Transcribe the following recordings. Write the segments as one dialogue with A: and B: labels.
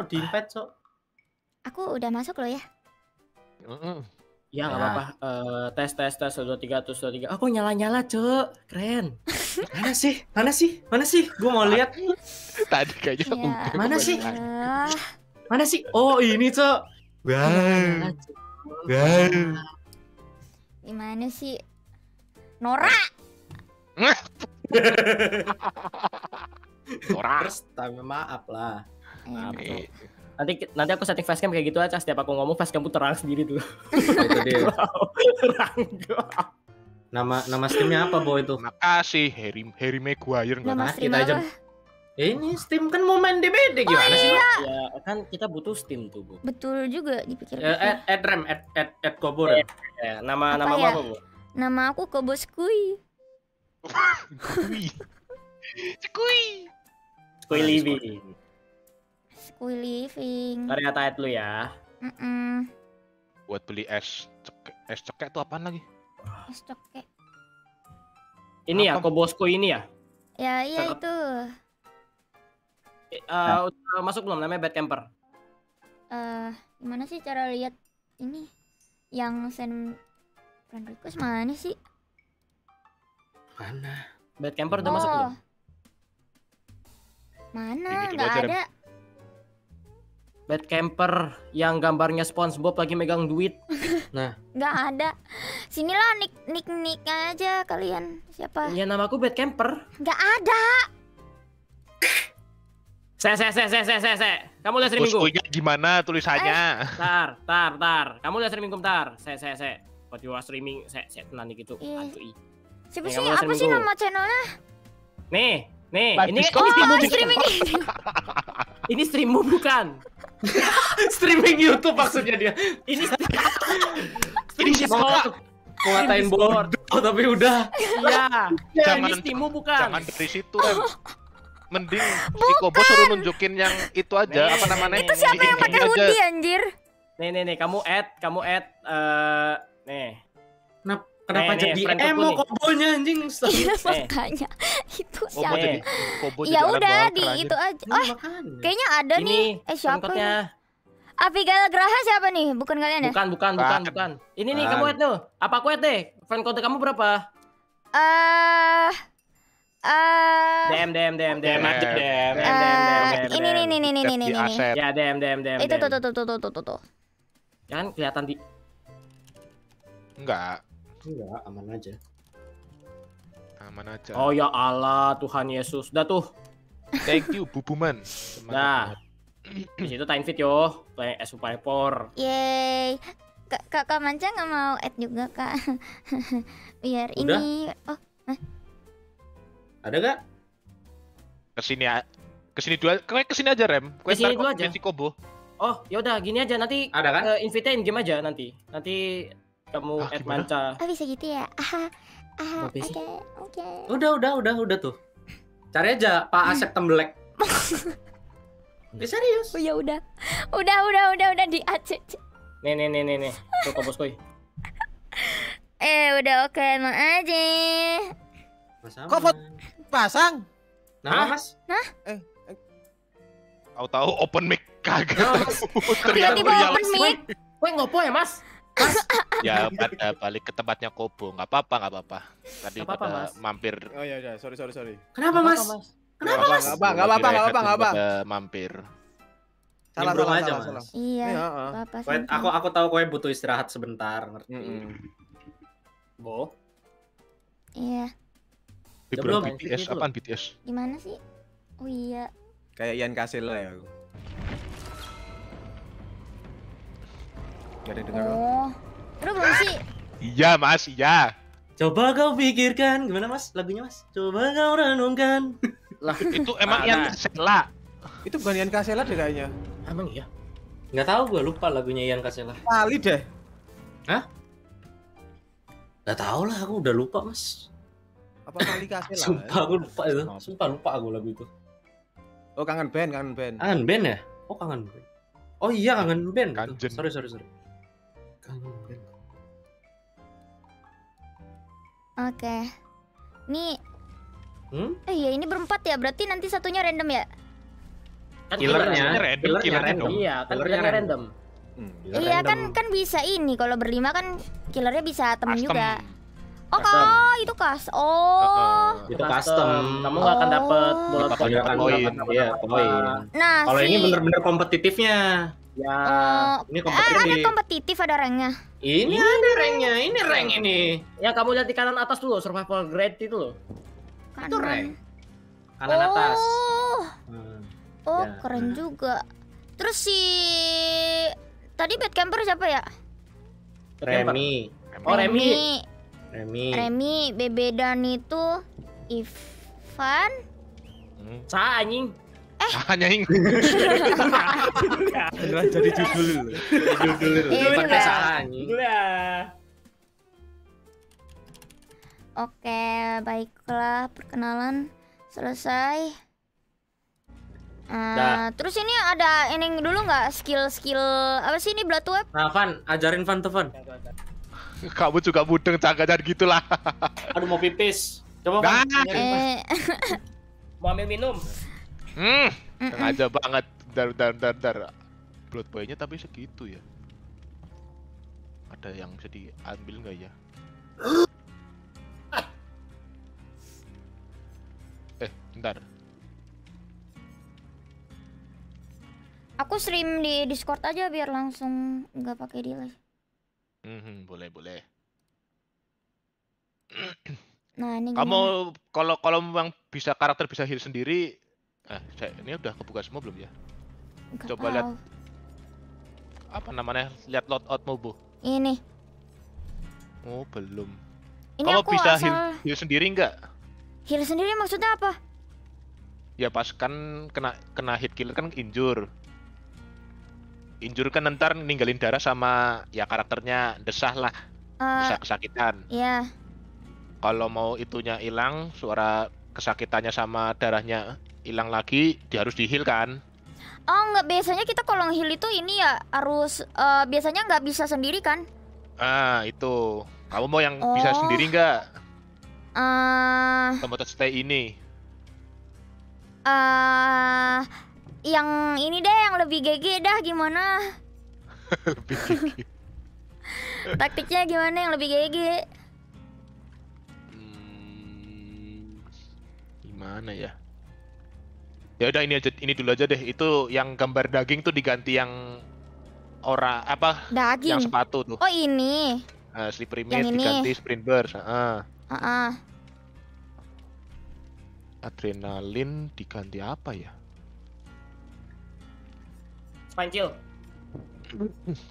A: aku di invite,
B: Aku udah masuk loh ya.
A: Mm -mm. Ya nggak ya. apa-apa. Uh, tes tes tes dua tiga terus dua tiga. Aku nyala nyala cok, keren. mana sih? Mana sih? Mana sih? Gue mau lihat. Tadi kayaknya. Ya. Mana sih? Mana sih? Oh ini cok.
C: Wow. Wow.
B: Gimana sih? Nora.
A: Nora. Terus maaf lah. Nah, gitu. iya. Nanti nanti aku setting facecam kayak gitu aja setiap aku ngomong tuh terang sendiri tuh. Nah, itu dia. terang Nama nama steamnya apa boy itu? Makasih Harry Harry Maguire nggak nah, kita aja. Eh, ini Steam kan mau main DBD oh, gimana iya. sih? Ya kan kita butuh Steam tuh bu. Betul juga dipikir. Eh, Ed eh, rem, Ed kobor. Eh, eh, eh, nama apa nama ya? apa bu?
B: Nama aku Kobo Skui. Skui. Skui. Skui Livi. We living. Karya
A: tayat lu ya. Mm -mm. Buat beli es cekek. Es cekek tuh apaan lagi? Es cekek. Ini ya, Apa? ya, bosku ini ya?
B: Ya, iya Cakep. itu.
A: Uh, nah. masuk belum namanya bad camper?
B: Uh, gimana sih cara lihat ini? Yang send friend request mana sih?
A: Mana? Bad camper udah oh. masuk belum?
B: Mana? Nggak ada
A: bad camper yang gambarnya SpongeBob lagi megang duit. Nah,
B: nggak ada. Sinilah nick nick nick aja kalian. Siapa?
A: Ya namaku bad camper. Nggak ada. Se se se se se se se. Kamu udah streamingku. Punya gimana tulisannya? Eh. Tar tar tar. Kamu lihat streamingku tar. Se se se. Buat streaming se se tenang iya. nih gitu. Aduh. Siapa sih? Apa sih nama channelnya? Nih, nih. Ini, oh, ini streaming. ini streammu bukan? streaming YouTube maksudnya dia. Ini ini sekolah mau ngatain bodoh tapi udah. Iya.
C: Jangan timu
A: bukan. Jangan dari situ Rem. Mending si Kobo suruh nunjukin yang itu aja apa namanya? Itu siapa yang pakai hoodie anjir? Nih nih nih kamu add, kamu add eh nih. Nah, Kenapa nih, jadi nih, emo kobolnya
B: anjing? Iya makanya itu
A: siapa? ya udah di itu aja.
B: Oh, kayaknya ada Ini, nih. Eh siapa? Kentutnya. Abigail Graha siapa nih? Bukan kalian ya?
A: Bukan, bukan, bukan,
C: bukan.
B: Ini
A: nih kamu Etno. Apa aku deh? Fan kode kamu berapa? Eh uh, Uh, DM DM DM DM aja DM DM DM ini ini ini ini ini ini ya DM DM DM itu tuh
B: tuh tuh tuh tuh tuh tuh
A: jangan kelihatan di enggak Enggak, aman aja.
C: Aman aja. Oh
A: ya Allah, Tuhan Yesus. Dah tuh. Thank you, Bubuman. Nah, di situ time fit yo, play S Pur.
B: Yeay. Kak, kak, kak Manca nggak mau add juga kak biar Udah? ini oh nah.
A: ada nggak kesini ya. kesini dua kau kesini aja rem Kau kesini dua aja kobo oh yaudah, gini aja nanti ada kan uh, eh, invite in game aja nanti nanti kamu ah, at manca. Oh bisa gitu ya? Aha, aha, oke, oke. Okay, okay. Udah, udah, udah, udah tuh. Cari aja Pak Asep temblek. Ya, serius? Oh ya udah,
B: udah, udah, udah, udah di acc.
A: Nih, nih, nih, nih, nih. Tuh kau boskoi.
B: eh udah oke okay, emang aja.
A: Pasang. Kok pasang? Nah, mas? Nah? Eh, eh. tahu-tahu open mic kagak. Tiba-tiba open mic. Woi, ngopo ya mas? Mas. ya pada balik ke tempatnya Kobo, nggak apa-apa, nggak apa-apa. Tadi gak apa-apa, mas. mampir. Oh iya, iya, sorry, sorry, sorry.
C: Kenapa, Mas? Kenapa, Mas? Nggak apa-apa, nggak apa-apa, nggak apa-apa,
A: Mampir. Salah, salah, aja, salah, salah. Iya. Ya, uh. Wait, aku aku tahu kowe butuh istirahat sebentar, ngerti. Mm -hmm. Bo.
B: Iya. Ya belum
A: BTS, apaan BTS?
B: Gimana sih? Oh iya.
A: Kayak Ian lah ya Gak ada dengar Oh. Lu belum sih? Iya, Mas, iya. Coba kau pikirkan, gimana Mas lagunya Mas? Coba kau renungkan. Lah, itu emang yang kasela. Itu bukan yang Kasela deh kayaknya. Emang iya. Enggak tahu gue lupa lagunya yang Kasela. Kali deh. Hah? Gak tau lah, aku udah lupa mas. Apa kali Kasela? Sumpah eh? aku lupa itu. Sumpah lupa aku lagu itu. Oh kangen band, kangen band. Kangen band ya? Oh kangen band. Oh iya kangen band. Kangen. Sorry sorry sorry.
C: Anu, oke
B: okay. nih hmm? eh ya ini berempat ya berarti nanti satunya random ya
C: kan killernya random killernya, killernya random iya kan killernya random, Hmm, iya kan, random. kan
B: kan bisa ini kalau berlima kan killernya bisa temen custom. juga Oh, custom. Kah, oh, itu kas. Oh. Uh,
C: itu
A: custom. Kamu nggak oh. akan dapat bullet Gak akan dapat poin. Iya, poin.
B: Nah, kalau si... ini
A: bener-bener kompetitifnya. Ya, uh, ini kompetitif. Eh,
B: kompetitif ada ranknya.
A: Ini, iya. ini ada ranknya, ini rank ini. Ya kamu lihat di kanan atas dulu, survival grade itu loh. Kanan. Itu rank. Kanan oh. atas. Hmm. Oh, ya.
B: keren hmm. juga. Terus si tadi bad camper siapa ya?
C: Remi.
A: Oh, Remi. Remi. Remi,
B: Bebe dan itu Ivan. Hmm. Sa anjing.
C: Eh. Ah, hanya ingat. Beneran jadi judul judul, Judul dulu.
B: Oke, baiklah perkenalan selesai. Uh, terus ini ada ini dulu nggak skill-skill apa sih ini web?
A: Nah, Van, ajarin Van tuh Van. Kamu juga mudeng dan gitulah. Aduh mau pipis. Coba Van. Eh. mau ambil minum. Hmm, sengaja mm banget. Dar dar dar dar. Blood boy tapi segitu ya. Ada yang bisa diambil nggak ya? eh, bentar.
B: Aku stream di Discord aja biar langsung nggak pakai delay.
A: Mm hmm, boleh boleh. nah ini. Kamu kalau kalau memang bisa karakter bisa heal sendiri, Eh, saya, ini udah kebuka semua belum ya? Gak Coba tahu. lihat apa namanya? Lihat lot out mobo. Ini. Oh, belum. Ini Kalau aku bisa asal... heal, sendiri enggak?
B: Heal sendiri maksudnya apa?
A: Ya pas kan kena kena hit killer kan injur. Injur kan ntar ninggalin darah sama ya karakternya desah lah. Uh, eh, kesakitan. Iya. Kalau mau itunya hilang, suara kesakitannya sama darahnya hilang lagi dia harus dihil kan
B: oh nggak biasanya kita kalau ngehil itu ini ya harus uh, biasanya nggak bisa sendiri kan
A: ah itu kamu mau yang oh. bisa sendiri nggak
B: uh...
A: tetap stay ini
B: uh... yang ini deh yang lebih GG dah gimana lebih GG taktiknya gimana yang lebih GG
A: hmm, gimana ya ya udah ini aja ini dulu aja deh itu yang gambar daging tuh diganti yang ora apa daging yang sepatu tuh oh
B: ini
A: uh, slippery diganti sprint burst uh. Uh -uh. adrenalin diganti apa ya spancil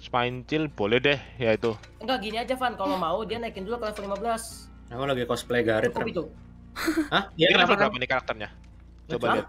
A: Spincil boleh deh ya itu. Enggak gini aja Van, kalau mau dia naikin dulu ke level 15. Aku lagi cosplay garis itu. Hah? Ya, ini level iya, berapa nih karakternya? Coba lihat.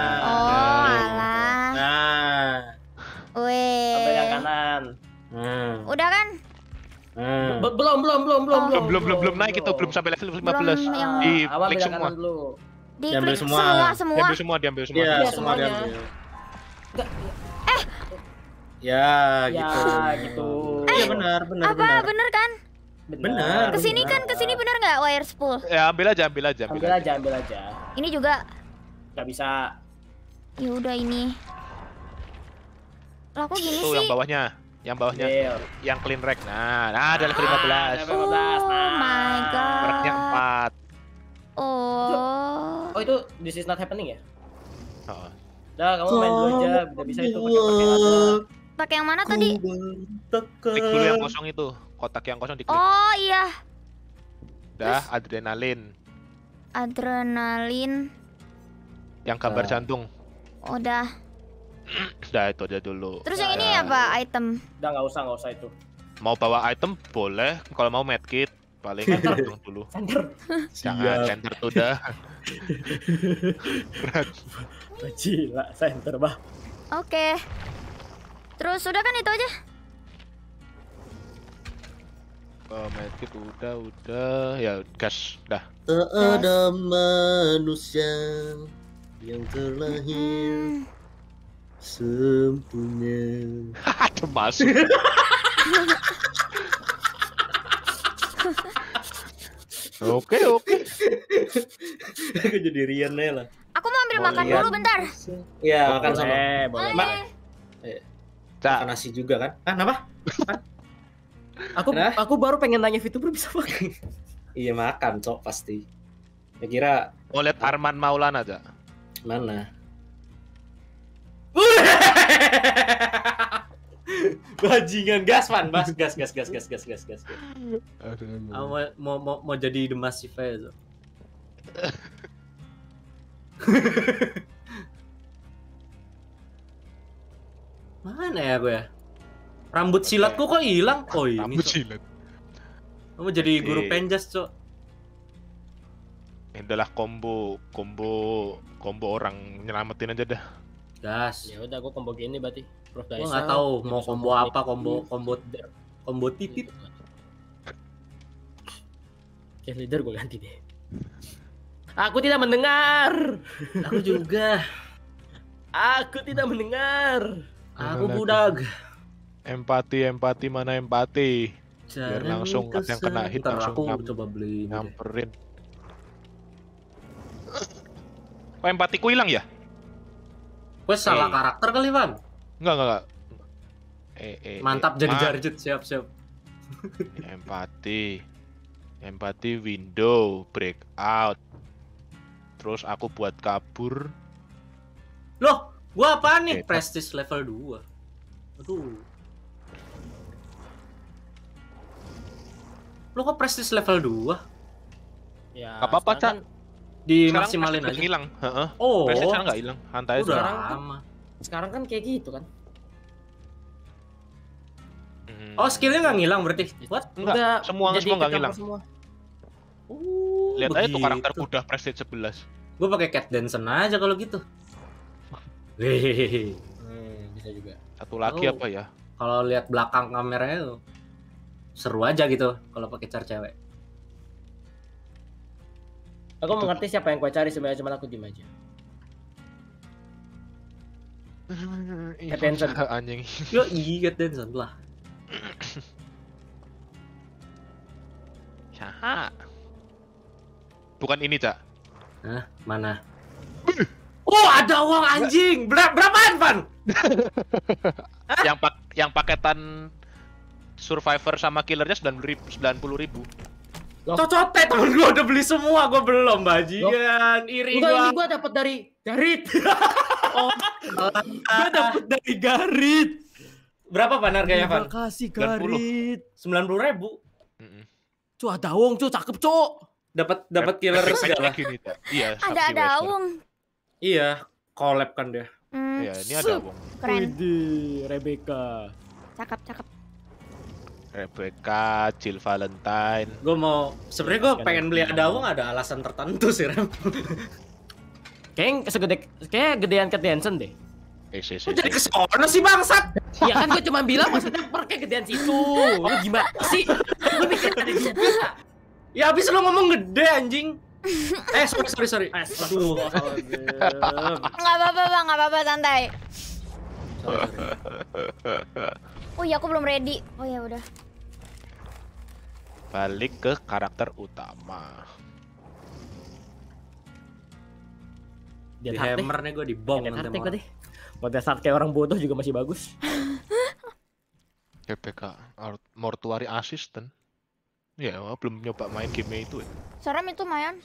A: Wih. Sampai yang kanan. Hmm. Udah kan? Hmm.
B: Belum, belum, belum, belum, oh. belum, belum,
A: belum, belum naik itu, belum sampai level 15. Belum yang... Di klik semua.
C: Di diambil semua. semua, semua. Diambil semua,
A: diambil semua. Iya, semua diambil. Eh. Ya, gitu. Ya, gitu. Eh, ya, benar, benar, apa, benar. benar kan? Benar. Kesini kan,
B: kesini benar nggak wire spool?
A: Ya, ambil aja, ambil aja. Ambil, ambil aja, ambil aja. Ini juga. Nggak bisa.
B: Ya udah ini. Lah kok gini Tuh, yang bawahnya.
A: Yang bawahnya. Yeah. Yang clean rack. Nah, nah ada level 15. Ah, belas. Oh nah. Oh my god. Racknya 4. Oh. Oh itu this is not happening ya? Oh. Udah, kamu main dulu aja, udah bisa itu pakai
B: pakai Pakai yang mana tadi? Klik
A: dulu yang kosong itu, kotak yang kosong diklik. Oh iya. Udah, adrenalin.
B: Adrenalin.
A: Yang gambar nah. jantung. Udah. Oh, Udah itu aja dulu. Terus
B: yang ini apa
A: item? Udah nggak usah nggak usah itu. Mau bawa item boleh, kalau mau medkit paling center dulu. Center. Jangan center tuh dah. Gila center bah.
B: Oke. Terus sudah kan itu
A: aja? Oh, medkit udah udah ya gas dah. Tak ada manusia yang
C: terlahir. Sempurna. Termasuk.
A: Oke oke. Aku jadi Rian lah. Aku mau ambil makan dulu bentar. Iya makan sama. boleh. Mak. Eh, nasi juga kan? Ah apa? aku aku baru pengen tanya fitur bisa makan. iya makan cok pasti. Ya kira. Mau lihat Arman Maulana aja. Mana? Bajingan gasman, mas gas gas gas gas gas gas gas.
C: Aduh, mau,
A: mau mau mau jadi the massive aja. So. Mana ya gue? Ya? Rambut silatku kok hilang? Oh ini. Rambut silat. Kamu jadi guru penjas, Cok. Ini adalah combo combo combo orang nyelamatin aja dah. Gas. Ya udah gua combo gini berarti. Prof Gua enggak tahu mau combo apa, combo iya. combo combo titit. Ya leader gua ganti deh. Aku tidak mendengar. Aku juga. Aku tidak mendengar. Aku budak. Empati, empati mana empati? Biar langsung kat yang kena hit Ntar langsung aku coba beli nyamperin. Oh empatiku hilang ya? Gue salah eh. karakter kali, bang. Enggak, enggak, enggak. Eh, eh, eh Mantap eh, jadi jarjit, siap, siap. Empati. Empati window, breakout. Terus aku buat kabur. Loh, gua apa nih? Eh, Prestige level 2. Aduh. Lo kok prestis level 2?
C: Ya, apa-apa, Cak. Kan
A: di maksimalin aja. Hilang. Heeh. Oh. Pesnya sekarang oh. nggak hilang. Hantai udah Sekarang kan, sekarang kan kayak gitu kan. Hmm. Oh, skillnya nggak ngilang berarti? buat Enggak, semua semua nggak ngilang. Semua. Uh, Lihat begitu. aja tuh karakter kuda Prestige 11. Gue pakai Cat dancer aja kalau gitu. Hehehe. hmm, bisa juga. Satu lagi oh. apa ya? Kalau lihat belakang kameranya tuh seru aja gitu kalau pakai car cewek. Aku Betul. Gitu. mengerti siapa yang kau cari sebenarnya, cuma aku diem aja.
C: Iya, attention.
A: Anjing. Yo, iya attention lah. Caha. Bukan ini, Cak. Hah? Mana? Oh, ada uang anjing. Ber berapaan, Van? yang pak yang paketan Survivor sama killernya sembilan puluh ribu. Cocote tahun gue udah beli semua, gue belum bajingan. Ya, iri gue. ini gue dapat dari Garit. oh, gue dapat dari Garit. Berapa pan harganya Terima kasih Garit. Sembilan puluh ribu. Cu ada wong cu cakep cu. Dapat dapat killer segala. Iya. Ada ada wong. Iya, collab kan dia. iya, ini mm. ada wong. Keren. Widih, Rebecca. Cakep cakep. Rebecca, Jill Valentine. Gue mau sebenernya gue kan pengen beli ada uang ada alasan tertentu sih Rem. Keng, segede kayak gedean ke Jensen deh.
C: Eh, si, jadi kesono sih bangsat.
A: Iya kan gue cuma bilang maksudnya perke gedean situ. Lu gimana sih? Gue mikir ada juga. Ya habis lu ngomong gede anjing. Eh, sorry sorry sorry. Eh, Aduh. Enggak
B: apa-apa, Bang. Enggak apa-apa, santai. Oh iya aku belum ready. Oh ya udah.
A: Balik ke karakter utama. Dia hammer nih gue bom nanti malam. Mau dasar kayak orang butuh juga masih bagus. KPK Mortuary Assistant. Ya, belum nyoba main game itu. Ya.
B: Serem itu mayan.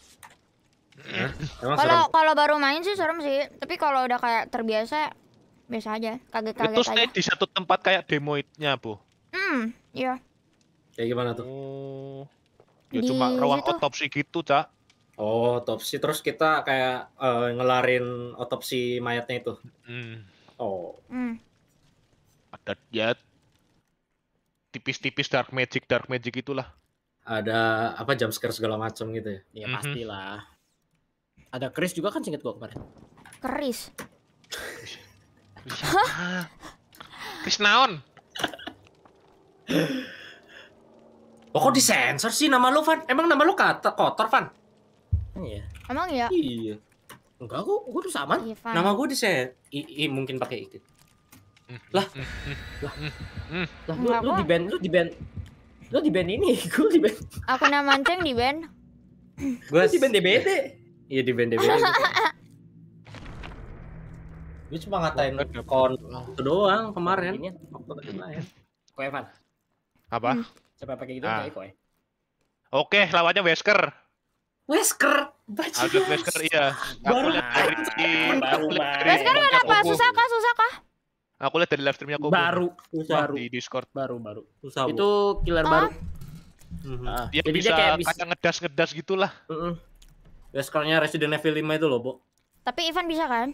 A: Hmm. Kalau
B: kalau baru main sih serem sih, tapi kalau udah kayak terbiasa biasa aja kaget-kaget itu stay aja.
A: di satu tempat kayak demoitnya bu
B: hmm iya
A: kayak gimana tuh oh. ya di cuma ruang otopsi gitu cak oh otopsi terus kita kayak uh, ngelarin otopsi mayatnya itu hmm. oh hmm. ada ya tipis-tipis dark magic dark magic itulah ada apa jam scare segala macam gitu ya ya mhm. pastilah mm -hmm. ada keris juga kan singkat gua kemarin keris Hah? naon? Oh, kok disensor sih nama lu, Van? Emang nama lu kata kotor, Van?
C: Iya.
B: Emang ya?
A: Iya. Enggak, kok, gua tuh sama.
B: Iya, nama gue
A: disensor. I, I mungkin pakai itu. Lah. Lah. Lah, lu, lu di band, lu di band. Lu di band ini, Gue di band.
B: Aku nama mancing di band.
A: Gue di band DBD. Iya, di band DBD. Gue cuma ngatain kon itu doang kemarin. Ini kemarin. Ya. Evan. Apa? Hmm. Siapa pakai gitu ah. Koe. Ya? Oke, lawannya Wesker. Wesker. Aduh, Wesker iya. Baru dari
C: baru. Wesker kenapa?
B: Susah kah? Susah kah?
A: Aku lihat dari live streamnya kok. baru, susah baru di Discord baru baru. Susah. Itu killer baru. Mm -hmm. Dia Jadi bisa dia kayak bisa... ngedas ngedas gitulah. Mm -mm. Weskernya Resident Evil 5 itu loh, Bu.
B: Tapi Ivan bisa kan?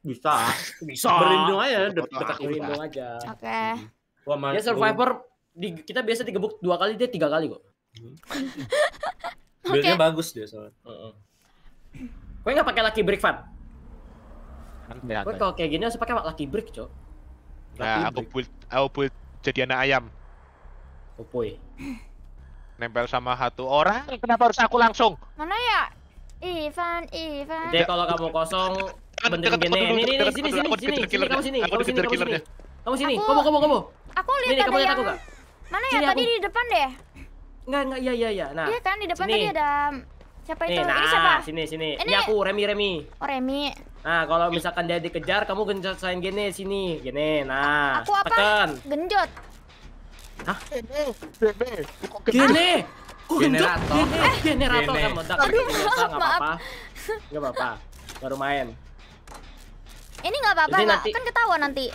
A: Bisa. Bisa. Berlindung aja, dekat berlindung aja. Oke. Okay. Hmm. ya survivor di, kita biasa digebuk dua kali dia tiga kali kok. Buildnya okay. bagus dia soalnya. Uh -uh. Gue nggak pakai lucky brick fan. Kau kalau kayak gini harus pakai lucky brick cok. Nah, aku build, aku build jadi anak ayam. Opoi. Oh, Nempel sama satu orang. Kenapa harus aku langsung?
B: Mana ya? Ivan, Ivan. Jadi
A: kalau kamu kosong, Bentar gini. Ini ini sini sini sini. Sini kamu sini. Kamu sini. Kamu sini.
B: Kamu sini. Kamu kamu
C: Aku lihat ada yang aku,
B: Mana ya tadi di depan deh?
A: Enggak enggak iya iya iya. Nah. Iya kan di depan tadi ada
B: um, siapa itu? ini nah, siapa?
A: Sini sini. Ini, aku Remi Remi. Oh Remi. Nah, kalau misalkan dia dikejar, kamu genjot sayang gini sini. Gini. Nah. Aku apa? Genjot. Hah? Gini. Kok Gini.
B: Generator.
A: Generator kan meledak. Aduh, maaf. Gini. apa-apa. Baru main.
B: Ini nggak apa-apa, nanti... kan ketawa nanti.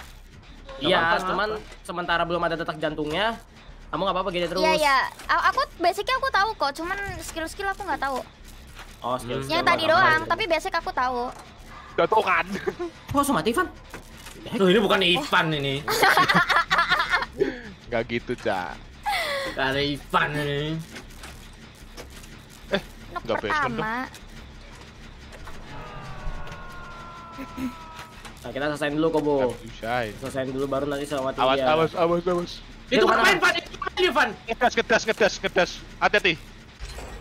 A: Iya, cuman sementara belum ada detak jantungnya, kamu nggak apa-apa gede terus. Iya, iya.
B: Aku basicnya aku tahu kok, cuman skill-skill aku nggak tahu.
A: Oh, skill, -skill Yang tadi doang, tapi
B: basic aku tahu.
A: Gak tau kan? Oh, sama Ivan? Loh, ini bukan Ivan oh. ini. Gak gitu, Cak. Gak ada Ivan ini. Eh, Nggak gak pertama. Nah, kita selesaiin dulu Bu. selesaiin dulu baru nanti selamatin awas, dia. Awas, awas, awas, Itu main Van, itu kemarin Van. Ngedas, ngedas, ngedas, ngedas. Hati-hati.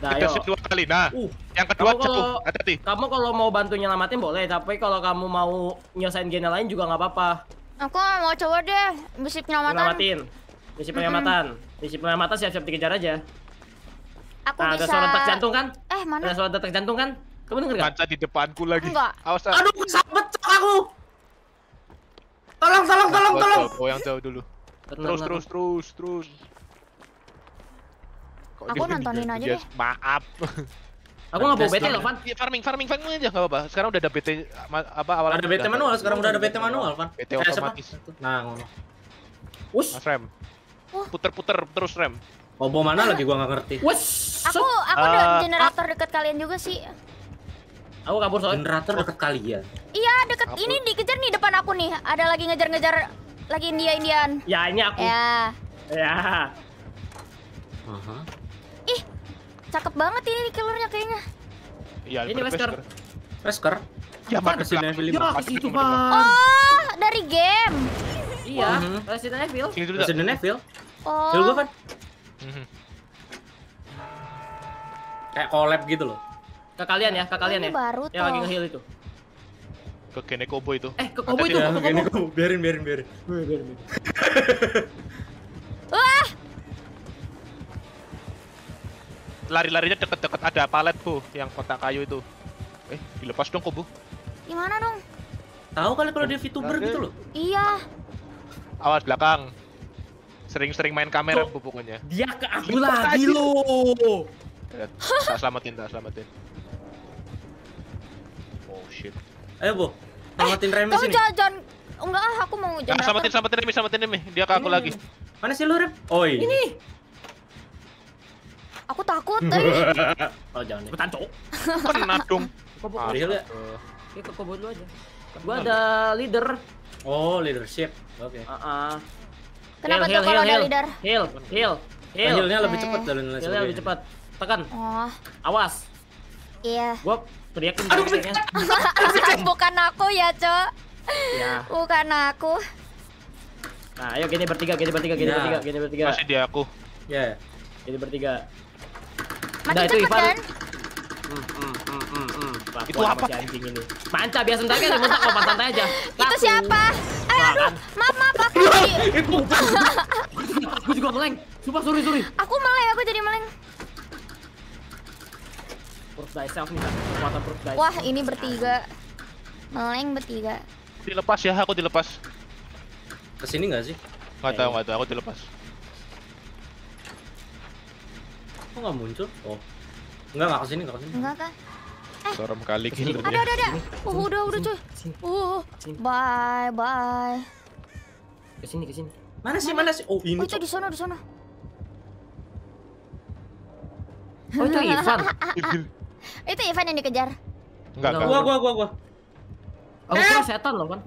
A: Nah, ayo. dua kali. Nah, uh, yang kedua kamu jatuh. Hati-hati. Kamu kalau mau bantu nyelamatin boleh, tapi kalau kamu mau nyelesain gen lain juga nggak apa-apa.
B: Aku mau coba deh misi penyelamatan. Nyelamatin.
A: Misi penyelamatan. Mm -hmm. Misi penyelamatan siap-siap dikejar aja. Aku nah, bisa... ada suara detak jantung kan? Eh, mana? Ada suara detak jantung kan? Kamu denger nggak? Kaca di depanku lagi. Enggak. Awas. Ah. Aduh, kesabet
C: aku. Tolong, tolong, nah, tolong, tolong.
A: Oh, yang jauh dulu. Terus, terus, terus, terus.
C: Kok aku nontonin aja deh.
A: Maaf. Aku nggak bawa nah, BT loh, Van. Ya, farming, farming, farming aja nggak apa-apa. Sekarang udah ada BT apa awal. Ada BT manual, sekarang udah ada BT manual, Van. BT eh, otomatis. Nah, ngono. Us. Mas Rem. Puter-puter terus Rem. Kombo mana lagi gua nggak ngerti. Wes. Aku aku uh,
B: generator dekat kalian juga sih.
A: Aku kabur soalnya. Generator deket ya. Iya, deket. Ini
B: dikejar nih depan aku nih. Ada lagi ngejar-ngejar lagi India-Indian.
A: Ya, ini aku. Ya. Ya. Uh -huh.
B: Ih, cakep banget ini killernya kayaknya.
A: Iya, ini Wesker. Wesker? Ya, Pak. Resident Evil Ya, itu Pak.
B: Oh, dari game. Iya, Resident Evil. Resident
A: Evil. Oh. gua kan. Kayak collab gitu loh. Ke kalian ya, ke kalian ya. Baru yang lagi ngehil itu. Ke kene kobo itu. Eh,
C: ke kobo itu. Ke kene kobo.
A: Biarin, biarin, biarin. Biarin, biarin. Wah! Lari-larinya deket-deket ada palet, Bu, yang kotak kayu itu. Eh, dilepas dong kobo. Gimana dong? Tahu kali kalau dia VTuber gitu loh. Iya. Awas belakang. Sering-sering main kamera Bu pokoknya. Dia ke aku lagi loh. Tak selamatin, tak selamatin shit. Ayo, Bu. Selamatin eh, Remi sini. Kamu
B: jangan enggak ah, aku mau ya, jangan. selamatin
A: selamatin Remi, selamatin Remi. Dia ke aku ini, lagi. Mana sih lu, Rem? Oi. Oh, iya. ini.
B: Aku takut tadi. Eh.
A: oh, jangan. Cepetan, Cok. Kena dong. Kobot. Real ya? Oke, kok kobot lu aja. Gua ada leader. Oh, leadership.
C: Oke. Okay. Uh -uh. Ah. Kenapa heal, tuh kalau ada leader?
A: Heal, heal. Heal. Nah, healnya lebih cepat dari lebih cepat. Tekan. Oh. Awas. Iya. Gua teriak aduh
B: bukan aku ya cok ya. bukan aku
A: nah ayo gini bertiga gini bertiga gini ya. bertiga gini bertiga masih di aku ya yeah. gini bertiga Mati nah itu Ivan kan? hmm, hmm, hmm, hmm, hmm. itu apa anjing ini manca biasa entar kan muntah
B: kalau santai aja Laku. itu siapa eh,
C: ayo aduh kan. maaf
B: maaf aku itu
A: gue juga meleng sumpah sorry sorry
B: aku meleng aku jadi meleng
A: thyself nih, kekuatan thyself.
B: Wah, ini bertiga. Meleng bertiga.
A: Dilepas ya, aku dilepas. Kesini nggak sih? Nggak tahu, nggak tahu. Aku dilepas. Kok nggak muncul? Oh. Enggak, enggak kesini, enggak kesini. Enggak kah? Eh. Serem kali gitu. Ada, ada, ada. Oh, udah, udah, cuy. Oh, bye, bye. Kesini, kesini. Mana sih, mana, mana sih? Oh, ini. Oh, itu di sana, di sana.
B: Oh, itu Ivan. Itu Ivan yang dikejar.
A: Enggak, Gua, gua, gua, gua. Aku kira setan loh, kan.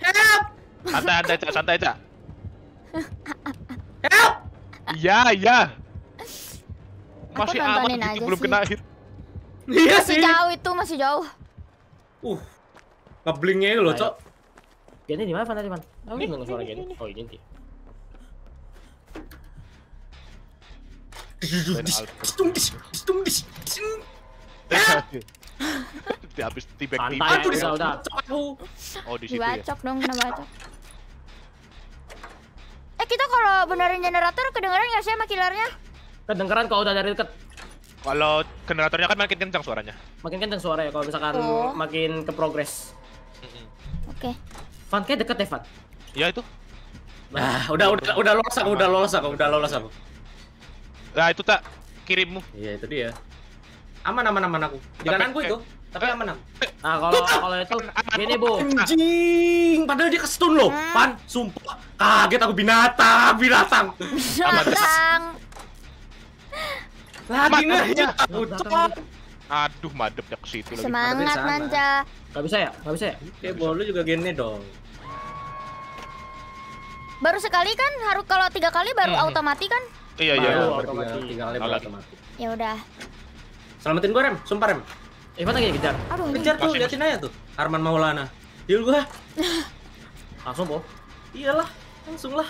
A: Help! Santai, santai, Cak. Santai, Cak. Help! Iya, iya.
C: Masih aman, itu belum kena
A: hit.
B: Iya masih jauh itu, masih jauh.
A: Uh, ngeblingnya itu loh, Cok. Gini di mana, Van? Tadi, Van? Ini dengar suara gini. Oh, ini sih.
C: Tung dis, tung dis, tung dis.
A: Habis tibek tipek Aduh, udah, udah. Oh, di situ. Bacok
B: ya? dong, kena bacok. Eh, kita kalau benerin generator kedengeran nggak sih sama killernya?
A: Kedengeran kalau udah dari dekat. Kalau generatornya kan makin kencang suaranya. Makin kencang suara ya kalau misalkan iya. makin ke progres. Oke. Okay. Fan kayak deket ya, Ya itu. Nah, udah udah udah lolos aku, udah lolos aku, udah lolos aku. Nah, itu tak kirimmu. Iya, itu dia aman aman aman aku di gue itu eh. tapi aman aku nah kalau kalau itu ini bu anjing padahal dia ke stun loh hmm. pan sumpah kaget aku binatang binatang binatang lagi ngejek aduh aduh ya ke situ semangat manja gak ya. bisa ya gak bisa ya oke bolu juga gini dong
B: baru sekali kan harus kalau tiga kali baru hmm. kan
A: iya iya baru, baru otomatis tiga kali baru otomatis ya udah Selamatin gue Rem, sumpah Rem. Eh, mana lagi kejar? Aduh, kejar tuh, liatin aja tuh. Arman Maulana. Heal gua. Langsung, Bo. Iyalah, langsung lah.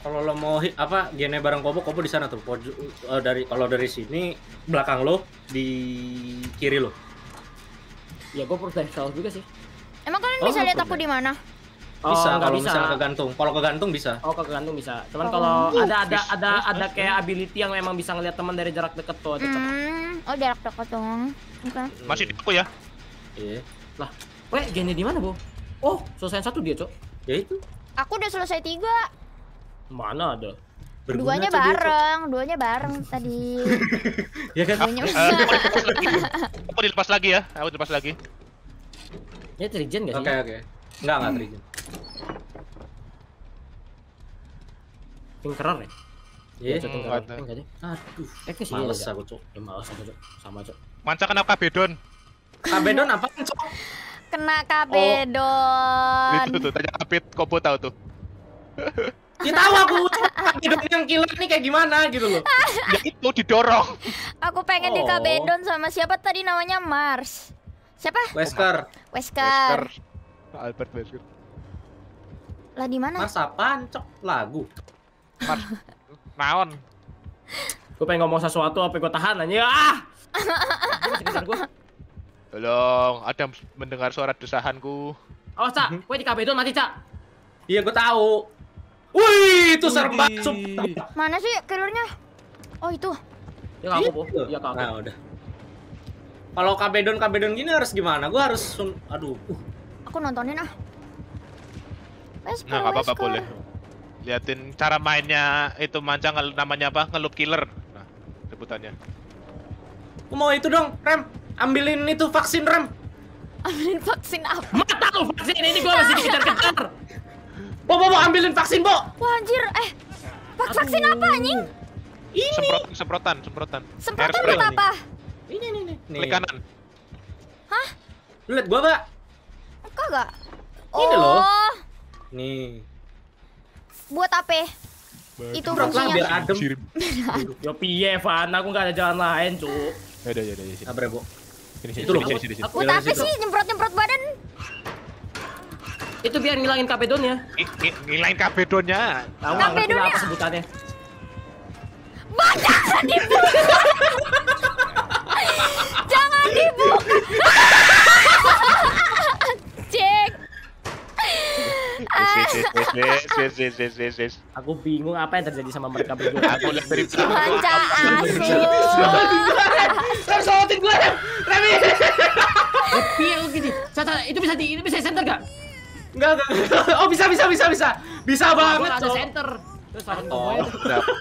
A: Kalau lo mau apa gene bareng Kobo, Kobo di sana tuh. Poju, uh, dari kalau dari sini belakang lo di kiri lo. Ya gua perlu juga sih.
B: Emang kalian oh, bisa lihat aku di mana?
A: Oh, bisa oh, kalau bisa. misalnya kegantung kalau kegantung bisa oh kegantung bisa cuman oh. kalau gitu. ada ada ada ada kayak ability yang memang bisa ngeliat teman dari jarak deket tuh atau
B: hmm, oh jarak deket dong okay.
A: masih di aku ya iya lah weh gennya di mana bu oh selesai satu dia cok ya itu
B: aku udah selesai tiga
A: mana ada Berguna duanya bareng,
B: dia, duanya bareng tadi.
A: ya kan? Duanya eh, aku dilepas lagi ya, aku dilepas lagi. Ya trigen enggak sih? Oke, oke. Enggak, enggak trigger. Tinkerer ya? Iya, yeah. tinkerer. Enggak Aduh, eh sih. Males aku, Cuk. Ya males aku, Cuk. Sama, Cuk. Manca kena kabedon. Kabedon
B: apa, Cuk? Kena kabedon. Oh. Itu tuh,
A: tanya kabit, kobo tahu tuh. Kita ya tahu aku hidup yang killer nih kayak gimana gitu loh. ya itu didorong.
B: Aku pengen oh. di kabedon sama siapa tadi namanya Mars. Siapa? Wesker.
A: Wesker. Wesker. Albert Wesker. Lah di mana? Mas Pancok Cok, lagu. Mas naon? Gue pengen ngomong sesuatu apa gue tahan aja. Ah! Tolong, ada mendengar suara desahanku. Oh, Cak, gue di KB itu mati, Cak. Iya, gue tahu. Wih, itu serem banget.
B: Mana sih kelurnya? Oh, itu.
A: Ya aku, Bu. Iya. Ya aku. Nah, udah. Kalau kabedon kabedon gini harus gimana? Gue harus aduh. Uh.
B: Aku nontonin ah.
A: Wesker, nah, apa-apa boleh. Liatin cara mainnya itu manca namanya apa? Ngelup killer. Nah, sebutannya. Aku mau itu dong, Rem. Ambilin itu vaksin, Rem.
B: Ambilin vaksin apa? Mata lu vaksin ini gua masih dikejar-kejar.
A: Bo, bo, bo, ambilin vaksin, Bo.
B: Wah, anjir. Eh, Vak vaksin apa, anjing? Ini.
A: Semprot, semprotan, semprotan. Semprotan buat apa? Ini, ini, ini. Klik kanan. Hah? Lu liat gua, Pak.
B: Kagak. Oh. Ini loh. Oh. Nih. Buat apa?
A: Itu fungsinya. Biar adem. Yo piye, Van, aku enggak ada jalan lain, Cuk. Ya udah, ya udah, sini. Ya Sabar, ya, Bu. Sini, sini, sini, sini, sini. Ya, apa sih nyemprot-nyemprot badan? Itu biar ngilangin kapedonnya. Ngilangin kapedonnya. Tahu kapedonnya apa sebutannya? baca dibuka.
C: Jangan dibuka.
A: Aku bingung apa yang terjadi sama mereka berdua. Aku lihat dari Panca
C: asu. gue
A: Tapi aku itu bisa di ini bisa center gak? Enggak, Oh, bisa bisa bisa bisa. Bisa banget, Ada center.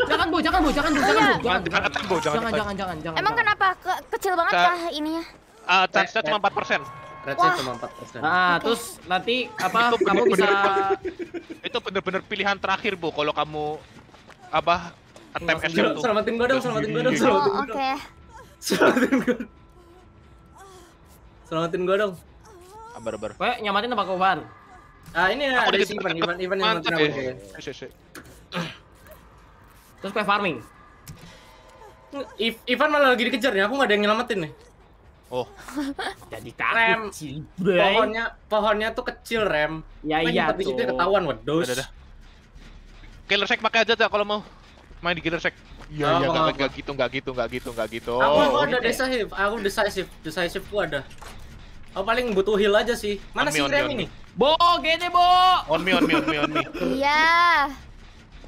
A: jangan bu, jangan bu, jangan bu, jangan bu, jangan bu, jangan jangan jangan Emang
B: kenapa kecil banget kah ininya?
A: Ah, chance-nya cuma 4%. Ratenya cuma 4%. Ah, okay. terus nanti apa itu kamu bener -bener, bisa Itu bener-bener pilihan terakhir, Bu, kalau kamu apa attempt escape tuh. Selamatin gua dong, selamatin gua dong, selamatin gua. Oh,
B: oke. Selamatin gua.
A: Selamatin gua dong. Abar abar. nyamatin apa kowan? Ah, ini aku ada si Ivan, Ivan, Ivan yang nyamatin Terus kayak farming. Ivan malah lagi dikejar nih, ya, aku nggak ada yang nyelamatin nih. Oh. Jadi takut rem.
C: Pohonnya
A: pohonnya tuh kecil rem. Ya Main iya tuh. Tapi ketahuan wedos. Ada Killer Shack pakai aja tuh kalau mau. Main di Killer Shack. Iya, iya, enggak enggak gitu, enggak gitu, enggak gitu, enggak gitu. Aku, oh, aku ada decisive, aku decisive, decisive ku ada. Aku paling butuh heal aja sih. Mana si sih Rem ini? Bo, gede, Bo. On me, on me, on me, on me. Iya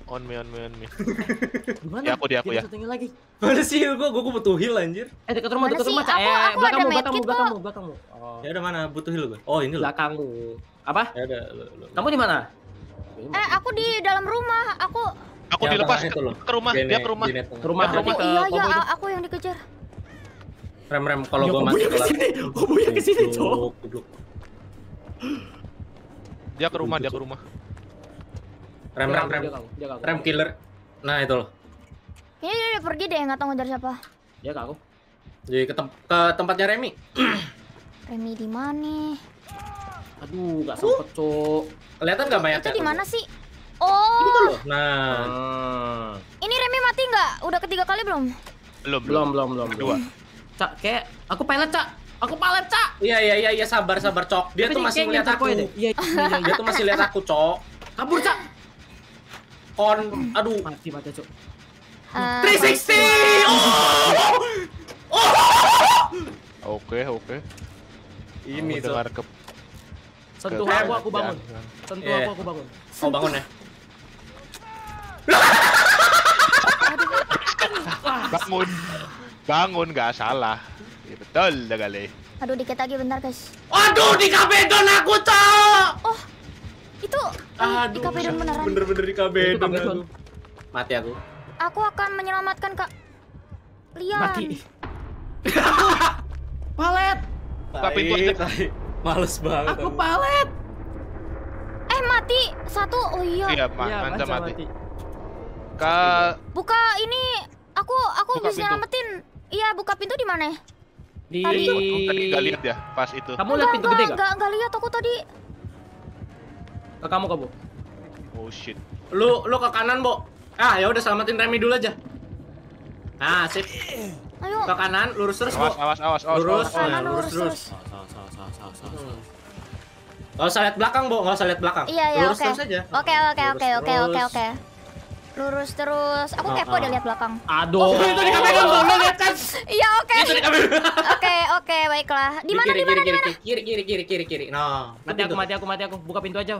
A: on me on me on me gimana ya aku dia aku ya satunya lagi mana sih heal gua gua, gua butuh heal anjir eh dekat rumah dekat rumah aku, eh aku belakangmu belakangmu belakangmu belakangmu oh. ya udah mana butuh heal gua oh ini loh belakangmu apa ya udah kamu di mana
B: eh aku di dalam rumah aku
A: aku ya, dilepas ke, ke
B: rumah Gene, dia ke rumah
A: ke rumah ke rumah iya iya aku aku yang dikejar rem rem kalau ya, gua mati kelar
C: oh buya ke sini
A: cok dia ke rumah dia ke rumah Rem, rem, rem. Rem killer. Nah, itu loh.
B: ini dia udah pergi deh, nggak tahu ngejar siapa.
A: Dia ke aku. Jadi ke, tem ke tempatnya Remi.
B: Remi di mana?
A: Aduh, nggak sempet, uh. Cok. Kelihatan nggak banyak? Itu di mana
B: sih? Oh. loh.
A: Nah. Hmm.
B: Ini Remi mati nggak? Udah ketiga kali belum?
A: Belum, belum, belum, belum. Dua. Cak, kayak aku pilot, Cak. Aku palet, Cak. Iya, iya, iya, iya, sabar, sabar, Cok. Dia Tapi tuh masih ngeliat aku. Iya, iya, iya, dia tuh masih lihat aku, Cok. Kabur, Cak on aduh mati mati cok uh, 360 oh
C: oh
A: oke oke ini dengar ke sentuh aku aku bangun sentuh iya. aku aku bangun oh bangun ya bangun bangun gak salah ya, betul kali
B: aduh dikit lagi bentar guys aduh di don aku cok oh itu eh, di KBD
A: beneran. Bener-bener di KBD. Aku. Mati aku.
B: Aku akan menyelamatkan Kak Lian.
A: Mati.
C: palet. Buka pintu aja. Males banget. Aku,
B: palet. Eh mati satu. Oh iya. Iya, ma ya, mantap mati. mati. Buka ini aku aku buka bisa nyelamatin. Iya, buka pintu di mana?
A: Di tadi nggak lihat ya pas itu. Kamu lihat pintu gede nggak
B: Enggak, lihat aku tadi.
A: Ke kamu, bu Oh shit. Lu lu ke kanan, Bo. Ah, ya udah selamatin remi dulu aja. Nah, sip. Ayo. Ke kanan, lurus terus, awas, Bo. Awas, awas, awas. Lurus, awas, awas, awas. lurus, lurus. Gak usah lihat belakang, Bo. Gak usah lihat belakang. Iya, iya, Lurus okay. terus aja.
B: Oke, oke, oke, oke, oke, oke. Lurus terus. Aku kepo udah ah. lihat belakang. Aduh.
A: Oh, itu di kamera belum
B: lihat kan? Iya, oke. Itu di kamera. Oke, oke, baiklah. Di mana di mana di mana?
A: Kiri, kiri, kiri, kiri, kiri, kiri. Nah, mati aku, mati aku, mati aku. Buka pintu aja.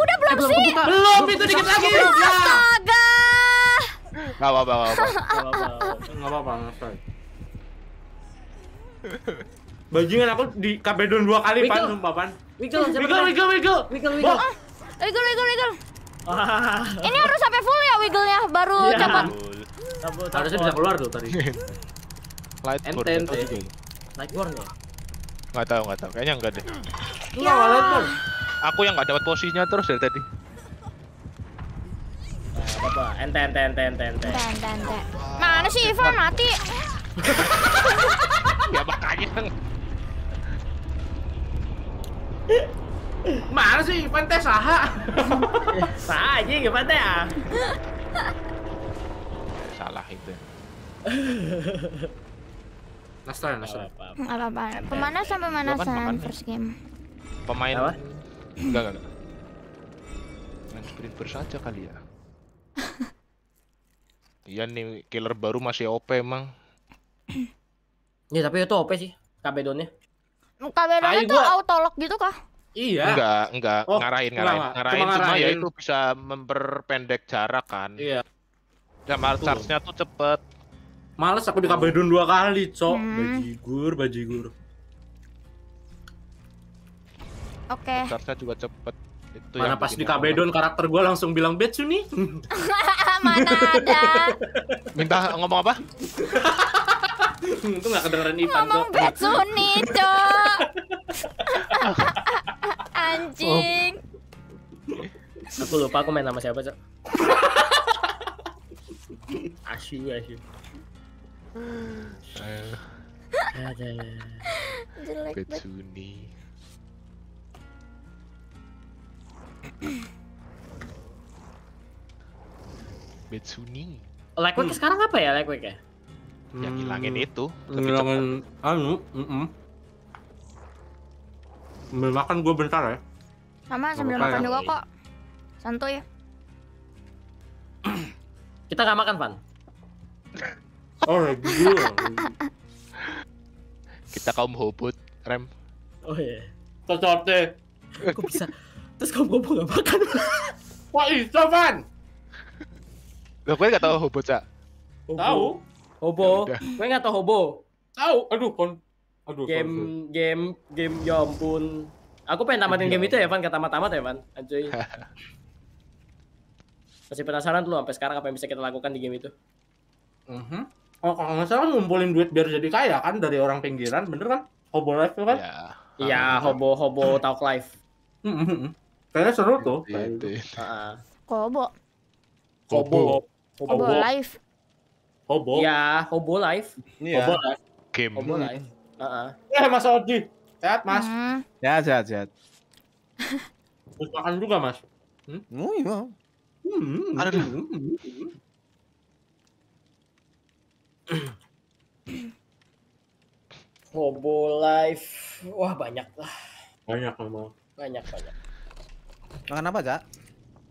A: udah belum eh, sih? Belum, belum itu dikit lagi. Ya. Astaga.
C: Enggak apa-apa, enggak apa-apa.
A: Enggak apa-apa, Bajingan aku di Don dua kali, Pan, sumpah, Pan.
C: Wiggle, wiggle, wiggle, wiggle. Eh, wiggle, wiggle. Wiggle,
B: wiggle, ah. Ini harus sampai full ya wiggle-nya, baru iya. cepat.
A: Harusnya bisa keluar tuh tadi. Light burn. Light burn tahu Gak tahu Kayaknya enggak deh. Enggak, ya. light Aku yang nggak dapat posisinya terus dari tadi. Nah, apa ente ente ente ente ente. Ente ente ente.
B: Mana sih Ivan mati?
A: ya makanya. Mana sih Ivan teh saha? saha aja Ivan teh ya. Salah itu. Nastar, Nastar.
B: Apa-apa. Pemana sampai kan mana first game?
A: Pemain apa? Enggak, enggak, enggak. Main sprint burst aja kali ya. iya nih, killer baru masih OP emang. ya tapi itu OP sih, kabedonnya.
B: kabedonnya itu tuh gua... autolog gitu kah?
A: Iya. Enggak, enggak oh, ngarahin, ngarahin, enggak, ngarahin. Cuma, ya ngarahin. ya itu bisa memperpendek jarak kan. Iya. Dan ya, charge-nya tuh cepet. Males aku di kabedon dua kali, cok. Hmm. Bajigur, bajigur. Oke. Okay. Charge-nya juga cepet. Itu Mana pas di Kabedon karakter gue langsung bilang Betsu nih. Mana ada. Minta ngomong apa? Untung gak kedengeran Ivan Ngomong kok. Betsu nih, Cok.
C: Anjing.
A: Oh. Aku lupa aku main sama siapa, Cok. asyik, asyu.
C: Eh. Jelek banget. Betsuni.
A: Betsuni. Legwork hmm. sekarang apa ya legwork ya? Hmm. Yang hilangin itu. Ngilangin anu, mm -mm. makan gue bentar ya.
B: Sama sambil makan ya. juga kok. Santuy. Kita gak
A: makan, Pan. oh, gitu. Kita kaum hobot, Rem. Oh iya. Yeah. Kok bisa? Terus kamu gue gak makan. Wah, Jovan. lo gue gak tau hobo, Cak. Tahu. Hobo. Gue ya gak tau hobo. Tahu. Aduh, kon Aduh, game kon game game ya ampun. Aku pengen tamatin ya game itu ya, Van, kata tamat-tamat ya, Van. Anjay. Masih penasaran tuh sampai sekarang apa yang bisa kita lakukan di game itu? Mm -hmm. Oh, kalau nggak salah ngumpulin duit biar jadi kaya kan dari orang pinggiran, bener kan? Hobo life kan? Ya. Iya, yeah, hobo-hobo talk life. Mhm, mhm, mhm. Kayaknya seru tuh. Ah. Kobo. Kobo. Kobo live. Hobo. Ya, Hobo live. Iya. Hobo live. Game. Hobo live. Heeh. Ah, ah. Ya, Mas Odi. Sehat, Mas. Ya, sehat, sehat. Terus makan juga, Mas. Hmm? Oh, iya. Hmm. hmm Aduh. Hobo hmm, live. Wah, banyak lah. Banyak, Mas. Banyak, banyak. Makan apa, Kak?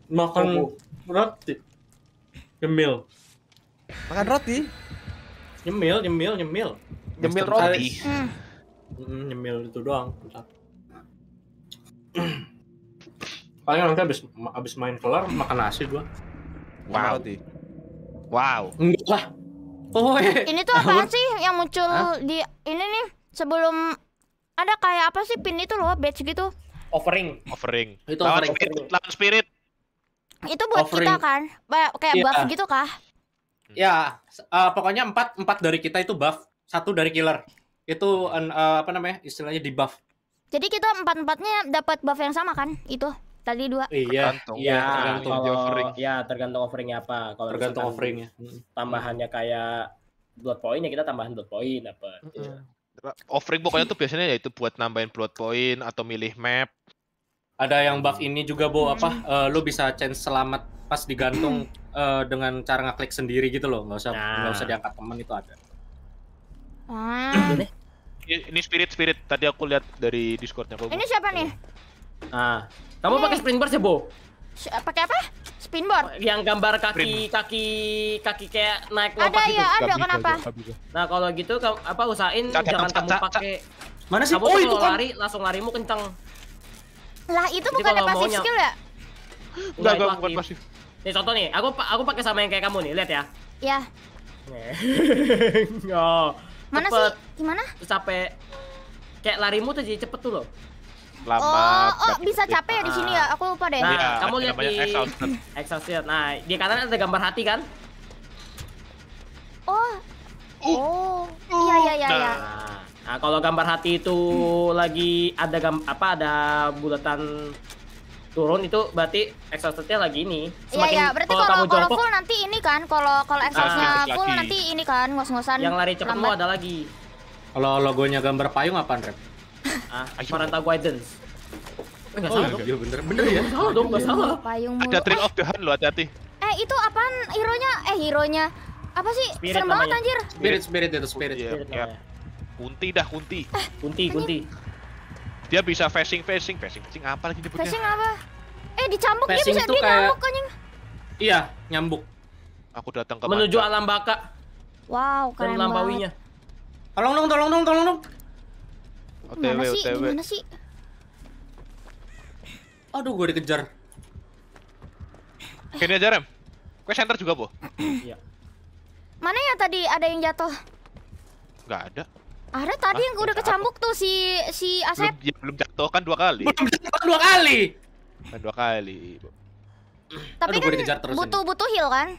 A: Makan oh, roti. Nyemil. Makan roti? Nyemil, nyemil, nyemil. Nyemil roti. roti. Hmm. nyemil itu doang. Paling nanti abis, abis main kelar makan nasi gua. Wow. Roti. Wow. Enggak lah. Oh, eh. Ini tuh apa sih
B: yang muncul Hah? di ini nih sebelum ada kayak apa sih pin itu loh badge gitu?
A: Offering. Offering. Itu lawan offering. Spirit, lawan spirit.
B: Itu buat offering. kita kan? Kayak yeah. buff gitu kah?
A: Hmm. Ya, uh, pokoknya empat empat dari kita itu buff, satu dari killer. Itu uh, apa namanya? Istilahnya di buff.
B: Jadi kita empat empatnya dapat buff yang sama kan? Itu tadi dua. Iya.
A: Tergantung. Ya, tergantung offering. Ya, tergantung offeringnya apa. Kalau tergantung offeringnya. Tambahannya kayak blood point ya kita tambahan blood point dapat. Mm -hmm. ya. Offering pokoknya tuh biasanya ya itu buat nambahin blood point atau milih map ada yang bug hmm. ini juga bo apa uh, hmm. eh, lo bisa change selamat pas digantung uh, dengan cara ngeklik sendiri gitu loh nggak usah nah. nggak nah. usah diangkat temen itu ada
C: ah.
A: ini spirit spirit tadi aku lihat dari discordnya kok ini siapa nih ah kamu pakai springboard sih ya, bo pakai apa spinboard yang gambar kaki kaki kaki kayak naik lompat iya, gitu. ada gitu. ya ada gak kenapa bisa, bisa. nah kalau gitu apa usahain jangan kamu pakai mana sih kamu oh, itu kan. lari langsung larimu kencang lah itu bukan bukan pasif skill ya? Enggak, gua bukan pasif. Nih contoh nih, aku aku pakai sama yang kayak kamu nih, lihat ya. Iya.
C: oh.
A: Mana cepet. sih? Gimana? Capek. Kayak larimu tuh jadi cepet tuh loh.
C: Oh, Lama. Oh, oh bisa capek ya di sini ya? Aku lupa deh. Nah, ya, kamu lihat di exhaust.
A: exhausted. Nah, di kanan ada gambar hati kan?
C: Oh. Uh. Oh. Iya iya iya iya. Nah.
A: Nah, kalau gambar hati itu hmm. lagi ada gam apa ada bulatan turun itu berarti exhaustnya lagi ini. Iya iya, berarti kalau kalau full
B: nanti ini kan kalau kalau ah, exhaustnya ah, full lagi. nanti ini kan ngos-ngosan. Yang lari cepat lu ada
A: lagi. Kalau logonya gambar payung apa Rep? Ah, Paranta Guidance. Enggak eh, oh, salah. Iya, iya bener bener ya. Enggak
C: salah dong, enggak salah.
B: Payung mulu. Ada trick
A: ah. of the hand lo hati-hati.
B: Eh, itu apaan hero-nya? Eh, hero-nya apa sih? Spirit Serem banget anjir. Spirit,
A: spirit itu spirit. Oh, iya, spirit, yeah. Kunti dah, Kunti. Eh, kunti, ini... Kunti. Dia bisa facing facing, facing facing apa lagi nyebutnya? Facing
B: apa? Eh, dicambuk facing dia bisa dia kayak... nyambuk anjing.
A: Iya, nyambuk. Aku datang ke Menuju mantap. alam baka. Wow, keren Dan lampawinya. Tolong dong, tolong dong, tolong dong. Oke, oke, OTW. Mana sih? Aduh, gue dikejar. Oke, dia aja, Rem. Gue center juga, Bo. Iya.
B: Mana ya tadi ada yang jatuh? Gak ada. Ada tadi ah, yang udah kecambuk tuh si si Asep.
A: Belum, ya, belum jatuh kan dua kali. Belum jatuh kan dua kali. Kan dua kali. Tapi Aduh, kan terus butuh
B: ini. butuh heal kan?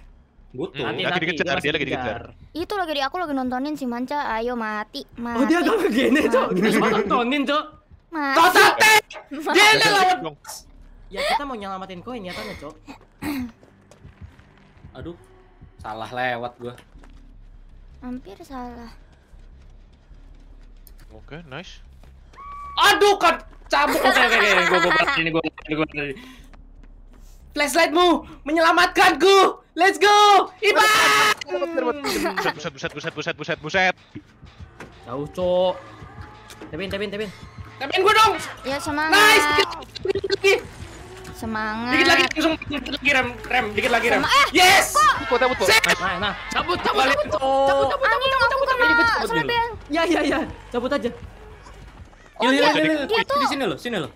A: Butuh. Nanti, lagi dikejar, dia lagi dikejar.
B: Itu lagi di aku lagi nontonin si Manca. Ayo mati, mati. Oh, dia tuh
A: begini, Cok. Nah, nontonin, Cok. Mati. Totate. Dia lawan. Ya kita mau nyelamatin koin ya, tanya, Cok. Aduh. Salah lewat gua.
B: Hampir salah.
A: Oke, okay, nice. Aduh, kan cabut. Oke, oke, oke. Gue gue ini gue ini gue ini. Flashlightmu menyelamatkanku. Let's go, Iba. Buset, buset, buset, buset, buset, buset, buset. Tahu, cok. Tepin, tepin, tepin.
B: Tepin gue dong. Ya semangat. Nice. Dikit lagi. Semangat. Dikit lagi
A: langsung dikit lagi rem rem dikit lagi rem. Yes. eh, yes. Kok cabut, Nah, nah. Cabut, cabut, cabut, cabut, cabut, cabut, cabut. Kak Surabaya. Ya ya ya, cabut aja. Oh, iya, dia, dia tuh di sini loh, sini loh.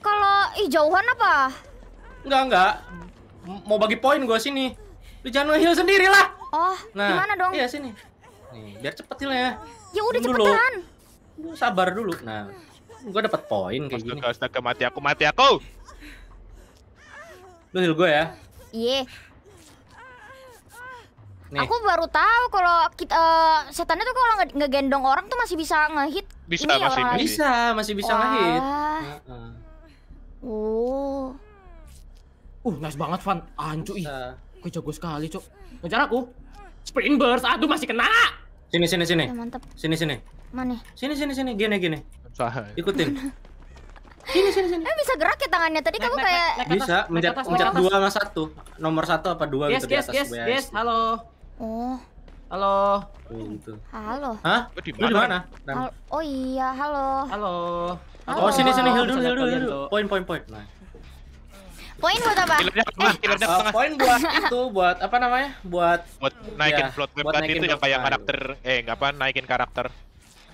B: Kalau ih jauhan apa?
A: Enggak, enggak. mau bagi poin gua sini. Lu jangan heal sendiri lah. Oh, nah, gimana dong? Iya, sini. Nih, biar cepet lah Ya
B: Ya udah cepetan.
A: Sabar dulu. Nah, gua dapat poin kayak astaga, gini. Astaga, mati aku, mati aku. Lu heal gua ya. Iya, Nih. Aku
B: baru tahu kalau kita uh, setannya tuh kalau nggak gendong orang tuh masih bisa ngehit.
A: Bisa ini masih bisa,
C: masih bisa ngehit. Uh
A: Oh. Uh, nice banget Van. Ancu ih. Kau jago sekali, Cok. Ngejar aku. Spring burst. Aduh, masih kena. Sini sini sini. Ya, mantap. Sini sini. Mana? Sini sini sini. Gini gini. Usaha. Ikutin.
B: sini sini sini. Eh bisa gerak ya tangannya. Tadi kamu kayak bisa mencet mencet dua
A: sama satu. Nomor satu apa dua yes, gitu yes, di atas. Yes, yes, yes.
B: Halo. Oh. Halo.
A: Oh, gitu. Halo. Hah? Lu di mana?
B: Oh iya, halo. Halo.
A: halo. Oh, sini sini heal dulu, heal dulu, Poin poin poin. Poin buat apa? Eh, uh, oh, poin buat itu buat apa namanya? Buat buat naikin float iya, plot map tadi itu yang kayak karakter eh enggak apa naikin karakter.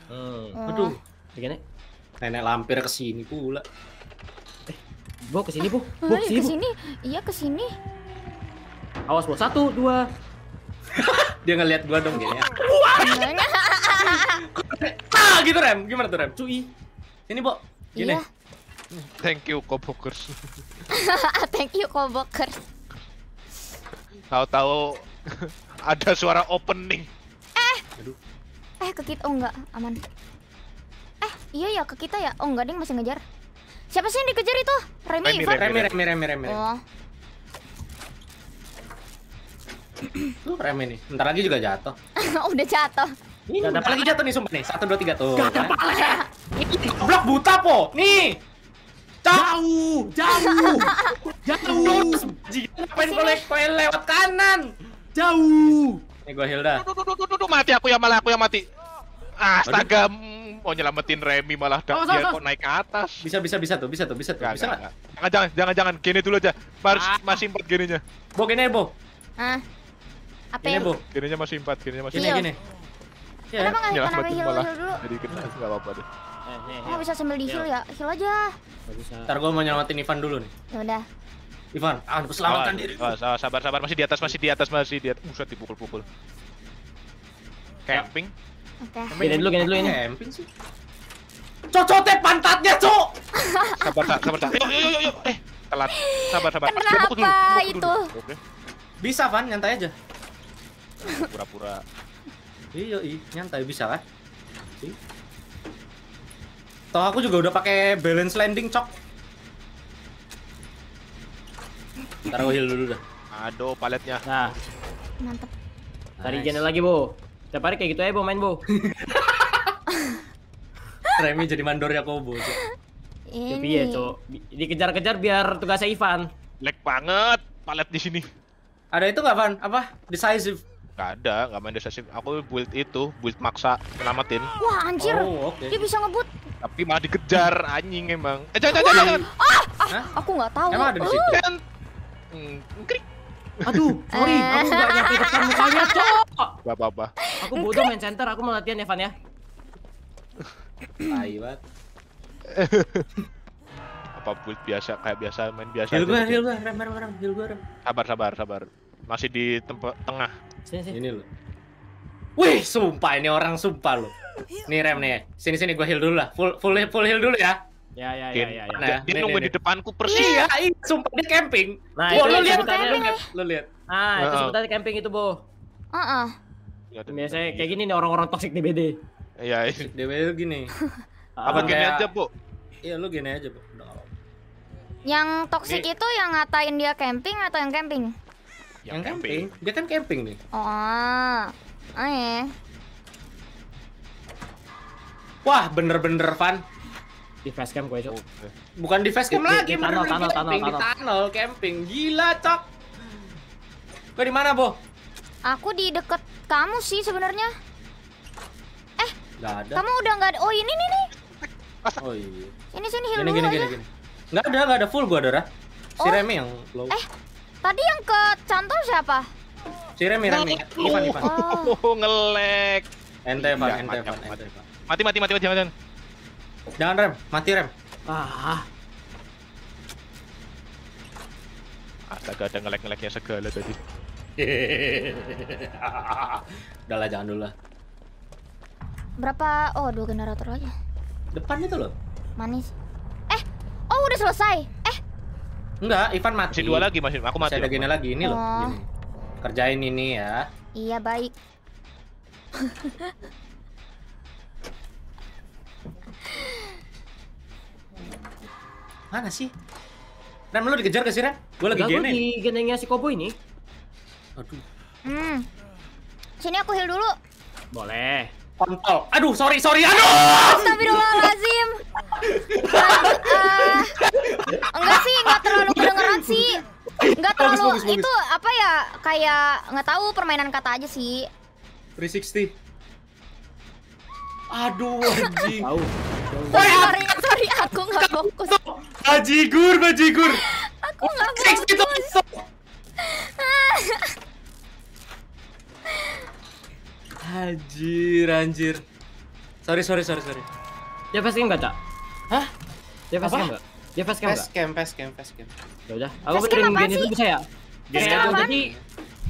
A: Oh. Hmm. Aduh. Begini. Nenek lampir ke sini pula. Eh, gua ke sini, Bu. Iya, Bu ke sini. Iya, ke sini. Awas, Bu. Satu, dua, dia ngeliat gua dong gini ya. ah gitu rem gimana tuh rem cuy ini bo gini yeah. thank you kobokers
B: thank you kobokers
A: tahu-tahu ada suara opening
C: eh Aduh.
B: eh ke kita oh enggak aman eh iya ya ke kita ya oh enggak ding masih ngejar siapa sih yang dikejar itu Remi Remi Remi Remi
C: Remi Remi, Remi. Oh.
A: Lu rem ini. Bentar lagi juga jatuh.
B: Udah jatuh. Ini
A: ada apa lagi jatuh nih sumpah nih. Satu dua tiga tuh. Gak ada kan. pala. Goblok buta po. Nih. Jauh, jauh, jauh. Ngapain gue lewat kanan? Jauh. Nih gue Hilda. mati aku yang malah aku yang mati. Astaga, mm, mau nyelamatin Remy malah oh, dia kok naik ke atas. Bisa bisa bisa tuh, bisa tuh, bisa tuh. Bisa enggak? Jangan jangan jangan jangan gini dulu aja. Ah. Masih masih empat gininya. Bo gini, Bo.
B: Hah apa ini yang... bu?
A: Kirinya masih empat, kirinya masih empat. Iya. Gini, gini. kenapa iya. nggak kita nambah heal dulu? Jadi kita nggak apa-apa deh. Eh, eh, oh, bisa sambil di heal
B: ya? Heal aja.
A: Ntar gue mau nyelamatin Ivan dulu nih. Ya udah. Ivan, aku selamatkan oh, diri. Oh, sabar, sabar, masih di atas, masih di atas, masih di atas. Buset dipukul-pukul. Camping. Oke. Okay. Gini dulu, gini dulu ini. Camping sih. Cocotet pantatnya, Cok. sabar, sabar, sabar. Yuk, yuk, yuk, yuk. Eh, telat. Sabar, sabar. Kenapa itu? Bisa, Van, nyantai aja pura-pura iya iya nyantai bisa kan toh aku juga udah pakai balance landing cok ntar aku heal dulu dah aduh paletnya nah mantep cari nice. channel lagi bu tiap hari kayak gitu ya bu main bu Remy jadi mandor ya kok Kobo
C: ini ya cok
A: dikejar-kejar biar tugasnya Ivan lag banget palet di sini ada itu nggak Van apa decisive Gak ada, gak main decisive. Aku build itu, build maksa nyelamatin. Wah, anjir. Oh, okay. Dia bisa ngebut. Tapi malah dikejar anjing emang. Eh, jangan, jangan, jangan.
B: Ah, ah, aku nggak tahu. Emang
A: ada di situ. Dan... Hmm, krik. Aduh, sorry, eh. aku nggak nyampe depan mukanya, cok. Gak apa-apa. Aku bodoh main center, aku mau latihan ya, Van ya. Tai banget. Apa build biasa kayak biasa main biasa. Heal gua, gitu. heal gua, rem rem rem, heal gua rem. Sabar, sabar, sabar. Masih di tempat tengah. Sini, sini. Ini lo, Wih, sumpah ini orang sumpah lu. Iya. Nih rem nih. Sini sini gua heal dulu lah. Full full heal, full heal dulu ya.
C: Ya ya ya ya. ya. Nah, dia nunggu di
A: depanku persis. Iya, iya, sumpah dia camping. Nah, Bo, itu lu lihat lu lihat. Ah, itu sebetulnya camping itu, Bo. Heeh. Uh -uh. Biasanya kayak gini nih orang-orang toksik DBD. Iya, iya. DBD gini. Apa gini aja, Bu? Iya, lu gini aja, Bu.
B: Yang toksik itu yang ngatain dia camping atau yang camping?
A: yang, yang camping. camping. Dia kan camping nih.
B: Oh. Oh ya.
A: Wah, bener-bener fun. Di facecam gue, Cok. Okay. Bukan di facecam lagi, di, di tunnel, tunnel, tunnel, di tunnel, camping. Gila, Cok. Gue di mana, Bo?
B: Aku di deket kamu sih sebenarnya.
A: Eh, gak ada. kamu
B: udah nggak ada. Oh, ini nih nih. Oh iya. Ini sini hilang gini, gini,
A: Gini, gini. Nggak ada, nggak ada full gua, Dora. Si oh. Remy yang low. Eh,
B: Tadi yang ke cantol siapa?
A: Si Remi, Remi. Ivan, Ivan. Oh, ngelek.
C: Ente, Pak. Iya, ente, Pak.
A: Mati, mati, mati, mati, mati. Jangan, Rem. Mati, Rem. Ah. Astaga, ah, ada ngelek-ngeleknya segala tadi. Udah lah, jangan dulu lah.
B: Berapa? Oh, dua generator lagi.
A: Depan itu loh.
B: Manis. Eh, oh udah selesai. Eh,
A: Enggak, Ivan mati. Masih dua lagi, masih aku mati. Saya gini lagi ini oh. loh. Gini. Kerjain ini ya. Iya, baik. Mana sih? Ram lu dikejar ke sih, Ram? Gue lagi gini. Lagi genengnya si Kobo ini. Aduh. Hmm. Sini aku heal dulu. Boleh kontol. Aduh, sorry, sorry. Aduh.
B: tapi doa uh, enggak sih, enggak terlalu kedengeran sih. Enggak terlalu itu apa ya? Kayak enggak tahu permainan kata aja sih.
A: 360. Aduh, anjing. Tahu.
C: Sorry, sorry, sorry, aku nggak fokus. Bajigur, bajigur. aku nggak fokus.
A: Anjir, anjir. Sorry, sorry, sorry, sorry. Dia game enggak, Cak? Hah? Dia game enggak? Dia game enggak? game, pas game. Ya udah, aku benerin gen itu bisa ya? Gen itu jadi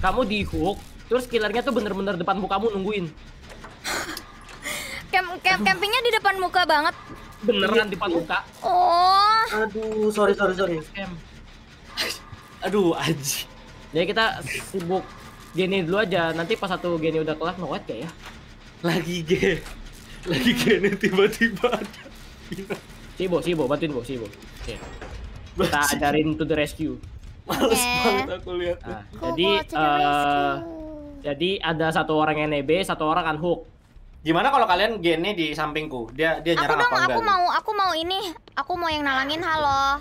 A: kamu di hook, terus killernya tuh bener-bener depan mukamu nungguin.
B: Camp, camp, campingnya di depan muka banget.
A: Beneran di depan muka. Oh. Aduh, sorry, sorry, sorry. Aduh, anjir. Jadi kita sibuk Geni dulu aja, nanti pas satu Geni udah kelar Noet kayak ya? Lagi G, lagi Geni tiba-tiba ada. Sibo, Sibo, bantuin Bo, Sibo. Okay. Kita ajarin to the rescue.
C: Males okay. banget aku lihat. Nah,
A: jadi uh, jadi ada satu orang yang NB, satu orang kan hook. Gimana kalau kalian Genie di sampingku? Dia dia nyerang aku enggak? Aku mau,
B: aku mau ini. Aku mau yang nalangin halo.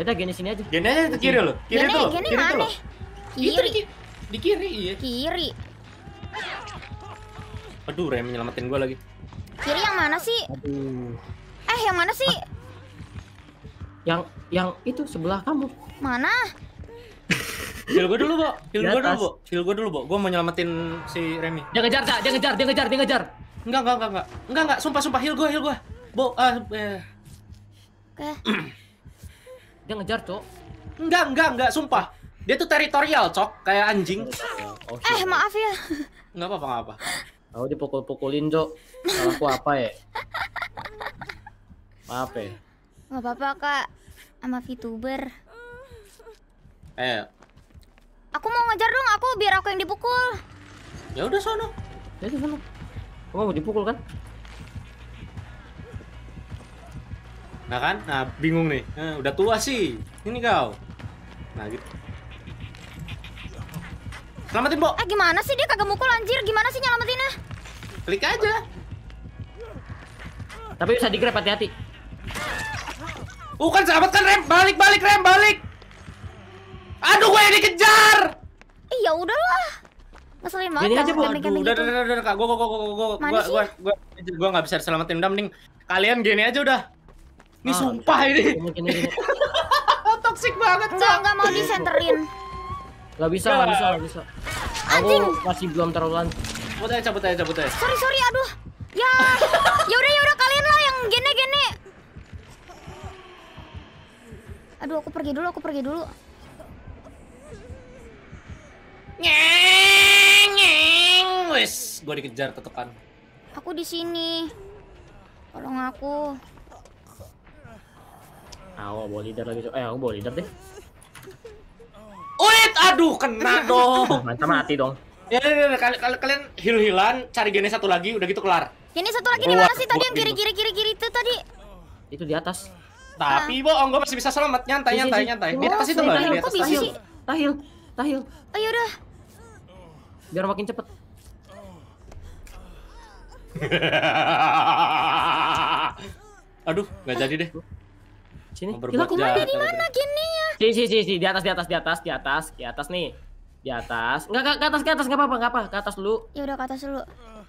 A: Udah gini sini aja. Gini aja ke kiri lo. Kiri tuh. gini
B: Kiri. Iya, di, kiri iya. Kiri.
A: Aduh, Rem nyelamatin gua lagi.
B: Kiri yang mana sih?
A: Aduh.
B: Eh, yang mana sih? Ah.
A: Yang yang itu sebelah kamu. Mana? Heal gue dulu, Bo. Heal gue dulu, Bo. Heal gue dulu, Bo. Gue mau nyelamatin si Remy. Dia ngejar, Cak. Dia ngejar, dia ngejar, dia ngejar. Enggak, enggak, enggak, enggak. Enggak, enggak. Sumpah, sumpah. Heal gue, heal gue. Bo, ah, eh. Oke. dia ngejar, Cok. Enggak, enggak, enggak. Sumpah. Dia tuh teritorial, cok, kayak anjing. Oh, eh, oh, eh maaf ya. Enggak apa-apa, enggak apa. Aku dipukul-pukulin, Cok. Aku apa ya? Maaf ya.
B: Enggak apa-apa, Kak. Sama VTuber. Eh. Aku mau ngejar dong, aku biar aku yang dipukul.
A: Ya udah sono. Ya udah sono. Kamu mau dipukul kan? Nah kan? Nah, bingung nih. Eh, udah tua sih. Ini kau. Nah, gitu. Selamatin, Bo. Eh, gimana sih
B: dia kagak mukul anjir? Gimana sih nyelamatinnya?
A: Klik aja. Tapi bisa digrab hati-hati. Bukan uh, sahabat kan rem, balik balik rem balik. Aduh, gue yang dikejar. Iya udahlah. Ngeselin banget. Ini kan aja, Bo. Udah, gitu. udah, udah, udah, Kak. Gua gua gua gua gua gua gua gua gua enggak bisa selamatin udah mending kalian gini aja udah. Ini ah, sumpah ini. Toxic
B: banget, Cak. Enggak mau disenterin.
A: Gak bisa, gak, bisa, gak bisa. Aku masih belum terlalu Cabut aja, cabut aja, cabut aja. Sorry,
B: sorry, aduh. Ya, yaudah, yaudah kalian lah yang gini gini.
A: Aduh, aku pergi dulu, aku
B: pergi dulu. Nyeng,
A: nyeng, wes, gue dikejar ketekan.
B: Aku di sini. Tolong aku.
A: Aku boleh leader lagi. Eh, aku boleh leader deh.
B: Wait, aduh kena dong.
A: Oh, Mantap mati dong. Ya, ya, ya kalian, kalian heal healan, cari gene satu lagi, udah gitu kelar.
B: Gene satu lagi di mana sih tadi yang kiri kiri kiri kiri itu tadi?
A: Itu di atas. Tapi bohong, gue masih bisa selamat nyantai iya, iya, nyantai iya. nyantai. Di oh, atas itu nggak? di atas.
C: Tahil,
B: tahil, tahil. Oh, ya Ayo udah.
A: Biar makin cepet. Aduh, nggak jadi deh. Sini. Gila aku mati di mana gininya? Sini sini sini di atas di atas di atas di atas di atas nih. Di atas. Enggak ke atas ke atas enggak apa-apa enggak apa.
B: Ke atas lu? Ya udah ke atas lu.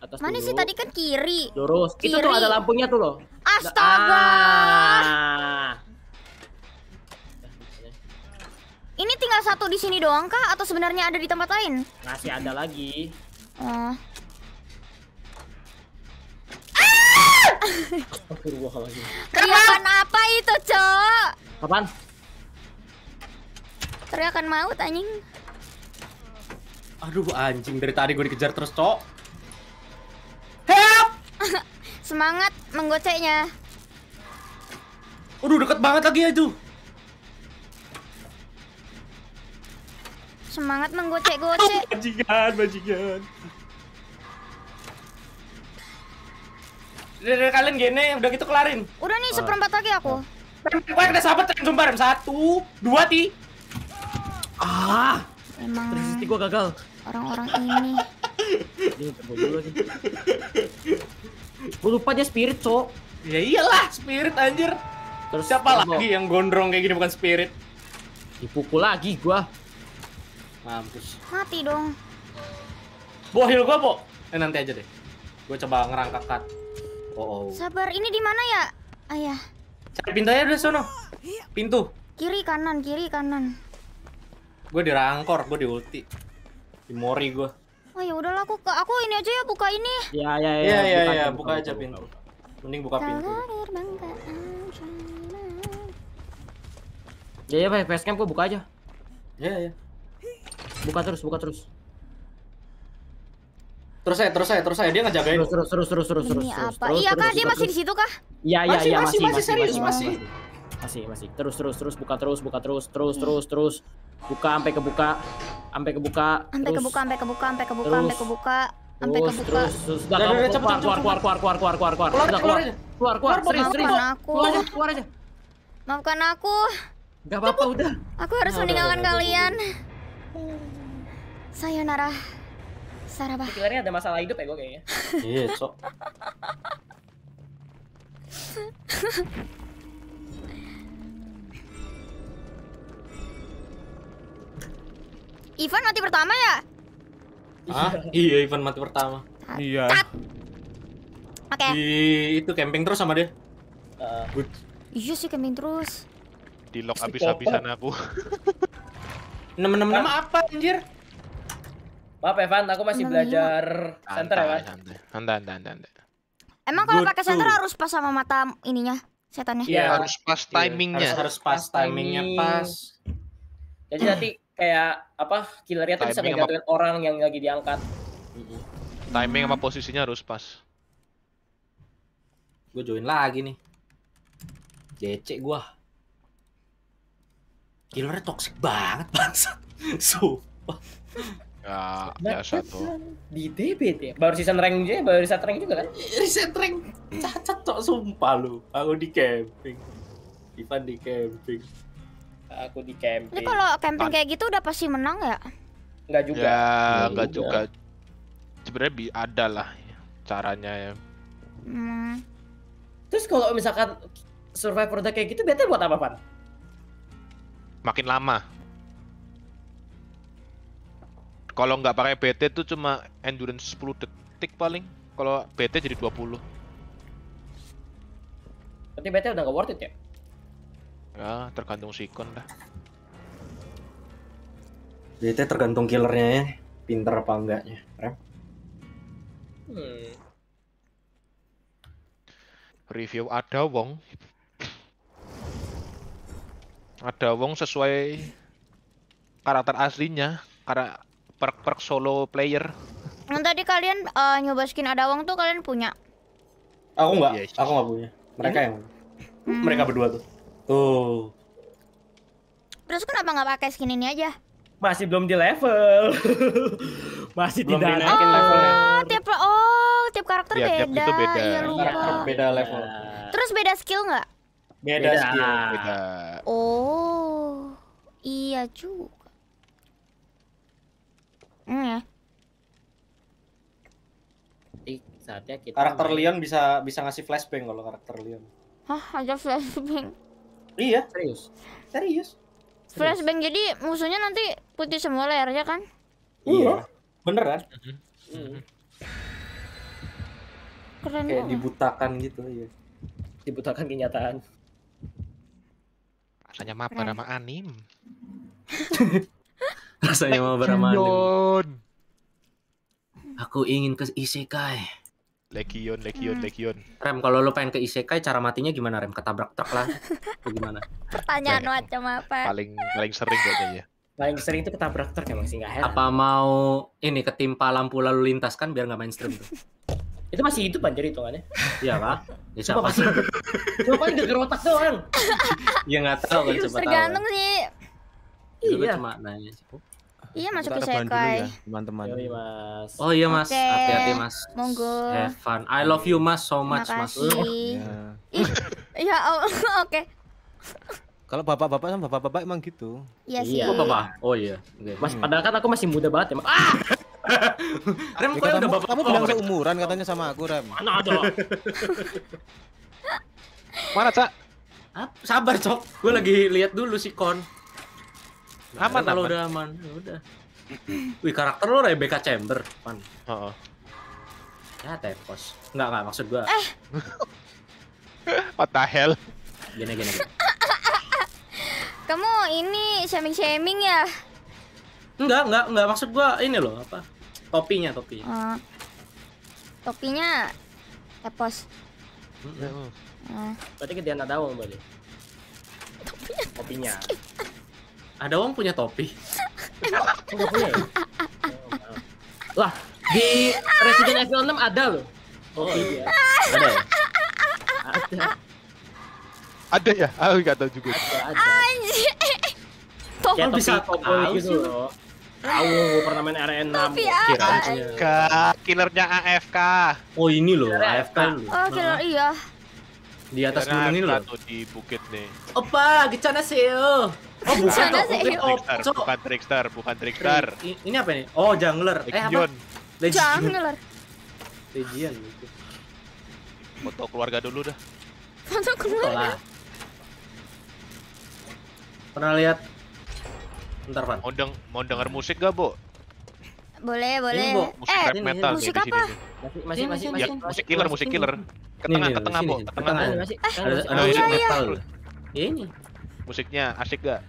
B: Atas Mana dulu. sih tadi kan kiri.
C: Lurus. Kiri. Itu tuh ada lampunya tuh loh. Astaga. Ah.
B: Ini tinggal satu di sini doang kah atau sebenarnya ada di tempat lain?
A: Masih ada lagi.
B: Oh. Teriakan apa itu, Cok? Kapan? Teriakan maut anjing.
A: Aduh, anjing dari tadi gue dikejar terus, Cok.
B: Help! Semangat menggoceknya.
A: Aduh, deket banget lagi ya itu.
B: Semangat menggocek-gocek.
A: Bajingan, bajingan. dari kalian gini udah gitu kelarin
B: udah nih seperempat lagi aku
A: gue ada sahabat tren jumbar satu dua ti ah emang resistisi gue gagal orang-orang ini ini sih lupa dia spirit cok ya iyalah spirit anjir terus siapa lagi gua... yang gondrong kayak gini bukan spirit dipukul lagi gua mampus
B: mati dong
A: bohil gua bo eh nanti aja deh gua coba ngerangkak kat Oh, oh.
B: Sabar, ini di mana ya? Ayah.
A: Cari pintunya udah sono. Pintu.
B: Kiri kanan, kiri kanan.
A: Gue dirangkor, gue di ulti. Di mori gue.
B: Oh ya udahlah aku ke aku ini aja ya buka ini. Ya
A: ya ya. Ya ya buka, buka, aja pintu. Mending buka pintu. Ya ya, face cam gua buka aja. Ya ya. Buka terus, buka terus. Terus saya, terus saya, terus saya dia ngejagain. Terus terus terus terus terus terus. Ini terus, apa? Terus, iya kah? dia masih di situ kah? Iya iya iya masih masih serius masih. Masih masih terus terus terus buka terus buka terus terus iya. terus terus buka sampai kebuka sampai kebuka sampai kebuka
B: sampai kebuka sampai kebuka sampai kebuka
A: Terus kebuka terus terus sudah keluar keluar keluar keluar keluar keluar keluar keluar keluar keluar keluar terus, terus,
B: keluar terus, keluar aja maafkan aku
C: terus, apa-apa udah aku harus meninggalkan kalian
B: sayonara
A: Sarabah. Pikirannya ada masalah hidup ya gue kayaknya. Iya,
C: cok.
B: Ivan mati pertama ya?
C: Ah,
A: iya Ivan mati pertama. Iya. Oke. Okay. Di itu camping terus sama dia. Uh, good. Iya sih camping terus. Di lock habis-habisan aku. Nama-nama apa anjir? Maaf Evan, aku masih belajar Center ya, Evan. Santai, santai, santai.
B: Emang kalau pakai center harus pas sama mata ininya setannya? Iya, harus pas iya, timingnya. Harus, pas timingnya pas.
A: Jadi nanti kayak apa killernya tuh bisa ngejatuhin orang yang lagi diangkat. Timing sama posisinya harus pas. Gue join lagi nih. Jecek gue. Killernya toxic banget bangsat. Sumpah. Ya, satu nah, biasa Di DBT ya? Baru season rank aja, ya? baru reset rank juga kan? Reset rank cacat cok sumpah lu. Aku di camping. Ivan di camping. Aku di camping. Jadi kalau camping
B: kayak gitu udah pasti menang ya?
A: Enggak juga. Ya, enggak juga. juga. Sebenarnya ada lah caranya ya. Hmm. Terus kalau misalkan survivor produk kayak gitu, bete buat apa, Pan? Makin lama. Kalau nggak pakai BT itu cuma endurance 10 detik paling. Kalau BT jadi 20. Berarti BT udah nggak worth it ya? Ya, tergantung sikon dah. BT tergantung killernya ya, pinter apa enggaknya, Rem. Hmm. Review ada wong. Ada wong sesuai karakter aslinya, karena perk-perk solo player.
B: Yang tadi kalian uh, nyoba skin Adawang tuh kalian punya?
A: Aku nggak, yes. Iya, iya. aku nggak punya. Mereka hmm. yang, hmm. mereka berdua tuh. Tuh.
B: Terus kenapa nggak pakai skin ini aja?
A: Masih belum di level. Masih belum tidak naikin oh, levelnya. Tiap
B: oh, tiap karakter ya, beda. Tiap
A: itu beda. Ya, lupa. Karakter beda level. Iya.
C: Terus
B: beda skill nggak?
C: Beda, beda skill. Beda.
B: Oh. Iya juga. Iya.
A: Jadi saatnya kita Karakter main. Leon bisa bisa ngasih flashbang kalau karakter Leon.
B: Hah, ada flashbang.
A: Iya. Serius.
B: Serius. Flashbang jadi musuhnya nanti putih semua layarnya kan?
A: Iya. iya. Beneran. Mm. Mm-hmm. Keren Kayak dibutakan gitu ya. Dibutakan kenyataan. rasanya maaf sama anim.
C: rasanya mau beramal.
A: Aku ingin ke isekai. Lekion, Lekion, hmm. Lekion. Rem, kalau lo pengen ke Isekai, cara matinya gimana Rem? Ketabrak truk lah, gimana?
B: Pertanyaan macam apa? Paling
A: paling sering kayaknya. Paling sering itu ketabrak truk emang sih nggak heran. Apa mau ini ketimpa lampu lalu lintas kan biar nggak mainstream tuh? itu masih hidup anjir hitungannya iya pak ya, siapa pasti cuma paling geger otak doang ya nggak tahu kan coba tahu tergantung sih iya cuma nanya
B: Iya masuk ke Sekai. Ya,
A: teman-teman. Oh iya Mas, okay. hati-hati Mas. Monggo. Evan, I love you Mas so much Mas. Iya.
B: Iya, oke.
A: Kalau bapak-bapak sama bapak-bapak emang gitu. Iya sih. Iya. Oh, bapak. Oh iya. Okay. Mas hmm. padahal kan aku masih muda banget ya. Mas. Ah! Rem, kau ya, udah bapak. Kamu bilang seumuran katanya sama aku, Rem. Mana ada. Mana, Cak? Sabar, Cok. Gue lagi lihat dulu si Kon. Aman kalau udah aman, ya udah. Wih karakter lo Rebecca Chamber, pan. Oh, oh. Ya tepos. Enggak enggak maksud gua. Eh. What the hell? Gini gini. gini.
B: Kamu ini shaming-shaming ya?
A: Enggak, enggak, enggak maksud gua ini loh apa? Topinya, topinya.
B: Uh, topinya tepos.
A: Mm uh. Berarti kegiatan tahu Topinya. topinya. Ada Wong punya topi?
C: Ya? Lah, di Resident Evil 6 ada loh. Oh, iya. Ada ya? Ada.
A: Ada ya? Aku nggak tahu juga. Ada,
C: Topi. Ya, bisa topi gitu loh.
A: Tahu pernah main RN 6 AFK. Killernya AFK. Oh, ini loh, AFK Oh, killer iya. Di atas gunung ini loh. Di bukit nih. Opa, gecana sih. Oh. Oh bukan, Sana sih. Oh, so. bukan trickster, bukan trickster. Ini apa nih? Oh jungler. Legion. Eh apa? Legion. Jungler. Legion. Foto keluarga dulu dah. Foto keluarga. Pernah lihat? Bentar, Van. Mau, deng mau denger musik gak, bo?
B: boleh boleh eh, ini, bo, musik eh, rap metal ini, musik apa masih
A: masih masih, masih, ya, musik killer musik killer ke tengah ke tengah bo ke tengah ada, ada iya, musik iya, metal ya ini musiknya asik gak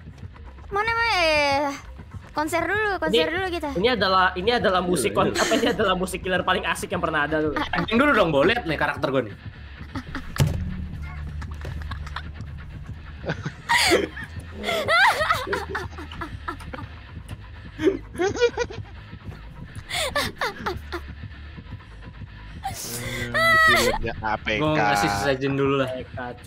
B: mana eh, eh, eh, eh konser dulu konser ini, dulu
A: kita ini adalah ini adalah musik iya, iya. kon apa ini adalah musik killer paling asik yang pernah ada dulu anjing ah, ah. dulu dong boleh nih karakter gue nih
C: hmm, Gue ngasih sesajen
A: dulu lah. APK,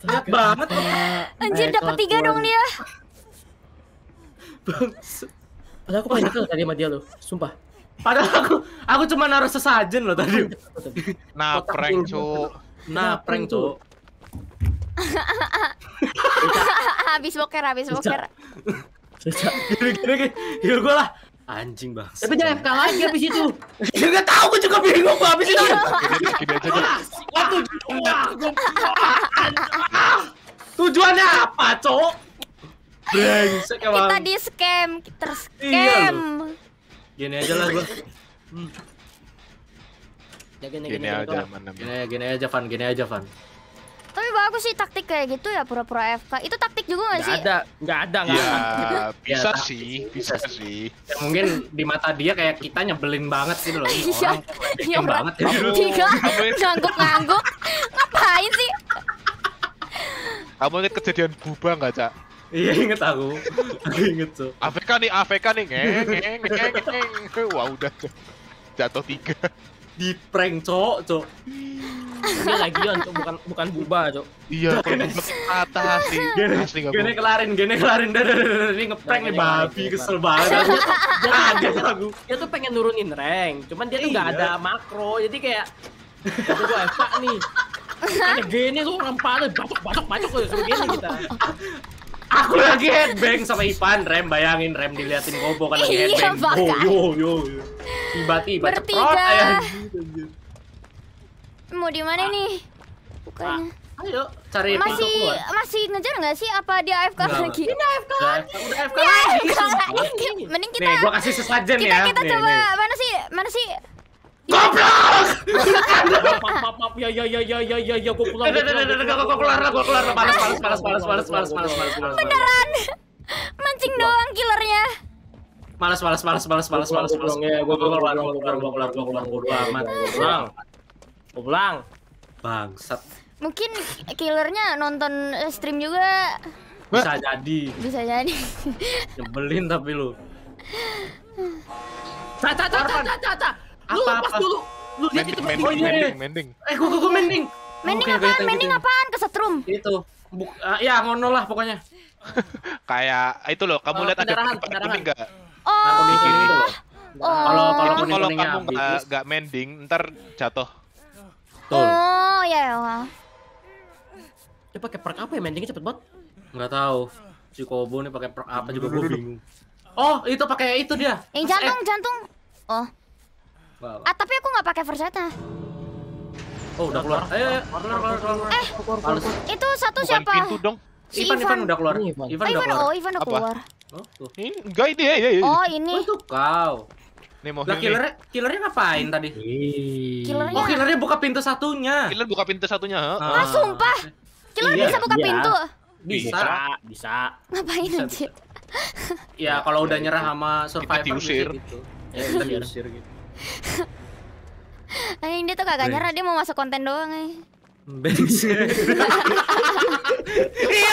C: Jahat banget. Anjir dapat tiga
B: dong dia.
A: Padahal aku paling dekat tadi sama dia loh, sumpah. Padahal aku aku cuma naruh sesajen loh tadi. Nah, prank, Cuk. Nah, prank, Cuk.
B: habis boker, habis boker.
A: Gini gini gini. Yuk gue lah. Anjing bang. Tapi jangan FK lagi habis itu.
C: Ya gak tau gue juga bingung gue abis itu.
A: Waktu tujuannya apa, cowok? Brengsek Kita di
B: scam, kita scam.
A: Iya, gini aja lah gue. Ya,
C: hmm. gini, gini, gini, aja, gini, gini
A: aja, aja, gini aja, aja,
B: tapi bagus sih taktik kayak gitu ya pura-pura FK. Itu taktik juga gak, gak sih?
A: Ada, gak ada, gak ya, Bisa ya, sih, bisa sih. Ya, mungkin di mata dia kayak kita nyebelin banget gitu loh. Iya, iya banget. Ya. Tiga, ngangguk-ngangguk.
B: Ngapain sih?
A: Kamu inget kejadian buba gak, Cak? Iya inget aku, aku inget tuh. AFK nih, AFK nih, ngeng, ngeng, ngeng, ngeng. Wah udah jatuh tiga di prank cok cok ini lagi on ya, cok bukan bukan buba cok iya gene kata sih gini gini kelarin gini kelarin dari ini ngeprank nih babi kesel banget ada lagu dia tuh pengen nurunin rank cuman dia tuh iya. nggak ada makro jadi kayak itu gua efek nih ada gini tuh orang parah bacok bacok bacok kayak gini kita aku lagi headbang sama Ipan rem bayangin rem diliatin gobo kan lagi iya, headbang oh, yo yo yo tiba-tiba ceprot ayah
B: mau di mana ah. nih ah, bukannya ah. ayo cari masih masih ngejar nggak sih apa dia AFK Enggak. lagi ini AFK lagi udah AFK lagi mending kita nih gua
A: kasih kita, ya kita nih, coba nih.
B: mana sih mana sih
A: Goblok. Ya, ya, ya, ya, ya, ya, ya,
B: Mancing doang killernya.
A: Malas malas malas malas malas malas malas. pulang. Bangsat.
B: Mungkin killernya nonton stream juga.
A: Bisa jadi. Bisa jadi. Nyebelin tapi lu. Caca, caca, caca, caca. Lu apa, lepas apa? dulu. Lu lihat itu mending, mending, mending, mending. Eh, gua gua mending. Mending okay, apaan? Mending apaan? Kesetrum. Itu. Buk, uh, ya ngono lah pokoknya. Kayak itu loh, kamu uh, lihat ada kuning enggak?
C: Oh. Nah, Oh. Kalau kalau kalau kamu
A: nggak mending, ntar jatuh. Tuh. Oh ya, ya ya. Dia pakai perk apa ya mendingnya cepet banget? Nggak tahu. Si Kobo nih pakai perk apa juga gue bingung. Oh itu pakai itu
C: dia.
B: Yang jantung jantung. Oh. Ah, tapi aku nggak pakai versetnya.
A: Oh, udah keluar. eh
C: keluar keluar, keluar,
B: keluar. Eh, itu satu Bukan siapa? Pintu dong.
A: Si Ivan, Ivan, udah keluar. Ivan, Ivan udah keluar. Oh, Ivan udah oh, keluar. Oh, tuh. Ini enggak ini ya, ya, ya, ya. Oh, ini. Oh, itu kau. Nih mau nah, killernya, killernya ngapain tadi? Killernya. Oh, killernya buka pintu satunya. Killer buka pintu satunya, heeh. Ah. ah, sumpah.
B: Killer iya, bisa buka iya. pintu.
A: Bisa. Bisa. bisa.
B: Ngapain anjir?
A: Ya, kalau udah nyerah sama survivor gitu. Ya, kita diusir gitu.
B: Eh, dia tuh kagak nyerah, dia mau masuk konten doang eh.
C: Bensin. iya,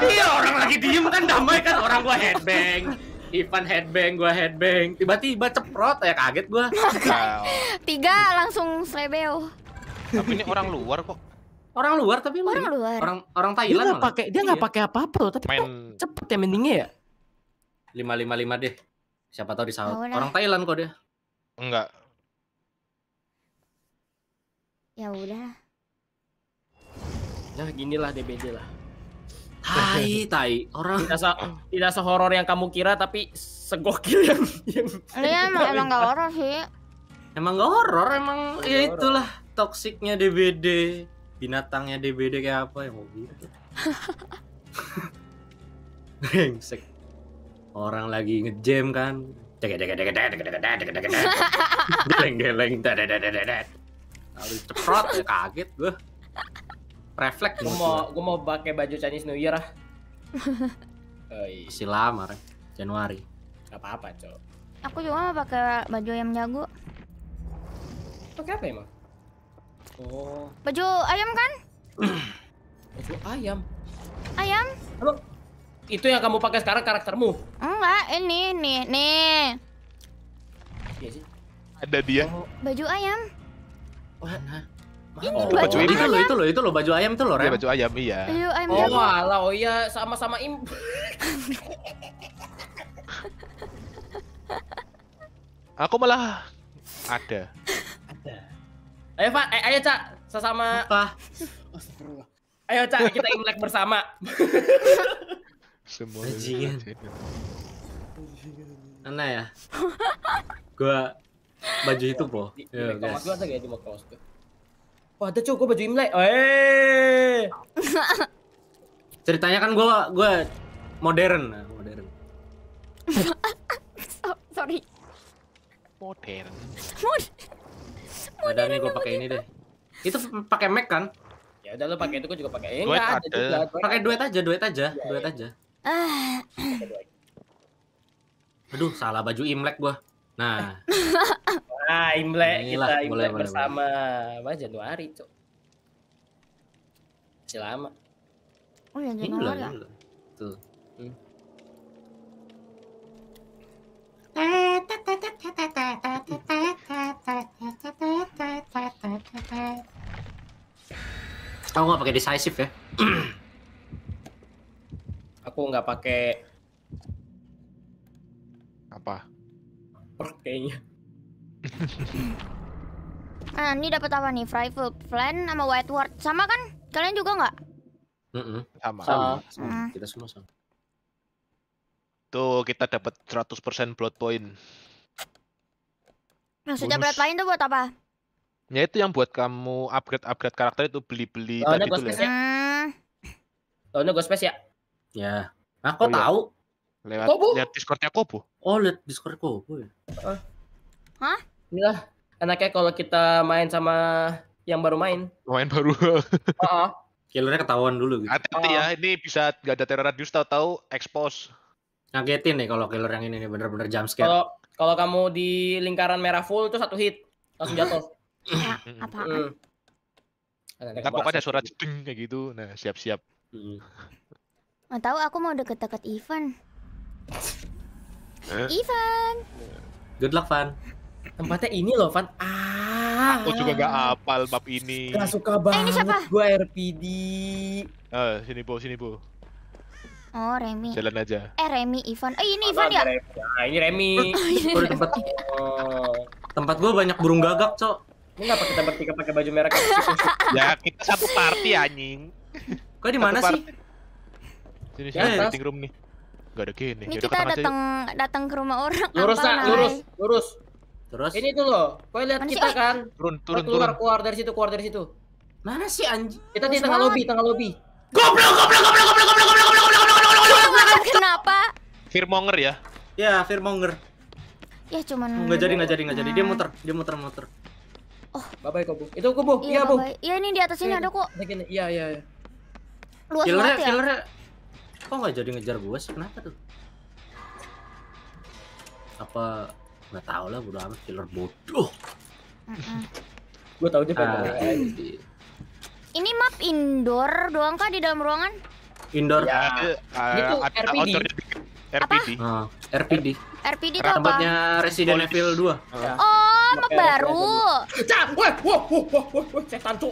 C: iya orang lagi diem kan damai kan orang gua headbang.
A: Ivan headbang, gua headbang. Tiba-tiba ceprot ya kaget gua. Iya.
B: Tiga langsung slebeo.
A: Tapi ini orang luar kok. Orang luar tapi orang luar. Orang orang Thailand. Dia nggak pakai dia nggak iya. pakai apa-apa tuh, tapi main... cepet ya mendingnya ya. Lima lima lima deh. Siapa tahu di sawah. orang Thailand kok dia. Enggak. Ya udah. Nah, ginilah DBD lah. Tai, tai. Orang tidak se tidak sehoror yang kamu kira tapi segokil yang
C: yang Iya, emang emang
B: enggak horor sih.
A: Emang enggak horor, emang gak ya itulah toksiknya DBD. Binatangnya DBD kayak apa yang mau gitu. Orang lagi ngejam kan, geleng-geleng ceprot ya kaget gue refleks gue mau gue mau pakai baju Chinese New Year ah masih lama Januari gak apa-apa cok
B: aku juga mau pakai baju ayam jago
A: pakai apa emang oh
B: baju ayam kan
A: baju
B: ayam ayam halo
A: itu yang kamu pakai sekarang karaktermu?
B: Enggak, ini nih, nih.
A: Iya sih. Ada dia. Oh. Baju ayam. Mana? Oh, ini oh, baju, baju ayam. Itu loh, ya? itu loh, itu loh baju ayam itu loh, Ya, baju ayam, iya. Baju ayam. Oh, wala oh iya, sama-sama im. Aku malah ada. Ada. Ayo, Pak. Eh, ayo, Cak. Sesama. Apa? Ayo, Cak, kita Imlek bersama. semua Anjingan aneh ya, ya? gua baju itu bro. Iya, wah ada cowok gua baju imlek eh ceritanya kan gua gua modern nah, modern sorry modern modern ada nih gua pakai ini deh itu pakai Mac kan ya udah lu pakai itu gua juga pakai ini pakai duet aja duet aja ya, duet iya. aja Ah. Aduh, salah baju Imlek gua. Nah. Ah, nah, Imlek Inilah, kita Imlek boleh, bersama. Mas Januari, Cok. Masih lama.
C: Oh iya, ya, Januari ya?
A: Tuh. Tahu nggak pakai decisive ya aku nggak pakai apa perk kayaknya
B: nah ini dapat apa nih rifle, Plan sama White Ward sama kan kalian juga nggak
A: mm -mm. sama sama, sama. Mm. kita semua sama tuh kita dapat 100% blood point
B: maksudnya nah, blood point itu buat apa
A: ya itu yang buat kamu upgrade upgrade karakter itu beli beli oh, tadi itu ya ini gue spes ya Ya. aku nah, kok oh, iya. tahu? Lewat Kobo? lihat Discordnya Kobo. Oh, lihat Discord Kobo ya. Uh. Hah? Inilah Enaknya kalau kita main sama yang baru main. Main baru. Heeh. uh -uh. Killernya ketahuan dulu gitu. Hati-hati uh. ya, ini bisa gak ada teror radius tahu-tahu expose. Ngagetin nih kalau killer yang ini nih benar bener jump scare. Kalau kalau kamu di lingkaran merah full itu satu hit langsung jatuh.
C: Ya, apaan? Hmm. Kan pokoknya suara
A: jeding kayak gitu. Nah, siap-siap. Mm.
B: Nggak tahu aku mau deket-deket Ivan. Eh? Ivan.
A: Good luck, Van. Tempatnya ini loh, Van. Ah. Aku juga gak apal bab ini. Gak suka banget. Eh, ini siapa? Gua RPD. Eh, uh, sini Bu, sini Bu.
B: Oh, Remy. Jalan aja. Eh, Remy Ivan. Eh, ini Ivan ya? Nah,
A: ini Remy. Oh, iya. tempat. Oh. Tempat gua banyak burung gagak, Cok. Ini gak pakai tempat tiga pakai baju merah kan? ya, kita satu party anjing. Kau di mana sih? Sini sini ya, meeting room nih. Enggak ada gini. Ini ya kita datang
B: datang ke rumah orang. Lurus nak, lurus, lurus.
A: Terus? Ini tuh loh. Kau lihat Mana kita sih? kan. Turun, turun, keluar, turun. Keluar, keluar dari situ, keluar dari situ. Mana sih anjing? Kita di tengah lobby, tengah lobby. Goblok, goblok, goblok,
C: goblok, goblok, goblok, goblok, goblok, goblok, goblok,
A: goblok.
B: goblok, Kenapa?
A: Firmonger ya? Ya, firmonger.
B: Ya cuman Enggak jadi, enggak jadi,
A: enggak jadi. Dia nah. muter, dia muter, muter. Oh, bye bye kok, Bu. Itu kok, Bu. Iya, iya Bu. Iya, ini di atas sini ada kok. Iya, iya, iya. Luas banget ya. killer kok nggak jadi ngejar gue sih kenapa tuh apa nggak tahu lah udah amat killer bodoh gue tahu dia pengen uh,
B: ini map indoor doang kah di dalam ruangan
A: indoor ya, uh, itu RPD RPD RPD
B: RPD itu apa tempatnya
A: Resident Evil 2 ya. oh map ya, ya, baru cah wah wah wah wah setan cuk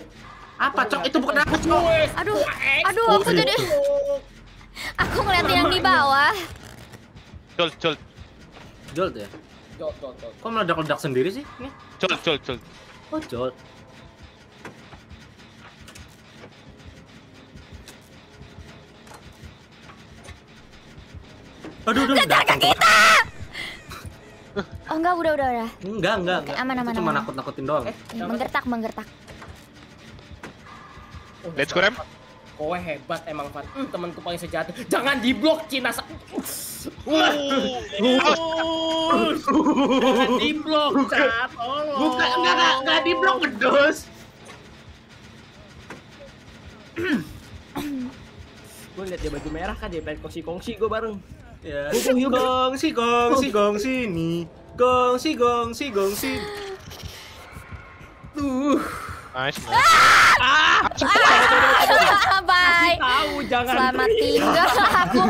A: apa cok itu bukan aku cok aduh aduh aku jadi Aku ngeliat yang di bawah. Jolt, jolt. Jolt ya? Jolt, jolt, jolt. Kok meledak-ledak sendiri sih? Jolt, jolt, jolt. Oh, jolt.
C: Aduh, aduh, ledak ke kita!
B: Oh enggak, udah, udah, udah.
A: Enggak, enggak. enggak. aman, aman, Cuma nakut-nakutin doang. Eh,
B: menggertak, menggertak.
A: Let's go, Rem kowe hebat emang Fat. Hmm, temanku paling sejati. Jangan diblok Cina. Jangan diblok, Cat. Tolong. Bukan enggak enggak enggak diblok pedus. gue liat dia baju merah kan dia pengen kongsi-kongsi gue bareng. Ya. Yeah. Kongsi kongsi kongsi nih. Gong si gong si gong si. Tuh. Nice, nice. Ah! Ah!
B: ah! Bye. Tahu, jangan. Selamat tinggal aku.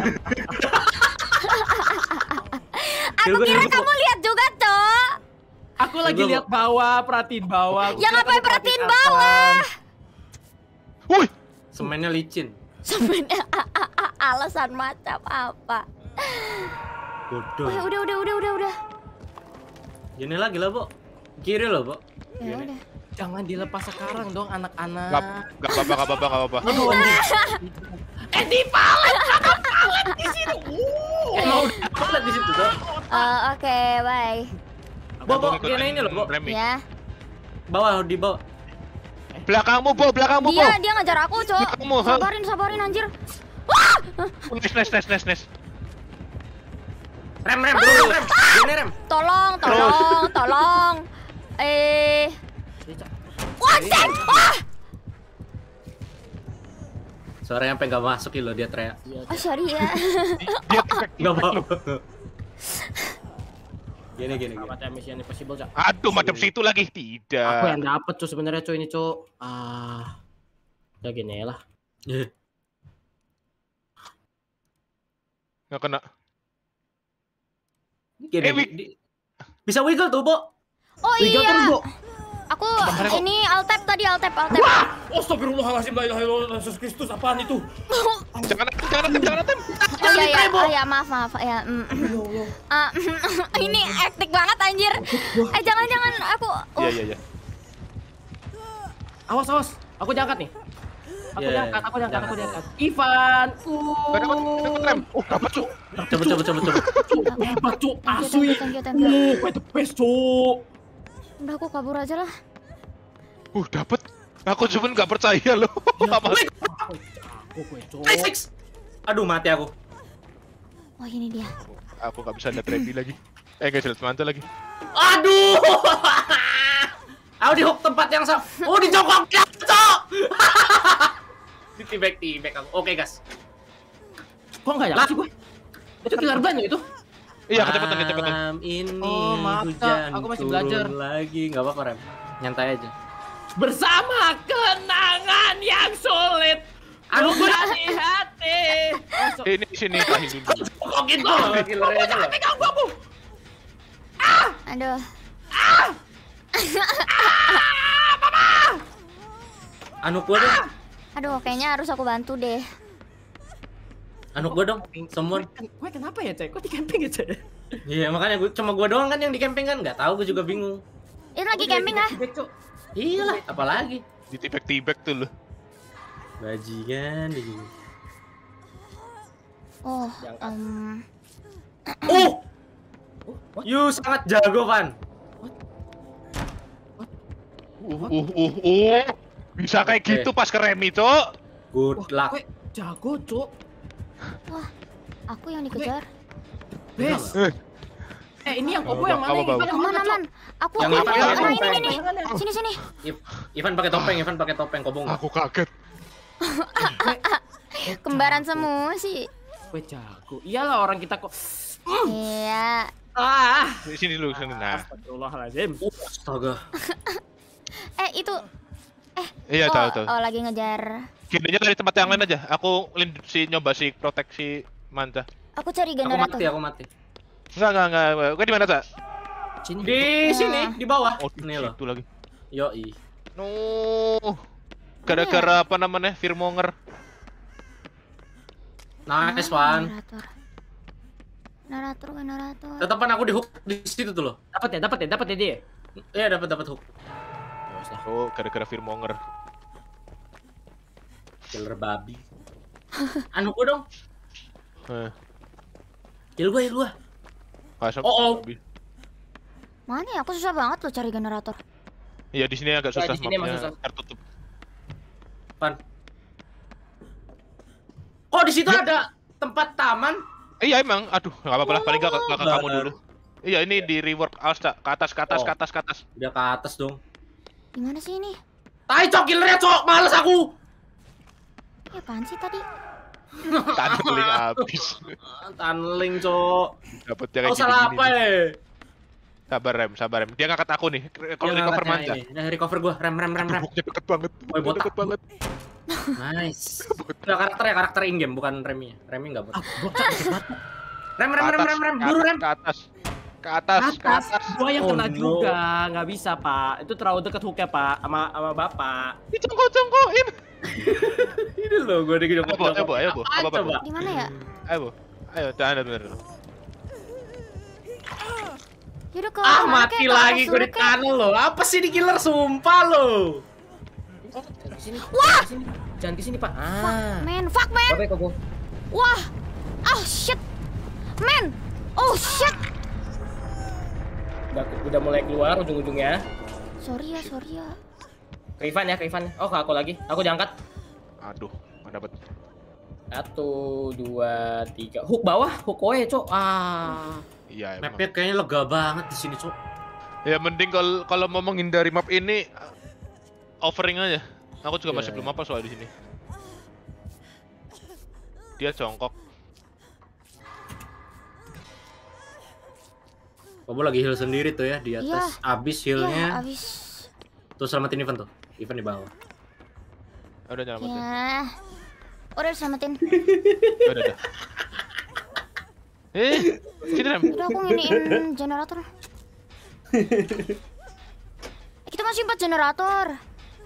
C: aku kira kamu
B: lihat juga, Cok. Aku lagi lihat
A: bawah, perhatiin bawah. Aku ya ngapain perhatiin bawah? Woi, semennya licin.
B: Semennya alasan macam
A: apa? Bodoh. Udah, udah, udah, udah, udah. Gini lagi lah, bu. Kiri loh, bu. Ya udah. Jangan dilepas sekarang dong anak-anak. Gak apa-apa, gak apa-apa, gak apa-apa. Aduh, Andi. Andi palet, ada palet di
B: situ mau emang udah
A: palet di situ dong.
B: Oh, oke, bye.
A: Bo, bo, dia ini loh, Bo. Ya. bawa di bawah. Belakangmu, Bo, belakangmu, Bo. Dia, dia ngejar aku, Cok. Sabarin,
B: sabarin, anjir. Wah!
A: Nes, nes, nes, nes, nes. Rem, rem, dulu, rem. Gini, rem.
B: Tolong, tolong, tolong. Eh...
A: Wah, Ah! Suara yang pengen gak masuk loh dia teriak. Iya, oh sorry ya. dia mau. Gini gini. Apa gini. Mission Impossible cak? Aduh macam situ lagi tidak. Aku yang dapat cuy sebenarnya cuy ini cuy. Ah, udah ya gini lah. Enggak kena. Gini, eh, di, bisa wiggle tuh, Bo.
B: Oh wiggle iya. Terus, Bo. Aku ini altep tadi altep altep. Wah!
A: Astagfirullahalazim la ilaha illallah Yesus Kristus apaan itu? jangan jangan jangan jangan. Oh iya iya, oh, ya
B: maaf maaf ya. Uh, ini hektik banget anjir.
A: Eh jangan jangan aku. Iya iya iya. Awas awas, aku jangkat nih.
C: Aku yeah, diangkat, aku diangkat, aku diangkat.
A: Ivan, uh. Dapat, dapat rem. Oh, dapat cuk. Dapat, dapat, dapat, dapat. cuk, asui. Uh, itu best cuk.
B: Udah aku kabur aja lah.
A: Uh, dapat. Aku cuma nggak percaya loh. Ya, Aduh, mati aku. Wah, oh, ini dia. Aku nggak bisa lihat Rebi lagi. Eh, nggak jelas mantel lagi. Aduh! aku dihook tempat yang sama. Oh, di jongkok. Ya, cok! di tibek-tibek aku. Oke, okay, guys.
C: Kok nggak nyala sih gue?
A: Itu killer band ya itu? Iya, kecepatan, kecepatan. Malam ini oh, maaf, hujan aku masih belajar. lagi, nggak apa-apa Rem. Nyantai aja. Bersama kenangan yang sulit. Aku berani hati. Masuk. Oh,
C: ini sini tahi dulu. Kok gitu? Kok hati
B: kamu aku? Ah! Aduh. Ah! Anu ah! Mama! Anu kuat deh. Aduh, kayaknya harus aku bantu deh
A: anu gue dong semua
B: gue kenapa ya cek kok di camping aja ya, cek
A: iya yeah, makanya gue cuma gue doang kan yang di camping kan nggak tahu gue juga bingung
B: Ini lagi camping ah
A: iya lah apalagi di tibek tibek tuh lo bajingan di
C: oh um... Oh! oh
A: What? You sangat jago, Van. What? Uh, uh, uh, uh. Bisa kayak okay. gitu pas ke remi, Cok. Good luck. Jago, Cok.
C: Wah, aku
B: yang dikejar. Bes. Eh. Eh ini yang kobo yang mana? Apa, Ivan aman aman. Aku yang aku,
A: yang topeng. Ini
B: ini Sini sini.
A: Ivan pakai topeng, Ivan pakai topeng kobong. Aku kaget.
B: Kembaran semua sih.
A: Gue jago.
B: Iyalah orang kita kok. Hmm. Iya. Ah.
A: Sini dulu sini nah. Astagfirullahalazim. Uh, astaga.
B: eh itu
A: eh iya, oh, tahu, tahu. oh
B: lagi ngejar
A: Gindanya dari tempat yang lain aja. Aku si nyoba si proteksi manta.
B: Aku cari generator. Aku mati, aku
A: mati. Enggak, enggak, enggak. Gue di mana, Sa? Sini. Di iya. sini, di bawah. Oh, ini loh. Itu lagi. yo Yoi. No. Iya. Gara-gara apa namanya? Firmonger. Nice, one. Generator. Generator, generator. Tetepan aku di hook di situ tuh loh. Dapat ya, dapat ya, dapat ya dia. Iya, dapat dapat hook. Oh, usah gara-gara Firmonger killer babi anu gua dong eh. kill gua ya gua Kasap, oh, oh.
B: mana ya aku susah banget loh cari generator
A: iya di sini agak iya, susah nah, mapnya susah. tertutup pan oh di situ iya. ada tempat taman iya emang aduh nggak apa-apa lah paling gak ke kamu dulu iya ini ya. di rework Alsta ke atas ke atas oh. ke atas ke atas udah ke atas dong
B: gimana sih ini Tai cok killernya cok, males aku. Ini eh, apaan sih tadi?
A: Tunneling abis Tunneling, Cok. Dapat jarak oh, gini apa ya? Sabar rem, sabar rem. Dia ngangkat aku nih.
C: Kalau recover iya, manja.
A: Nah, recover gua. Rem rem rem rem. Buknya deket banget. Boy, botak. Deket banget. Nice. Nah, karakter ya karakter in game bukan remnya. Remnya enggak botak. Ah, botak Rem rem rem rem rem. Buru rem. Ke atas. Ke atas. Ke atas. Gua yang oh, kena juga. Enggak bisa, Pak. Itu terlalu deket hooknya, Pak. Sama sama Bapak.
C: Dicongkok-congkokin
A: ini loh gue dikit ayo bu ayo bu ayo bu apa apa coba gimana ya ayo bu ayo
C: tahan, bener bener Yaudah, ah mati lagi gue ditahan
A: lo apa sih di killer sumpah lo wah jangan sini pak ah men fuck men ya
B: wah oh shit men oh shit
A: udah udah mulai keluar ujung-ujungnya
B: sorry ya sorry ya
A: ke Ivan ya, ke Ivan. Oh, ke aku lagi. Aku diangkat. Aduh, nggak dapet. Satu, dua, tiga. Hook bawah, hook away, cok. Ah. Iya, Mapnya kayaknya lega banget di sini, cok. Ya mending kalau kalau mau menghindari map ini offering aja. Aku juga yeah. masih iya. belum apa soal di sini. Dia congkok. Kamu lagi heal sendiri tuh ya di atas. Yeah. Abis healnya. Yeah, abis. Tuh selamatin event tuh. Ivan di bawah.
C: Oh, udah nyelamatin.
B: Ya. Udah selamatin. Ya udah, udah.
C: Eh, sini Rem. Udah aku nginiin
B: generator. Kita masih empat generator.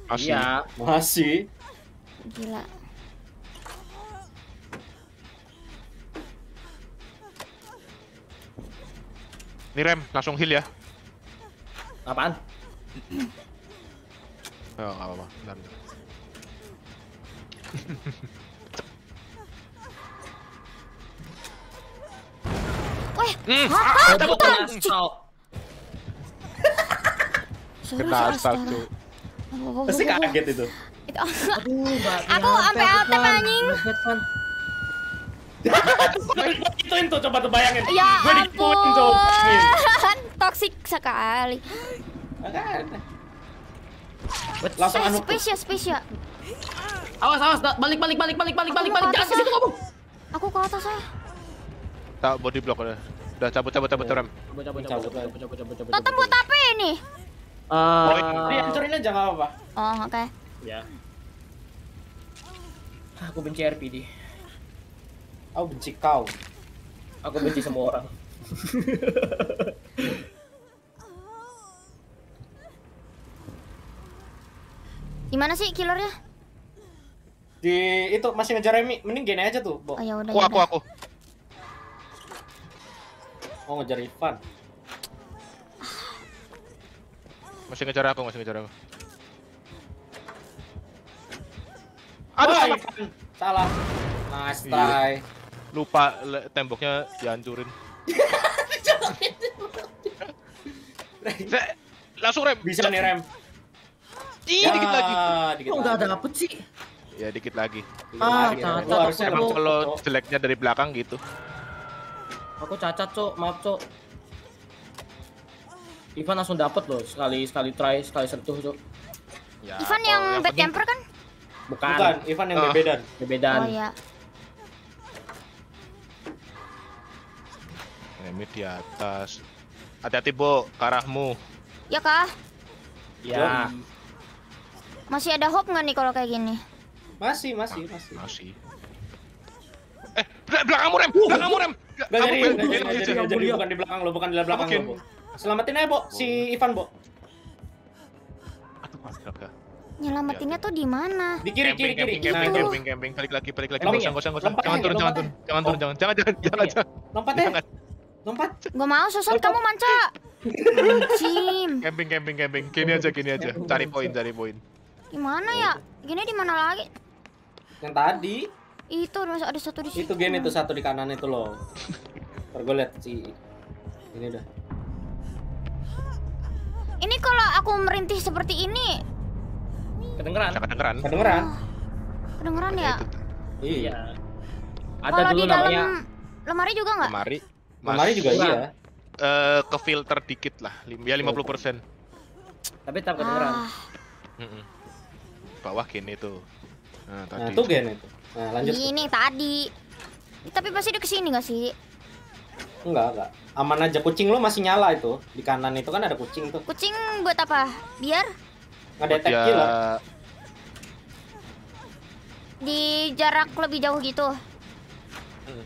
A: Masih. Ya, masih. Gila. Nih Rem, langsung heal ya. Apaan? Ayo, gak apa-apa, bentar, bentar.
C: hmm. apa? Ah, tepuk nasal.
B: Kena asal tuh. Pasti kaget itu. itu
A: Aduh, aku sampe out anjing. Ituin tuh coba tuh bayangin. Ya ampun.
B: Toxic sekali.
A: Makanya. Langsung anu. Spesial, ya, spesial. Ya. Awas, awas, balik balik balik balik balik balik balik. Jangan situ ah. kamu. Aku ke atas saya. Ah. Tak body block udah. Udah cabut cabut cabut Cabut cabut cabut cabut cabut cabut cabut. Tetap buat apa ini? Eh, dihancurin aja enggak apa-apa. Oh, oke. Ya. Aku benci RPD. Aku benci kau. Aku benci semua orang.
B: Di mana sih killernya?
A: Di itu masih ngejar Remy. Mending gini aja tuh, Bo. Oh, yaudah, aku, ya aku, aku. Oh, ngejar Ivan. Masih ngejar aku, masih ngejar aku. Aduh, Wah, salah. Nice try. Iya. Lupa temboknya dihancurin. langsung rem. Bisa nih rem.
C: Ih, ya, dikit lagi.
A: Dikit Kok nggak dapet sih? Ya dikit lagi. Ah, ya, emang kalau jeleknya dari belakang gitu. Aku cacat, Cok. Maaf, Cok. Ivan langsung dapet loh sekali sekali try sekali sentuh cok. Ya, Ivan yang, yang bad camper kan? Bukan. Bukan, Ivan yang oh. bebedan. Oh iya. Ini di atas. Hati-hati, Bo, ke Ya, Kak. Ya.
B: Masih ada hope nggak nih kalau kayak gini?
A: Masih, masih, masih. Masih. Eh, belakang murem, uh, belakang murem. Gak jadi, gak jadi, bukan di belakang lo, bukan di belakang lo. Selamatin aja, Bo, si oh. Ivan, Bo. Aduh, astaga.
B: Nyelamatinnya ya, tuh di mana? Di kiri, kiri, kiri. Camping, camping,
A: camping, Balik lagi, balik lagi. Gosong, gosong, gosong. Jangan turun, jangan turun. Jangan turun, jangan. Jangan, jangan, jangan. Lompat ya. Lompat.
B: Gak mau, Sosot, kamu manca.
A: Anjing. Camping, camping, camping. Gini aja, gini aja. Cari poin, cari poin.
B: Gimana ya? Gini di mana lagi? Yang tadi. Itu masih ada satu di situ. Itu gen itu
A: satu di kanan itu loh. Tergolet sih. ini udah
B: Ini kalau aku merintih seperti ini
A: kedengeran. kedengeran. Kedengeran. Oh. Kedengeran ya? Iya. iya. Ada kalo dulu di namanya lemari juga nggak? Lemari. Mas, lemari juga iya. Uh, ke filter dikit lah, ya 50%. Tapi tetap kedengeran. Ah bawah gini itu. Nah, nah, tadi. Nah, itu gen itu. Nah, lanjut. Ini
B: tuh. tadi. Tapi pasti dia kesini gak sih?
A: Enggak, enggak. Aman aja kucing lu masih nyala itu. Di kanan itu kan ada kucing tuh.
B: Kucing buat apa? Biar
A: ngedetek dia... lah.
B: Di jarak lebih jauh gitu.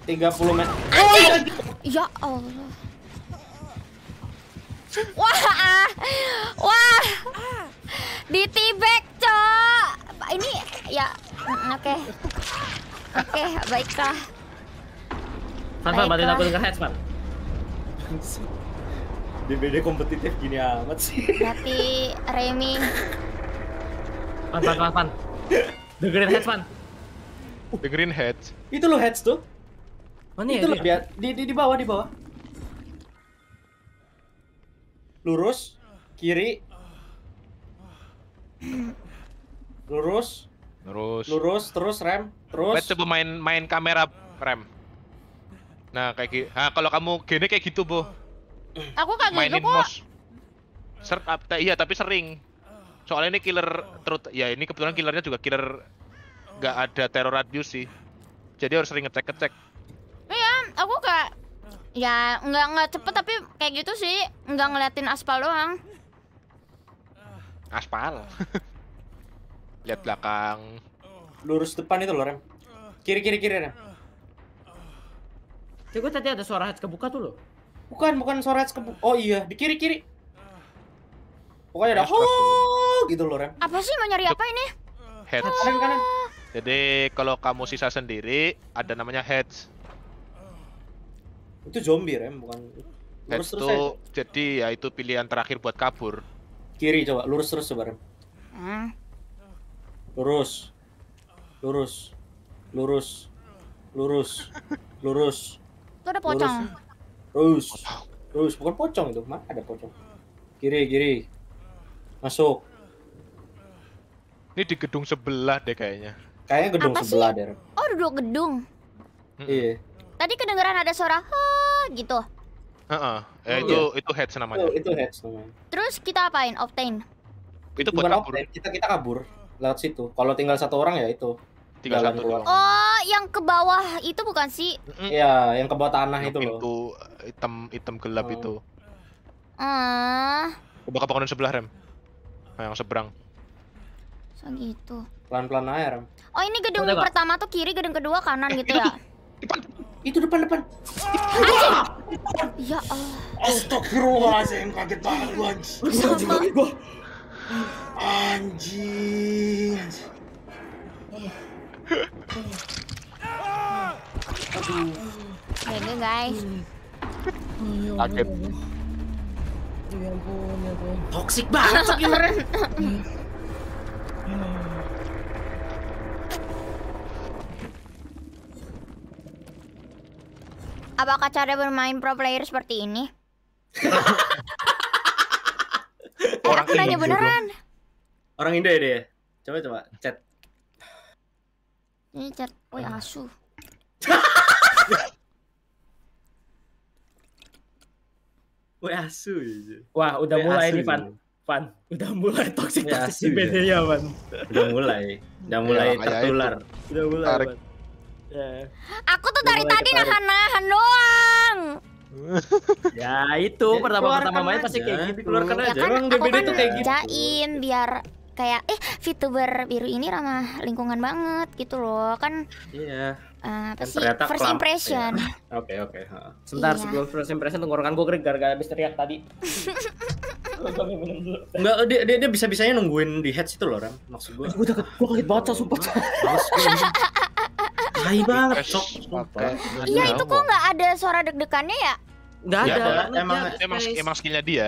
A: 30 meter.
B: Anjing. Oh, ya Allah. Wah. Wah. Di tibek, Cok. Ini ya mm, oke. Oke, baiklah.
C: Fan, Fan,
A: bantuin aku dengan headset, DBD kompetitif gini amat sih.
B: Hati Remy.
A: Fan, Fan, Fan, Fan. Dengerin heads, Fan. Dengerin heads. Itu lo heads tuh. Mana oh, itu ya? Itu lihat di, di di bawah di bawah. Lurus, kiri, Lurus. Lurus. Lurus terus rem, terus. Bet, coba main main kamera rem. Nah, kayak gitu. Nah, kalau kamu gini kayak gitu, Bu. Aku kagak Mainin gitu kok. Mos. Ser iya, tapi sering. Soalnya ini killer terus ya ini kebetulan killernya juga killer nggak ada terror radius sih. Jadi harus sering ngecek-ngecek.
B: Iya, aku gak ya nggak nggak cepet tapi kayak gitu sih nggak ngeliatin aspal doang
A: aspal lihat belakang lurus depan itu loh rem kiri kiri kiri rem Coba tadi ada suara hatch kebuka tuh loh. Bukan, bukan suara hatch kebuka. Oh iya, di kiri-kiri. Pokoknya ada oh gitu loh, Rem.
B: Apa sih mau nyari apa ini?
A: hatch Kanan, kanan. Jadi kalau kamu sisa sendiri, ada namanya hatch Itu zombie, Rem, bukan. itu, jadi ya itu pilihan terakhir buat kabur. Kiri coba, lurus terus coba. Hmm. Lurus. Lurus. Lurus. Lurus. Lurus. Itu ada pocong. Lurus. Lurus, bukan pocong itu. Mana ada pocong? Kiri, kiri. Masuk. Ini di gedung sebelah deh kayaknya. Kayaknya gedung Apa sebelah sih? deh.
B: Oh, duduk gedung. -mm. Iya. Tadi kedengeran ada suara ha gitu.
A: Heeh. Uh -uh. eh, oh, itu iya. itu heads namanya. Oh, itu heads namanya. Hmm.
B: Terus kita apain? Obtain.
A: Itu buat Bukan kabur. Obtain. Kita kita kabur lewat situ. Kalau tinggal satu orang ya itu. Tinggal satu. orang
B: Oh, yang ke bawah itu bukan sih?
A: Iya, yang ke bawah tanah itu, itu pintu loh. Pintu hitam hitam gelap oh. itu.
B: Ah.
A: Uh. Coba ke bangunan sebelah rem. Nah, yang seberang.
B: segitu
A: Pelan-pelan aja
B: Oh, ini gedung oh, pertama tuh kiri, gedung kedua kanan gitu ya. Cepat. Itu
C: depan depan. Ya Allah. Astagfirullahaladzim, kaget banget gua anjing. Sama. Gua. Anjing. Aduh. Ini
B: guys. Kaget. Ya ampun, ya ampun. Toxic banget, Karen. Apakah cara bermain pro player seperti ini? eh,
A: Orang aku nanya beneran.
B: Juga.
A: Orang Indo ya dia? Coba coba chat.
B: Ini chat. Woi, asu.
A: Woi asu gitu. Wah, udah Weh, mulai nih, Pan. Pan, gitu. udah mulai toxic toxic di ya, Pan. Gitu. Udah mulai. Udah mulai ya, tertular. Udah mulai,
C: Pan Eh.
A: Aku tuh dari tadi
B: nahan-nahan doang.
A: ya itu ya, pertama-pertama main pasti kayak gitu keluarkan ya aja. Kan, aku kan tuh kayak gitu. Jaim
B: biar kayak eh VTuber biru ini ramah lingkungan banget gitu loh kan iya uh, apa sih first impression iya.
A: oke oke okay, okay. sebentar iya. sebelum first impression tenggorokan gue kering gara-gara habis teriak tadi Enggak, dia, dia, dia bisa-bisanya nungguin di head situ loh, Ram. Maksud gue. Gue kaget banget, sumpah. Tai banget Iya itu kok
B: nggak ada suara deg-degannya ya?
A: Nggak ya, ada. Emang emang emang skillnya dia.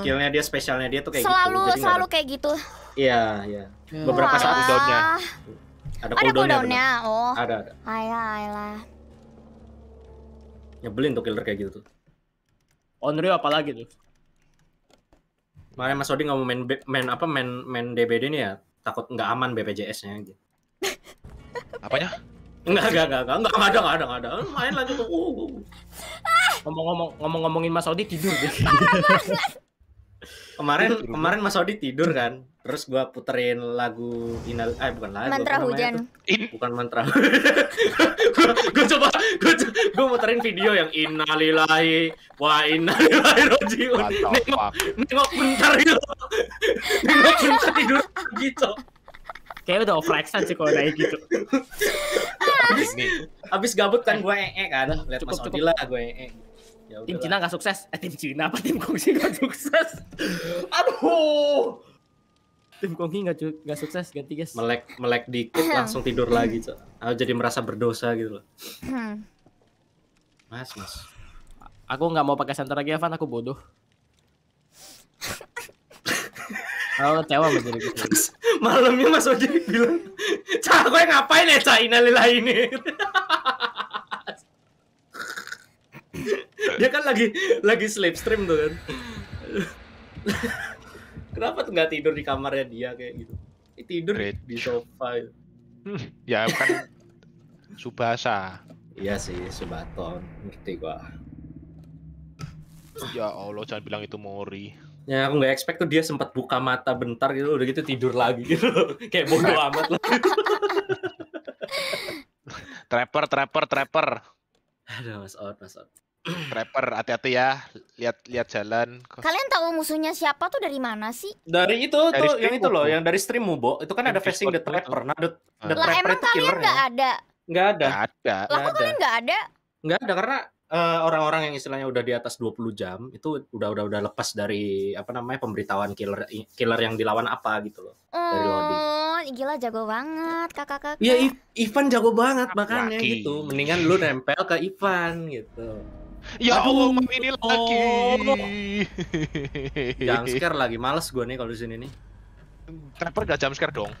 A: skillnya dia, spesialnya dia tuh kayak selalu, gitu. Selalu selalu kayak gitu. Iya iya. Ya. Beberapa saat cooldownnya. Ada, ada cooldownnya. oh. Ada ada.
B: Ayah ayolah.
A: Nyebelin tuh killer kayak gitu tuh. Onryo apalagi tuh? Kemarin Mas Odi nggak mau main main apa main main DBD nih ya takut nggak aman BPJS-nya gitu. Apanya?
C: Enggak, enggak, enggak, enggak, enggak, ada, enggak ada, enggak ada.
A: Main lanjut tuh. Uh, uh, uh, Ngomong-ngomong, ngomong-ngomongin Mas Audi tidur deh. kemarin, kemarin Mas Audi tidur kan. Terus gua puterin lagu Inal, eh bukan lagu. Mantra hujan. Bukan mantra. gua, gua coba, gua, gua puterin video yang Innalillahi wa ilaihi rojiun. Nengok,
C: nengok bentar gitu. nengok bentar tidur gitu.
A: Kayaknya udah overextend sih kalau naik gitu. abis, nih, abis gabut kan gue ee kan, lihat Mas Odila gue ee. Ya tim Cina gak sukses, eh tim Cina apa tim Kongsi gak sukses? Aduh. Tim Kongsi gak, gak sukses, ganti guys. Melek melek dikit hmm. langsung tidur lagi, Cok. Aku ah, jadi merasa berdosa gitu loh. Hmm. Mas, mas. Aku nggak mau pakai center lagi, Evan. Aku bodoh. Oh, cewek Mas Odik. Malamnya Mas Ojek bilang, "Cah, gue ngapain ya, Cah? Inalilah ini." Dia kan lagi lagi sleep stream tuh kan. Kenapa tuh nggak tidur di kamarnya dia kayak gitu? Tidur Rich. di sofa. Gitu. ya kan Subasa. Iya sih, Subaton. Ngerti gua. Ya Allah, jangan bilang itu Mori. Ya aku nggak expect tuh dia sempat buka mata bentar gitu udah gitu tidur lagi gitu kayak bodo amat lah trapper trapper trapper aduh mas Ot mas Ot trapper hati-hati ya lihat lihat jalan kalian
B: tahu musuhnya siapa tuh dari mana sih
A: dari itu dari tuh yang itu loh yang dari streammu bo itu kan ada facing the trapper nah the, the ah. lah, trapper emang itu kalian nggak ada nggak ada nggak ada lah kok kalian nggak ada nggak ada karena Eh, orang-orang uh, yang istilahnya udah di atas 20 jam itu udah udah udah lepas dari apa namanya pemberitahuan killer killer yang dilawan apa gitu loh
B: oh, dari gila jago banget kakak-kakak.
A: Iya, Ivan jago banget makanya Laki. gitu. Mendingan lu nempel ke Ivan gitu. Ya Allah, ini lagi. Oh. Jangan scare lagi, males gue nih kalau di sini nih. Trapper gak jam scare dong.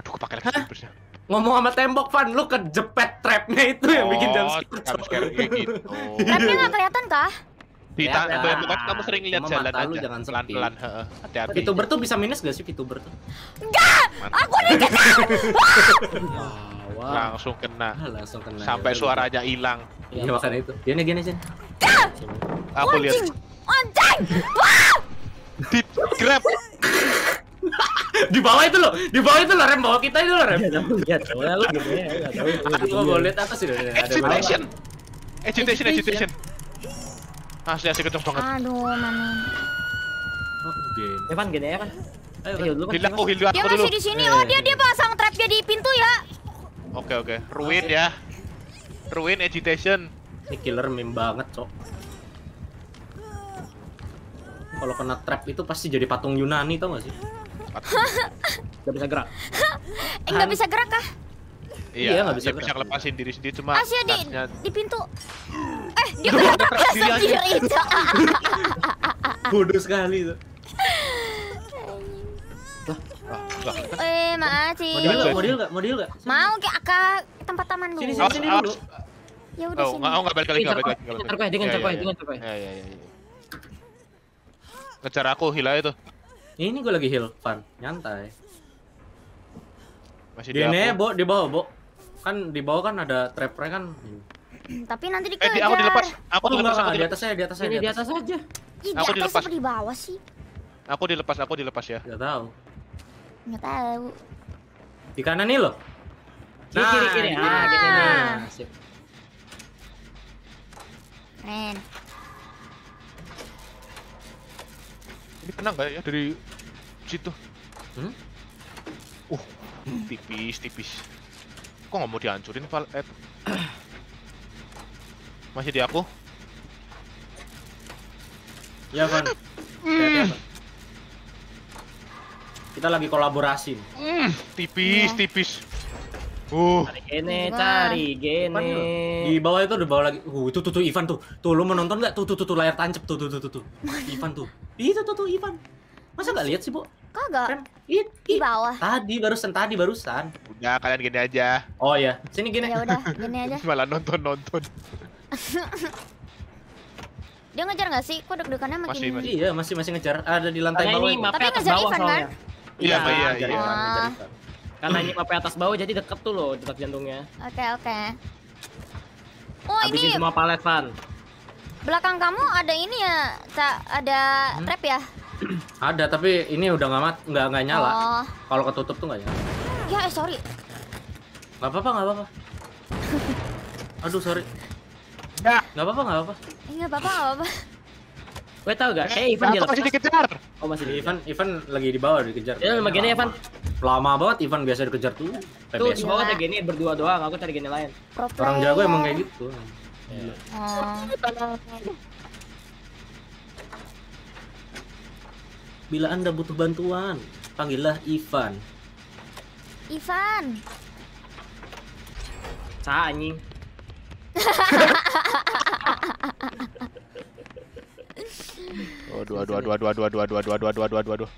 A: Aduh, kepake lagi ngomong sama tembok Van, lu kejepet trapnya itu yang bikin jam oh, scare. Kan gitu. Trapnya nggak
B: kelihatan kah?
A: Tidak. ya, nah, kamu sering lihat jalan aja. jangan pelan pelan. Hati-hati. Vtuber tuh bisa minus gak sih Vtuber tuh? Enggak,
C: aku kena.
A: wow. Langsung kena. Ah, langsung kena. Sampai ya, suaranya hilang. Iya ya, makanya itu. Gini ya, gini sih. Aku lihat.
C: Anjing. Wah!
A: Di grab. di bawah itu loh, di bawah itu loh rem bawah kita itu loh rem. Iya tahu, iya tahu lah lu gitu ya, enggak tahu. Aku mau lihat atas itu ada Agitation. Agitation, agitation. Asli asli kenceng banget. Aduh, mana. Oke. Oh, Evan gede ya kan?
B: Ayo oh, dulu kan. Hilang aku hilang aku dulu. Dia masih di sini. Oh, dia dia pasang trapnya di pintu ya.
A: Oke, oke. Ruin ya. Ruin agitation. Ini killer meme banget, cok kalau kena trap itu pasti jadi patung Yunani tau gak sih? Gak bisa gerak. eh bisa gerak kah? Iya, iya gak bisa gerak. bisa lepasin diri sendiri cuma Asya di,
B: di pintu. Eh, dia gerak sendiri
A: Bodoh sekali
C: itu.
B: Eh, maaf Model enggak? Model enggak? Model enggak? Mau ke aka tempat taman dulu. Sini, sini, sini dulu. Ya
A: udah oh, sini. Oh, enggak balik lagi, enggak balik lagi. Terpeh dengan terpeh, iya, dengan terpeh. Iya, iya, iya. Kejar aku, Hila itu. Eh, ini gue lagi heal fun, nyantai. Masih di ini bo, di bawah, Bo. Kan di bawah kan ada trap trapnya kan.
B: Tapi nanti dikejar. Eh, di, aku dilepas. Aku oh, dilepas, enggak, aku di atas saya, di atas saya. Di atas saja. Ih, aku dilepas. Apa di bawah sih?
A: Aku dilepas, aku dilepas ya. Enggak tahu. Enggak tahu. Di kanan nih
C: loh. Nah, kiri kiri. Nah, ah, gitu Sip.
B: Keren.
A: Ini kena nggak ya dari situ? Hmm? Uh, tipis, tipis. Kok nggak mau dihancurin, Val? Eh. Masih di aku? Ya, kan Kita lagi kolaborasi.
C: Mm, tipis, iya.
A: tipis. Uh. Cari gene, cari gene. Di bawah itu udah bawah lagi. Uh, itu tuh, tuh Ivan tuh. Tuh lu mau nonton enggak? Tuh tuh tuh, tuh layar tancap tuh tuh tuh tuh. Ivan tuh. Itu tuh tuh Ivan. Masa nggak lihat sih, Bu?
B: Kagak. Kan? It, di bawah.
A: Tadi barusan tadi barusan. Udah kalian gini aja. Oh ya, sini gini. Ya udah, gini aja. Malah nonton-nonton.
B: Dia ngejar gak sih? Kok deg-degannya makin... Masih, masih.
A: Iya, masih masih ngejar. Ada di lantai Karena bawah. Ini, Tapi ngejar Ivan kan?
C: Iya, iya, iya.
A: Karena ini papi atas bawah jadi deket tuh loh detak jantungnya.
B: Oke, okay, oke. Okay. Oh, Abisin ini semua
A: palet, Van.
B: Belakang kamu ada ini ya, ada hmm? trap ya?
A: ada, tapi ini udah nggak mat, nggak nggak nyala. Oh. Kalau ketutup tuh nggak nyala. Ya, eh, sorry. Gak apa-apa, gak apa-apa. Aduh, sorry. Ya. Nggak apa-apa, gak eh, apa-apa.
B: Nggak apa-apa, gak apa-apa.
A: Gue tau gak? Eh, Ivan dia masih dikejar. Oh, masih iya. di Ivan, Ivan lagi di bawah dikejar. Ya, bagiannya Ivan. Lama banget Ivan biasa dikejar tuh. PBS. Tuh, kayak gini berdua doang, aku cari gini lain. Orang jago emang kayak gitu. Yeah. hmm. Bila Anda butuh bantuan, panggillah Ivan. Ivan. Sa anjing.
C: dua-dua dua-dua dua-dua dua-dua dua-dua dua-dua.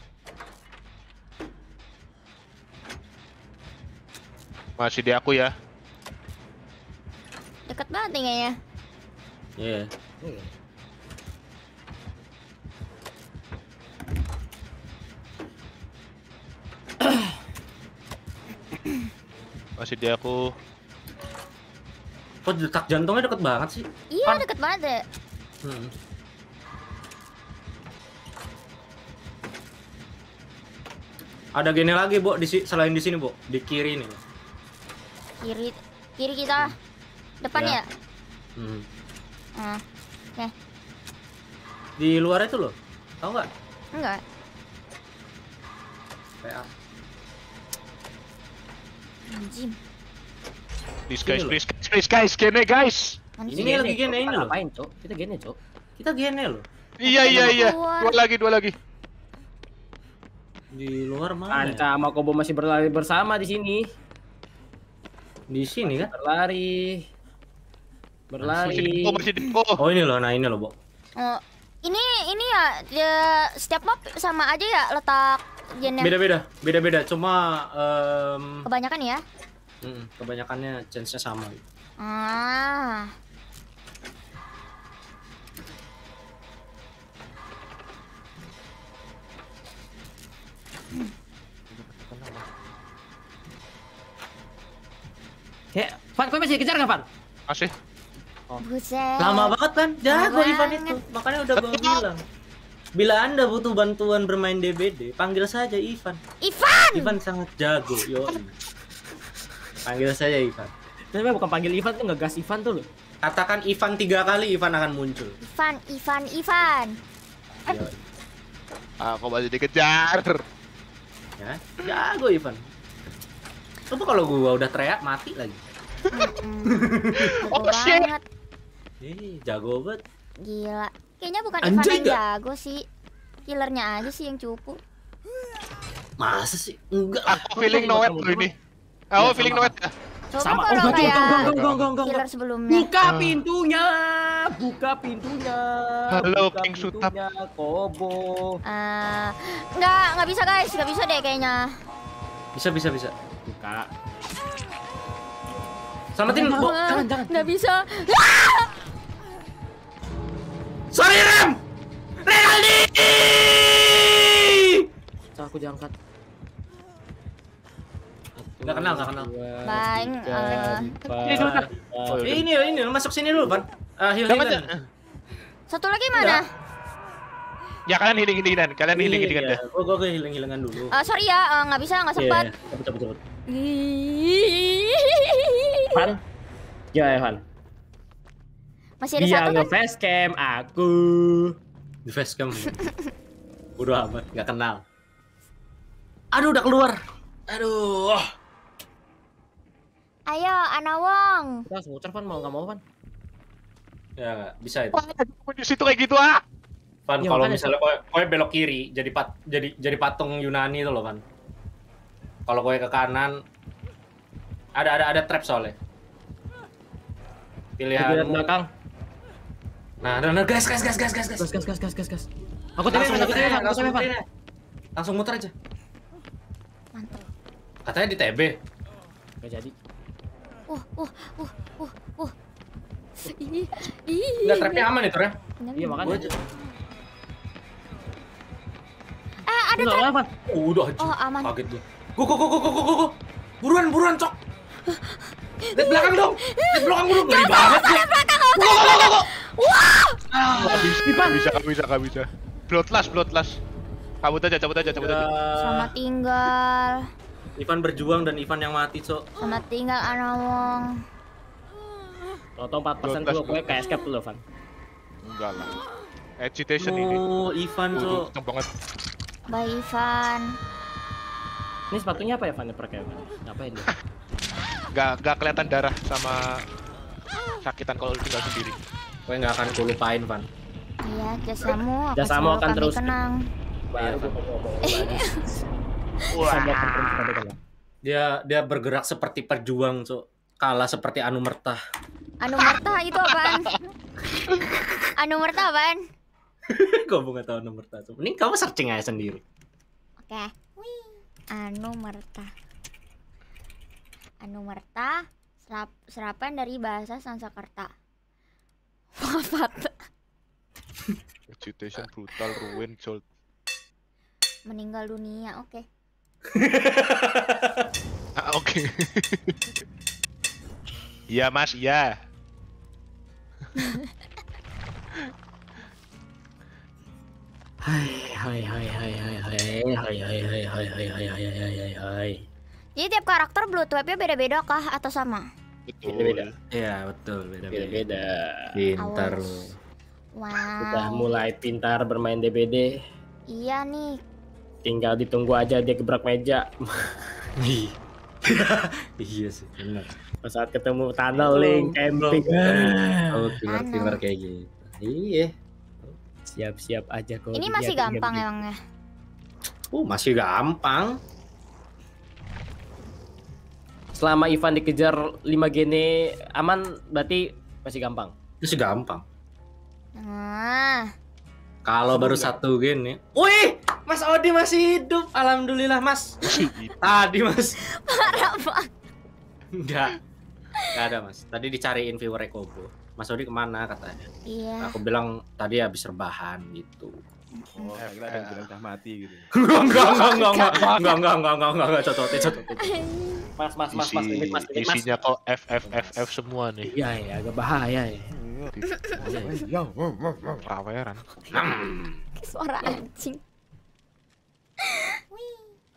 A: Masih di aku ya.
B: Dekat banget nih kayaknya.
C: Iya. Yeah.
A: Masih di aku. Kok detak jantungnya deket banget sih?
C: Iya,
B: Pan. deket banget deh.
A: Hmm. Ada gini lagi, Bu, di selain di sini, Bu. Di kiri ini
B: kiri kiri kita depan ya, ya? Hmm. Nah, oke
A: di luar itu loh tau nggak enggak PA anjing please guys please guys please guys gene guys
B: ini, ini lagi gene
A: ini ngapain cok kita gene cok kita gene loh iya iya iya dua lagi dua lagi di luar mana? Anca ya? sama Kobo masih berlari bersama di sini. Di sini kan? Berlari.
C: Berlari.
A: Oh, ini loh. Nah, ini loh, bu Oh.
B: Eh, ini ini ya, dia ya, setiap map sama aja ya letak gennya. Beda-beda,
A: beda-beda. Cuma um, kebanyakan ya. Hmm, kebanyakannya chance-nya sama.
B: Ah.
C: Hmm.
A: Kayak, Van, kau masih kejar nggak, Van? Masih. Oh. Lama banget kan? Jago Ivan itu. Makanya udah gue bilang. Bila Anda butuh bantuan bermain DBD, panggil saja Ivan. Ivan. Ivan sangat jago, yo. panggil saja Ivan. Tapi bukan panggil Ivan tuh ngegas Ivan tuh loh. Katakan Ivan tiga kali Ivan akan muncul.
B: Ivan, Ivan, Ivan. Yo.
A: Aku ah, masih dikejar. Ya, jago Ivan. Coba kalau gua udah teriak mati lagi
C: jago oh, banget.
A: Ih, jago banget.
B: Gila. Kayaknya bukan Ivan yang jago sih. Killernya aja sih yang cupu.
A: Masa sih? Enggak. Aku ah, feeling noet tuh ini. Aku ah, oh,
B: iya, feeling noet
C: Sama. Oh, Sama. kalau oh, kayak gong, gong, gong, killer
B: sebelumnya. Buka pintunya, buka pintunya. Halo buka King Sutap. Kobo. Uh,
C: ah, enggak, enggak bisa guys, enggak bisa
B: deh kayaknya.
A: Bisa, bisa, bisa. Buka.
C: Selamatin lu. Jangan, jangan. Enggak bisa. Sorry, Rem. Renaldi.
A: Aku diangkat. Gak kenal, gak kenal. Bang, eh. oh, dulu. ini ini masuk sini dulu, Ban. Eh, heal, heal.
B: Satu lagi mana?
A: Ya kalian healing healingan, kalian healing iya, healingan iya. dah. Oh, gua gua healing healingan dulu. Eh,
B: sorry ya, nggak bisa, nggak iya, sempat.
A: Cepat, cepat, Han? Gimana ya, Han?
B: Masih ada Dia satu kan?
A: facecam aku. Di facecam. Udah amat, nggak kenal. Aduh, udah keluar. Aduh.
B: Ayo, Anawong. Kita harus muter, Pan. Mau nggak mau, Pan?
A: Ya, gak. bisa itu. Wah,
C: di situ kayak gitu, ah.
A: Pan, ya, kalau misalnya kau belok kiri, jadi pat, jadi jadi patung Yunani itu loh, Pan. Kalau gue ke kanan ada ada ada trap soalnya. Pilihan Pilihan belakang. Nah, nah, nah, gas gas gas gas gas gas. Gas gas gas gas gas. Aku tadi langsung muter aja Langsung muter aja. Mantul. Katanya di TB. Gak jadi.
B: Uh uh uh uh uh.
A: Enggak trapnya aman itu, ya? Iya, makanya. Eh, ada Nggak, trap. Udah, aja. Oh, aman. Kaget gue. Go go go go go go go go. Buruan buruan cok.
C: Lihat belakang dong. Lihat belakang dulu. Ngeri banget. Lihat belakang. Go go go go. Wow. Ah, bisa bisa
A: bisa bisa. blood last. Cabut aja cabut aja cabut aja. Ya. Selamat
B: tinggal.
A: Ivan berjuang dan Ivan yang mati, Cok.
B: Selamat tinggal Anawong.
A: Toto 4% dulu, gue kayak escape dulu, Van. Enggak lah. Agitation oh, ini. Oh, Ivan, Cok. Banget. Bye, Ivan. Ini sepatunya apa ya Van pakai? Ngapain dia? Gak gak kelihatan darah sama sakitan kalau tinggal sendiri. Gue nggak akan kulupain, lupain Van.
B: Iya, jasamu jasamu akan terus kenang.
A: Iya, dia dia bergerak seperti perjuang, So. Kalah seperti Anu Merta.
B: Anumerta. Anumerta itu Anu Merta apa? Anu
A: gue nggak tahu Anumerta. Mending kamu searching aja sendiri.
B: Oke. Okay. Anumerta. Anumerta serap, serapan dari bahasa Sanskerta. Wafat.
A: Vegetation brutal ruin jolt.
B: Meninggal dunia, oke. Okay. ah,
A: oke. Iya, Mas, iya. Hai hai hai hai hai hai hai hai hai hai hai hai hai hai hai.
B: Jadi tiap karakter blue type-nya beda-beda kah atau sama?
A: Betul. Beda-beda. Iya, betul, beda-beda. beda Pintar lu.
B: Wow. Sudah
A: mulai pintar bermain DBD.
B: Iya nih.
A: Tinggal ditunggu aja dia gebrak meja. iya sih, benar. Pas saat ketemu tunneling camping. Kalau gamer kayak gitu. Iya siap-siap aja kok. Ini masih gampang emang emangnya. Uh, masih gampang. Selama Ivan dikejar 5 gene aman berarti masih gampang. Masih gampang. Nah. Kalau baru satu gene. Wih, Mas Odi masih hidup. Alhamdulillah, Mas. Tadi, Mas. Parah, Pak. Enggak. Enggak ada, Mas. Tadi dicariin viewer Rekobo. Mas Odi kemana katanya iya. Nah, aku bilang tadi habis rebahan gitu
C: Oh, eh, kira ada yang
A: eh. bilang udah mati gitu. Ya? enggak, enggak, enggak, enggak, enggak, enggak, enggak, enggak, enggak, enggak, enggak, enggak, Mas, mas, mas, mas, ini mas, ini mas. Isinya kok F, F, F, F semua nih. Iya, iya, agak
C: bahaya ya. Iya, raweran. Suara anjing.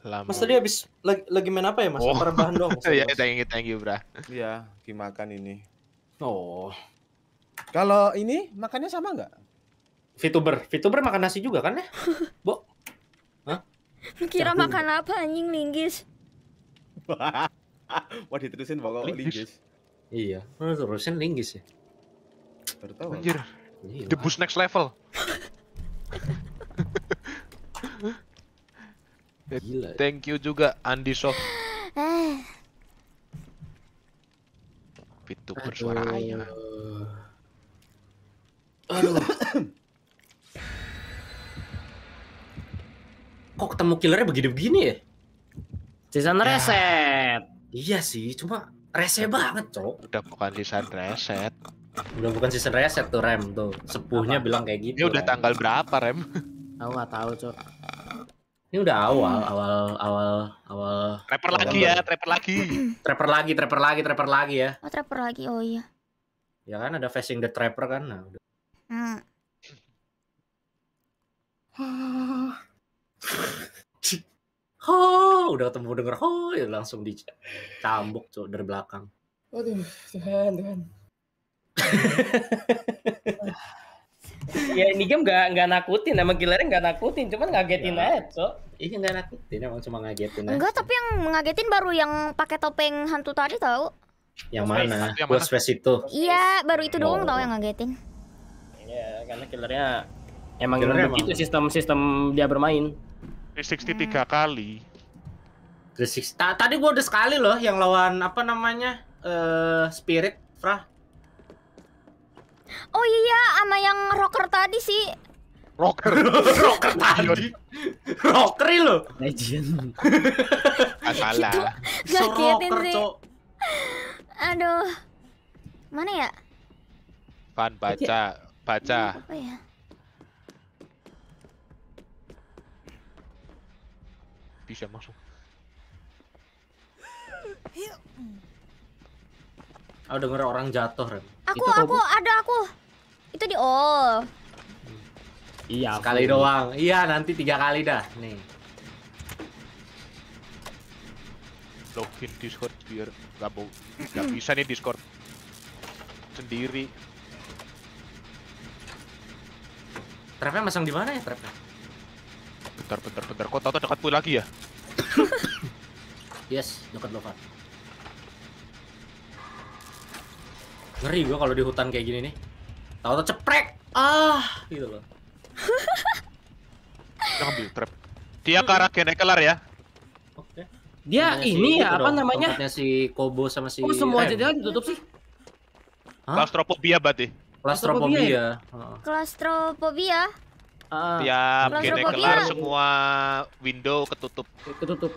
A: Lama. Mas tadi habis lagi, lagi main apa ya mas? Oh. Perbahan doang. Iya, thank you, thank you, bra. Iya, dimakan ini. Oh. Kalau ini makannya sama nggak? VTuber, VTuber makan nasi juga kan ya? Bo?
B: Hah? Kira Cabu. makan apa anjing linggis?
A: Wah diterusin pokok linggis. Iya, mana terusin linggis ya. Tertawa. Anjir. Gila. Debus next level. Gila. Thank you juga Andi Sof. Ah. VTuber suara ayam. Aduh. Kok ketemu killernya begini-begini ya? Season ya. reset. Iya sih, cuma reset banget, Cok. Udah bukan season reset. Udah bukan season reset tuh Rem tuh. Sepuhnya Apa? bilang kayak gitu. Ini udah tanggal berapa, Rem? Aku nggak tahu, Cok. Ini udah awal, hmm. awal, awal, awal. Trapper lagi ya, trapper lagi. trapper lagi, trapper lagi, trapper lagi ya.
B: Oh, trapper lagi, oh iya.
A: Ya kan ada facing the trapper kan, nah udah.
C: うん ha
A: ha udah ketemu denger ho, ya langsung dicambuk tuh dari belakang aduh Tuhan Tuhan ya ini game gak, gak nakutin emang gilernya gak nakutin cuman ngagetin ya. aja cok iya gak nakutin emang cuma ngagetin enggak
B: tapi yang ngagetin baru yang pakai topeng hantu tadi tau.
A: yang mana? Ghostface itu.
B: Iya, baru itu oh. doang oh. tau yang ngagetin.
A: Ya, karena killernya emang killernya begitu Gitu sistem sistem dia bermain. 360 hmm. kali. 360. tadi gua udah sekali loh yang lawan apa namanya? uh, Spirit, fra
B: Oh iya, sama yang rocker tadi sih.
A: Rocker. rocker tadi. rocker lo. Legend. Asalah.
B: Itu ngagetin sih. Aduh. Mana ya?
A: Pan baca baca. Apa ya? Bisa masuk. Aku dengar orang jatuh, Rem. Aku, itu aku,
B: ada aku. Itu di all.
A: Iya, sekali aku. doang. Iya, nanti tiga kali dah. Nih. Login Discord biar nggak bisa nih Discord sendiri. Trapnya masang di mana ya trapnya? Bentar, bentar, bentar. Kok tahu dekat gue lagi ya? yes, dekat Lovan. Ngeri gue kalau di hutan kayak gini nih. Tahu-tahu
C: ceprek. Ah,
A: gitu loh. Kita ambil trap. Dia ke arah kelar ya.
C: Oke. Dia ini si, ya apa namanya? Tempatnya
A: si Kobo sama si Oh, semua jendela ditutup sih. Klaustrofobia berarti. Claustrophobia.
B: Claustrophobia. ya, Tiap gede kelar semua
A: window ketutup. Ketutup.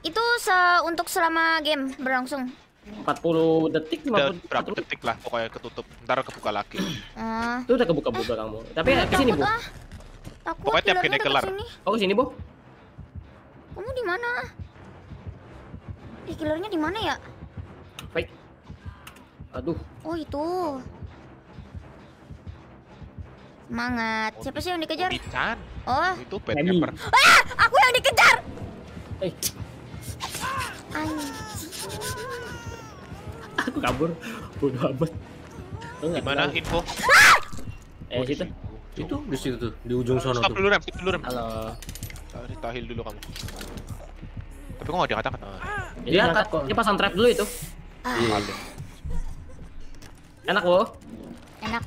B: Itu se untuk selama game berlangsung.
A: 40 detik 50 berapa detik lah pokoknya ketutup. Ntar kebuka lagi.
B: Uh. Itu
A: udah kebuka-buka kamu. Tapi ya, eh, ke sini, Bu. Takut pokoknya tiap gede kelar. Oh, sini, Bu.
B: Kamu di mana? Ih, eh, killernya di mana ya?
A: Baik. Aduh.
B: Oh, itu. Semangat. Oh, Siapa sih yang dikejar? Bican. Oh. Itu Batman. Ah, aku yang dikejar. Eh.
A: Aku kabur. Bodoh amat. Gimana info? Ah! Eh, oh, situ. Itu di situ tuh, di ujung sana tuh. Stop dulu, Halo. Stop dulu, Tahil dulu kamu. Tapi kok nggak diangkat-angkat?
C: Dia ah. angkat kok. Dia pasang trap dulu itu. Ah. Iya.
A: Enak, loh. Enak.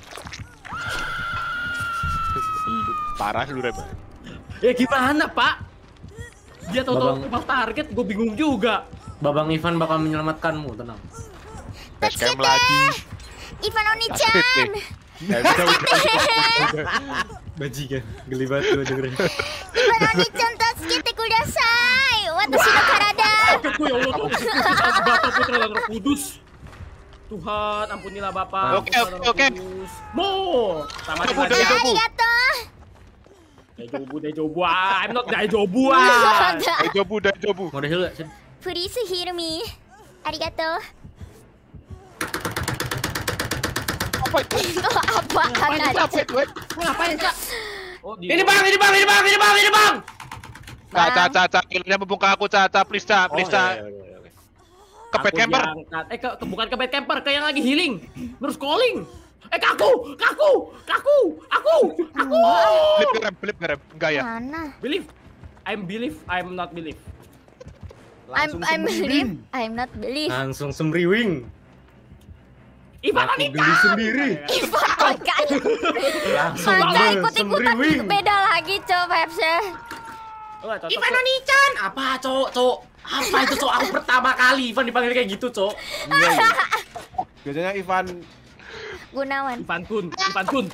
A: Parah lu Reba. Ya gimana pak? Dia tahu-tahu Babang... target, gue bingung juga. Babang Ivan bakal menyelamatkanmu, tenang. Facecam lagi.
B: Ivan Oni-chan. Eh,
A: ya, udah, udah, udah, Bajingan, geli banget gue dengerin.
B: Ivan Oni-chan, tasukite kudasai. Watashi no karada. Aku kan ya Allah, Tuhan,
A: Bapak Putra dan Roh Kudus. Tuhan, ampunilah Bapak. Oke, oke, oke. Mo! Tamat lagi. Arigato. Daijobu, Daijobu, ah, I'm not Daijobu, ah. Daijobu, Daijobu. Mau heal gak
B: Please hear me. Arigato. Apa itu?
C: Apa itu? Ngapain, Oh, ini bang, ini bang, ini bang, ini bang, ini bang.
A: Cak, cak, cak, cak. membuka aku, cak, cak, please, cak, please, oh, iya, cak. Iya, iya, ke camper. Eh, ke, bukan ke pet camper, ke yang lagi healing. Terus calling. Eh kaku, kaku,
C: kaku, aku, aku.
A: Flip ngerem, flip ngerem. Enggak ya? Mana? Believe. I'm believe, I'm not believe. Langsung I'm I'm believe,
B: I'm not believe. Langsung
A: semriwing. Ivan Aku beli sendiri. Ivan makanya. Langsung Maka ikut-ikutan
B: beda lagi cowok vibesnya.
A: Oh, Ivan Onican apa cowok cowok apa itu cowok aku pertama kali Ivan dipanggil kayak gitu cowok iya, iya. biasanya Ivan Gunawan. Ivan Kun, Kun.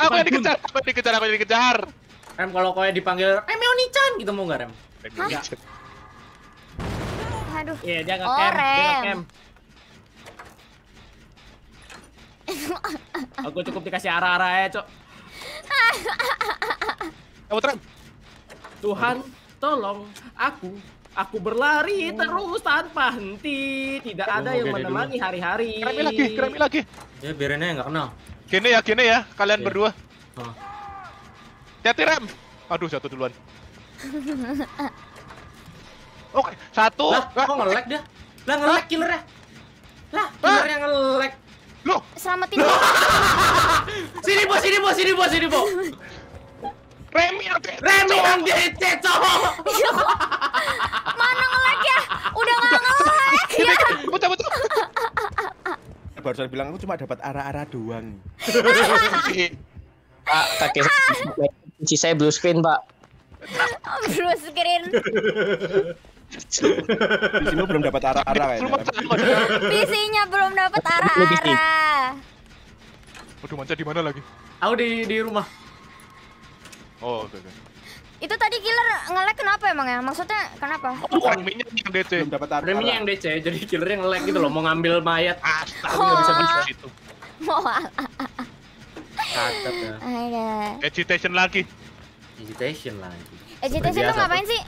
A: Aku yang dikejar, aku yang dikejar, aku yang dikejar. Rem kalau kau dipanggil Emeoni-chan gitu mau nggak Rem? Hah. Aduh. Iya, dia nggak oh, Rem. Aku cukup dikasih arah-arah ya, Cok. Kamu terang. Tuhan, tolong aku Aku berlari hmm. terus tanpa henti. Tidak oh, ada yang menemani hari-hari. Kremi lagi, kremi lagi. Ya biarin yang nggak kenal. Gini ya, gini ya, kalian okay. berdua. Hah. Oh. hati rem. Aduh, jatuh duluan. Oke, satu. Lah, kok nge-lag dia? Lah nge-lag
B: killernya. Lah, killer yang nge-lag. Loh. Selamatin.
C: sini, bos, sini, bos, sini, bos, sini, bos.
A: Remi yang DT Remi on DC,
C: cowok mana ngelag ya udah nggak ngelag ya kan? betul betul
A: barusan bilang aku cuma dapat arah-arah doang Pak, pakai kunci saya blue screen, Pak.
B: blue screen.
A: PC sini belum dapat arah-arah kayaknya. PC-nya
B: belum dapat arah-arah.
A: Aduh, manca di mana lagi? Aku di di rumah. Oh, oke okay, Okay.
B: Itu tadi killer ngelag kenapa emang ya? Maksudnya kenapa?
A: Reminya yang DC. Belum dapat yang DC, jadi killernya ngelag gitu loh, mau ngambil mayat. Astaga, oh. bisa bisa itu. Mau. Kaget ya. Agitation lagi. Agitation lagi.
B: Agitation tuh ngapain sih?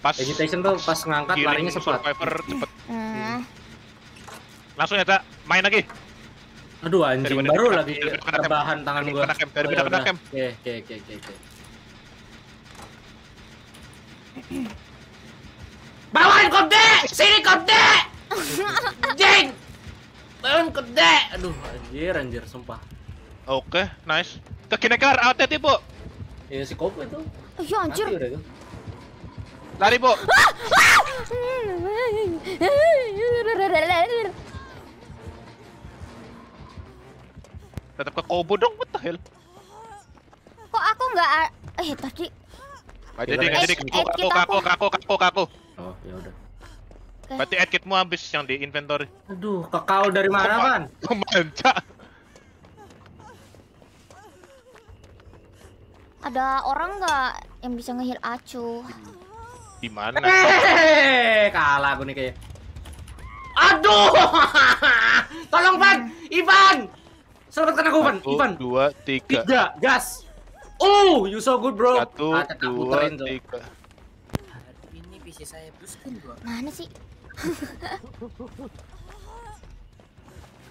A: Pas agitation tuh pas ngangkat larinya cepat. Survivor cepet. Hmm. Langsung ya, Cak. Main lagi. Aduh anjing, baru lagi rebahan tangan gua. Dari beda kena camp. Oke, oke, oke, oke.
C: Bawain kode! Sini kode!
A: Jeng! Bawain kode! Aduh, anjir, anjir, sumpah. Oke, okay, nice. Ke Kinekar, outlet ibu! Iya, si kopi itu. Iya, anjir. Mati, Lari, Bu! Tetap ke Kobo dong, what the hell?
B: Kok aku nggak... Eh, tadi
A: Gak jadi, gak jadi. Kaku, kaku, kaku, kaku, kaku. Oh, ya udah. Berarti adkitmu habis yang di inventory. Aduh, kekau dari mana, kan? Kemanca.
B: Ada orang nggak yang bisa ngehil
A: acu? Di mana? Hehehe, kalah gue nih kayak. Aduh! Tolong, Ivan, Ivan! Selamatkan aku, Ivan. Ivan! Dua, tiga. Tiga, gas! Oh, you so good bro. Satu, ah, dua, tiga.
B: ini PC saya buskin bro. Mana sih?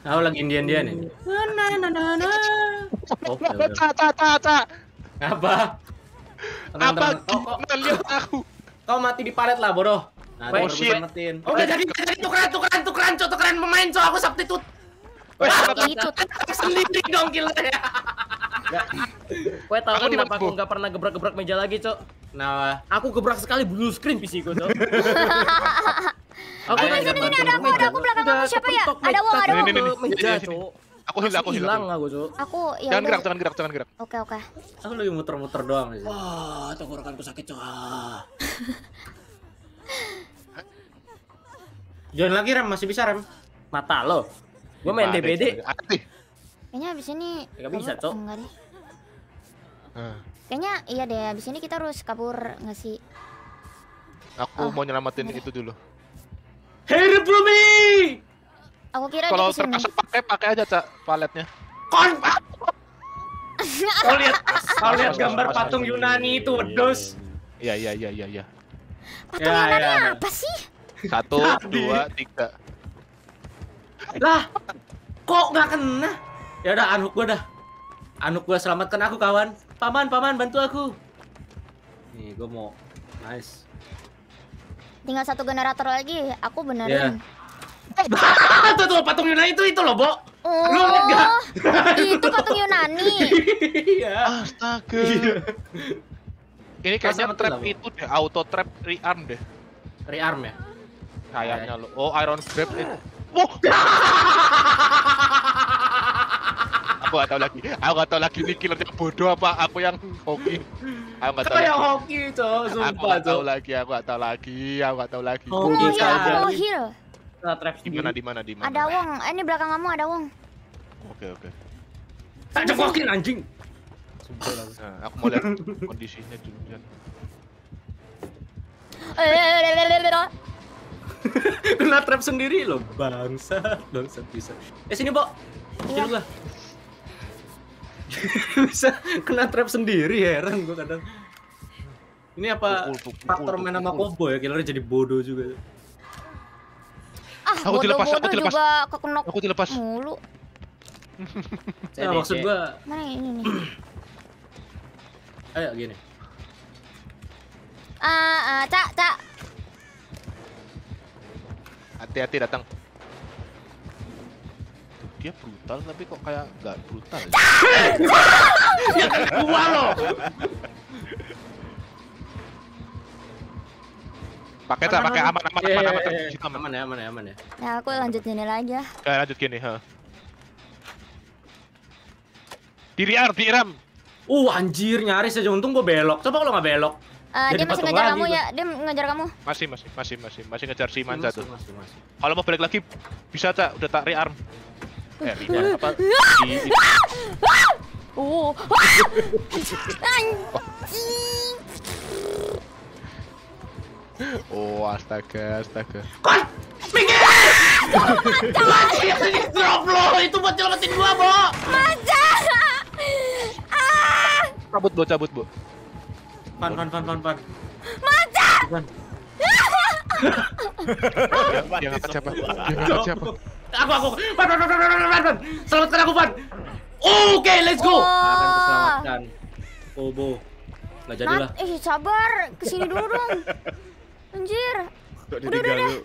A: Aku lagi Indian dia ini. Na na na na.
C: Oke. Ta
A: ta ta ta.
C: Apa? Apa?
A: Melihat aku. Kau mati di palet lah bodoh.
C: Nah, oh shit. Udah jadi
A: jadi tukeran tukeran tukeran cok tukeran pemain cok aku substitute. Wah, itu sendiri dong gila ya. Gue tau kan kenapa aku nggak pernah gebrak-gebrak meja lagi, Cok. Nah, aku gebrak sekali blue screen PC gue, Cok. aku ini, ada aku, ada aku belakang aku siapa ya? Ada Wong, ada Wong. Meja, Cok. Aku hilang, aku hilang. Hilang aku, Cok. Aku ya. Jangan gerak, jangan gerak, jangan gerak. Oke, oke. Aku lagi muter-muter doang nih. Wah, tenggorokanku sakit, Cok. Jangan lagi rem, masih bisa rem. Mata lo. Gue main DBD. Aktif.
B: Kayaknya abis ini Gak bisa, Cok. Enggak
A: deh.
C: Hmm.
B: Kayaknya iya deh, abis ini kita harus kabur nggak sih?
A: Aku ah, mau nyelamatin itu dulu.
B: Hidup Bumi! Aku kira Kalau terpaksa
A: pakai, pakai aja, Cak, paletnya. Kon
B: Kau lihat, kau lihat gambar patung Yunani itu, wedus
A: Iya, iya, iya, iya, iya. Patung ya, Yunani ya, ya. apa sih? Satu, dua, tiga. Lah, kok gak kena? Ya udah anuk gua dah. Anuk gua selamatkan aku kawan. Paman, paman bantu aku. Nih, gua mau nice.
B: Tinggal satu generator lagi, aku benerin. Yeah.
A: Eh. tuh tuh patung Yunani itu itu loh, Bo.
B: Oh, Lu lihat enggak? Oh, itu patung Yunani.
A: Iya.
B: Astaga. Iya.
A: Ini kayaknya trap itu deh, auto trap rearm deh. Rearm ya? Kayaknya lo. Oh, Iron trap itu. Oh. aku gak tau lagi aku gak tau lagi ini yang bodoh apa aku yang hoki aku gak tau yang hoki sumpah aku gak tau lagi aku gak tau lagi aku gak tau lagi aku tau lagi aku heal di mana di mana di mana
B: ada wong eh, ini belakang kamu ada wong
A: oke oke tak cekokin anjing sumpah lah aku mau lihat kondisinya Junjan kena trap sendiri loh bangsa bangsa bisa eh sini bok sini gua bisa kena trap sendiri heran gue kadang ini apa pukul, pukul, faktor main sama Kobo ya killer jadi bodoh juga ah aku bodoh, dilepas bodoh aku dilepas aku dilepas mulu nah, maksud gua
C: mana ini nih
A: ayo gini
B: ah uh, uh, cak cak
A: hati-hati datang dia brutal tapi kok kayak nggak brutal ya? ya gua loh pakai tak pakai aman aman aman aman iya, iya, iya. aman ya aman ya aman ya
C: ya
B: aku lanjut gini lagi ya
A: lanjut gini ha diri ar RAM. uh anjir nyaris aja untung gua belok coba kalau nggak belok
B: Uh, dia masih ngejar kamu ya? Dia ngejar kamu?
A: Masih, masih, masih, masih, masih ngejar si Manja tuh. Kalau mau balik lagi bisa cak, udah tak rearm. Iya.
C: Oh.
A: oh astaga astaga
C: kon pinggir
A: mati drop lo itu buat nyelamatin gua bo manja
C: ah.
A: cabut bu cabut bu pan pan pan pan pan
C: macam pan yang angkat siapa yang angkat siapa
A: Aku aku. Van Van Van Van Van Van Van. Selamatkan aku Van. Oke, okay, let's go. Oh. Akan keselamatkan. Kobo. Enggak jadilah.
B: eh sabar, kesini dulu dong. Anjir.
A: Udah, udah, udah.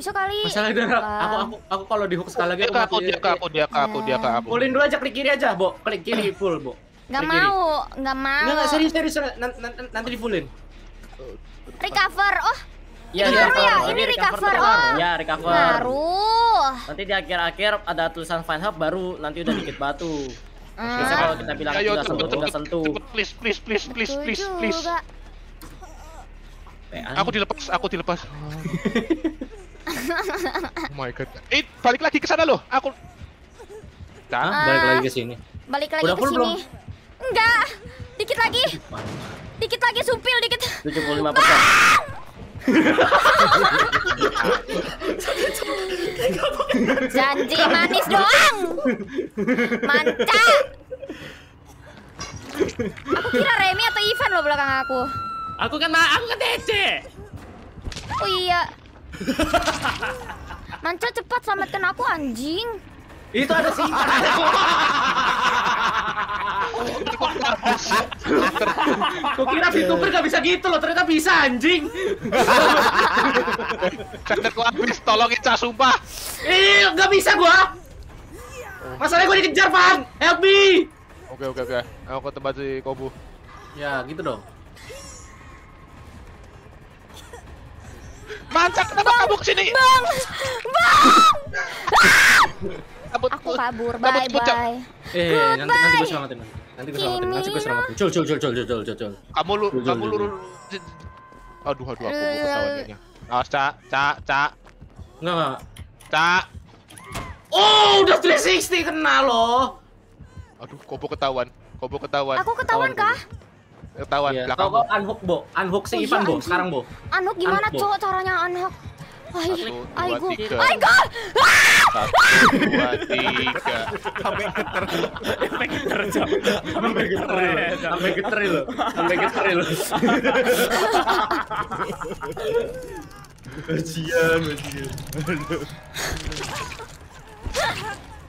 B: Bisa kali. Masalah darah. Aku aku
A: aku kalau dihook sekali lagi aku ya. aku dia aku dia aku aku dia aku. Pulin dulu aja klik kiri aja, Bo. Klik kiri eh. full, Bo. Gak mau,
B: gak mau. Enggak, serius, serius. Nanti, nanti, nanti difullin. Recover. Oh, Iya, iya,
A: iya ini recover. Ya, ini recover. Oh. Ya, recover.
B: Baru.
A: Nanti di akhir-akhir ada tulisan find hub baru nanti udah dikit batu. Hmm. Ah. Bisa kalau kita bilang Ayo, udah sentuh, udah sentuh. Cepet, please, please, please, please, please, please. Aku dilepas, aku dilepas. Oh. oh my god. Eh, balik lagi ke sana loh. Aku Nah, uh, balik lagi ke sini.
B: Balik lagi ke sini. Enggak. Dikit lagi. Dikit lagi supil dikit.
C: 75%. Ah! Janji manis doang. Mantap.
B: Aku kira Remy atau Ivan lo belakang aku. Aku kan aku kan DC. Oh iya. Manca cepat selamatkan aku anjing.
A: Itu ada singkat. Kok kira VTuber gak bisa gitu loh, ternyata bisa anjing. Sakterku habis, tolongin Ica sumpah. Ih, gak bisa gua. Masalahnya gua dikejar, Pan. Help me. Oke, oke, oke. Aku ke tempat si Kobu. Ya, gitu dong.
C: Mancak, kenapa kamu sini? Bang!
A: Bang! Kabut, aku kabur. Bye kabut, bye.
C: Eh, nanti, nanti gue
A: selamatin. Nanti gue selamatin. Nanti gue selamatin. cuy, cuy, cuy, cuy, cuy. cul cul. Kamu lu kamu lu. Aduh aduh aku mau ketahuan Awas, Cak, Cak, Cak. Enggak, Cak. Oh, udah 360 kena loh. Aduh, kobo ketahuan. Kobo ketahuan. Aku ketahuan kah? Ketahuan, iya, belakang. Kau unhook, Bo. Unhook si oh, iya, Ivan, Bo.
C: Sekarang, Bo.
B: Unhook gimana, cowok caranya unhook? Satu, dua, tiga. I go.
C: Satu, dua, tiga. Sampai geter.
A: Sampai geter, Sampai geter. Sampai geter
C: Sampai geter lo.
A: Bajian, bajian.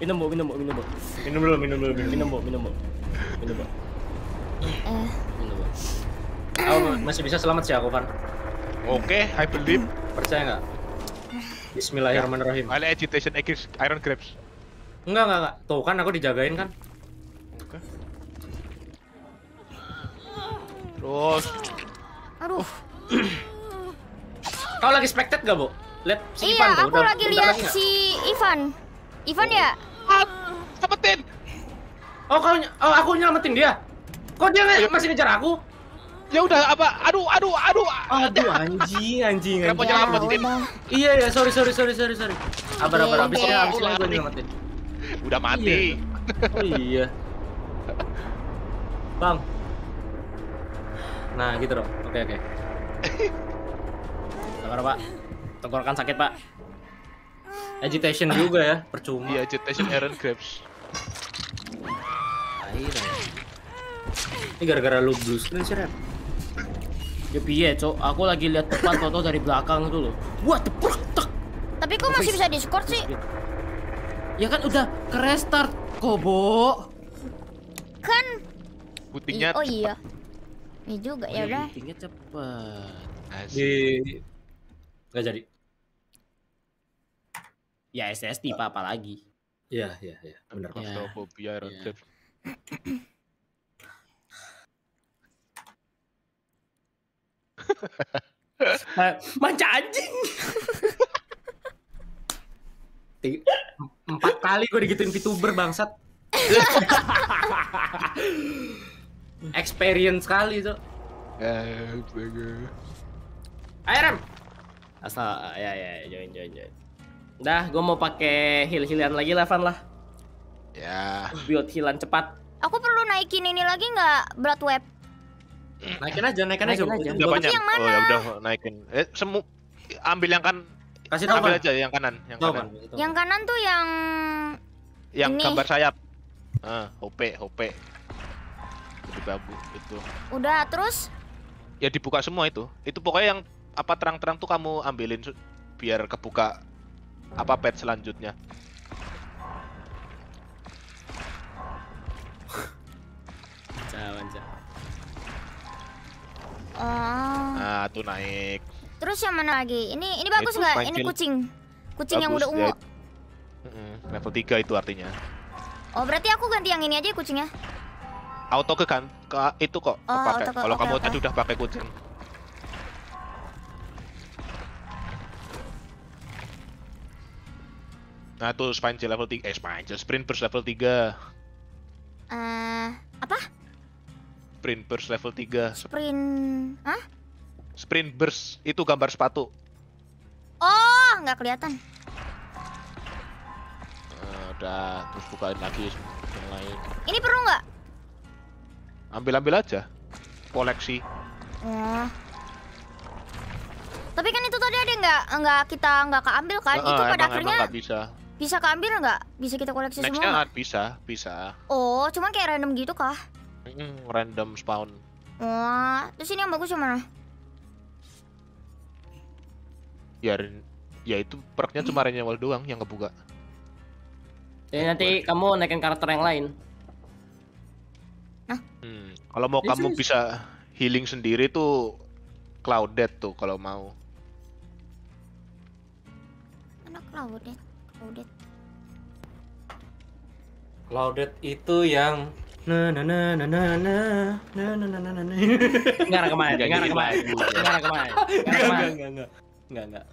A: Minum bu, minum bu, minum bu. Minum dulu, minum dulu, minum bu, minum bu, minum bu. Minum bu. Aku masih bisa selamat sih aku, Van. Oke, okay, I believe. Percaya nggak? Bismillahirrahmanirrahim. Ada agitation iron grips. Enggak, enggak, enggak. Tuh kan aku dijagain kan. Terus. Aduh. Oh. Kau lagi spectate gak, Bu? Lihat si iya, Ivan Iya, aku lagi lihat si
B: Ivan. Ivan ya?
A: Ah, Oh, kau oh aku nyelamatin dia. Kok dia Ayo. Iya. masih ngejar aku? Ya udah apa? Aduh, aduh, aduh. Aduh anjing, anjing, anjing. Kenapa nyelamat sih Iya ya, sorry sorry sorry sorry sorry. Abar abar abis ini habis ini gua nyelamatin. Udah mati. Iya. Oh iya. Bang. Nah, gitu dong. Oke oke. Sabar, Pak. Tenggorokan sakit, Pak. Agitation juga ya, percuma. Iya, agitation Aaron Krebs. Ini gara-gara lu blue screen sih, Red. Ya piye, Cok? Aku lagi lihat tepat foto dari belakang itu loh.
B: Wah, tepuk tak. Tapi kok masih bisa di-score
A: sih? Ya kan udah ke restart, Kobo. Kan putingnya Oh iya.
B: Ini juga oh ya iya, udah.
A: Putingnya cepet. Asik. Enggak jadi. Ya SST apa apalagi. Iya, iya, iya. Benar. Kostofobia, ya.
C: Eh, manca anjing.
A: Empat kali gue digituin VTuber bangsat. Experience kali itu. Ayo Asal ya ya join join join. Dah, gue mau pakai heal healan lagi lah, Van lah. Ya. Build healan cepat. Aku
B: perlu naikin ini lagi nggak blood web?
A: Hmm. Naikin aja, naikin, aja. aja. Udah banyak. Yang mana? Oh, ya udah naikin. Eh, semu ambil yang kan Kasih tahu ambil kan? aja yang kanan, yang kanan. Kan? Yang
B: kanan tuh yang
A: yang Ini. gambar sayap. Ah, OP, OP. Itu babu itu.
B: Udah, terus
A: ya dibuka semua itu. Itu pokoknya yang apa terang-terang tuh kamu ambilin biar kebuka apa pet selanjutnya. jangan jangan
C: Oh. Nah,
A: tuh naik.
B: Terus yang mana lagi? Ini ini bagus nggak? Ini kucing. Kucing bagus, yang udah ungu.
A: level 3 itu artinya.
B: Oh, berarti aku ganti yang ini aja ya kucingnya.
A: Auto ke kan? Ke itu kok oh, pakai. Kalau okay, kamu okay. tadi udah pakai kucing. Nah, tuh Spinecil level 3. Eh, Spinecil Sprint level 3. Eh,
B: uh, apa?
A: Sprint Burst level 3.
B: Sprint... Hah?
A: Sprint Burst, itu gambar sepatu.
B: Oh, nggak kelihatan.
A: Nah, udah, terus bukain lagi yang lain. Ini perlu nggak? Ambil-ambil aja. Koleksi.
B: Ya. Tapi kan itu tadi ada nggak nggak kita nggak keambil kan? Uh, itu pada akhirnya nggak bisa. Bisa keambil nggak? Bisa kita koleksi Next semua?
A: Next bisa, bisa.
B: Oh, cuman kayak random gitu kah?
C: Hmm,
A: random spawn.
B: Wah, eh, terus ini yang bagus yang mana?
A: Ya, ya itu perknya cuma renewal doang yang kebuka. Jadi nanti Buat. kamu naikin karakter yang lain. Nah. Hmm, kalau mau kamu serius. bisa healing sendiri tuh Clouded tuh kalau mau.
B: Mana Clouded?
C: Clouded.
A: Clouded itu yang na na na na na na na na na na na na ngarang kemana aja ngarang kemana
C: ngarang kemana ngarang enggak
A: enggak enggak enggak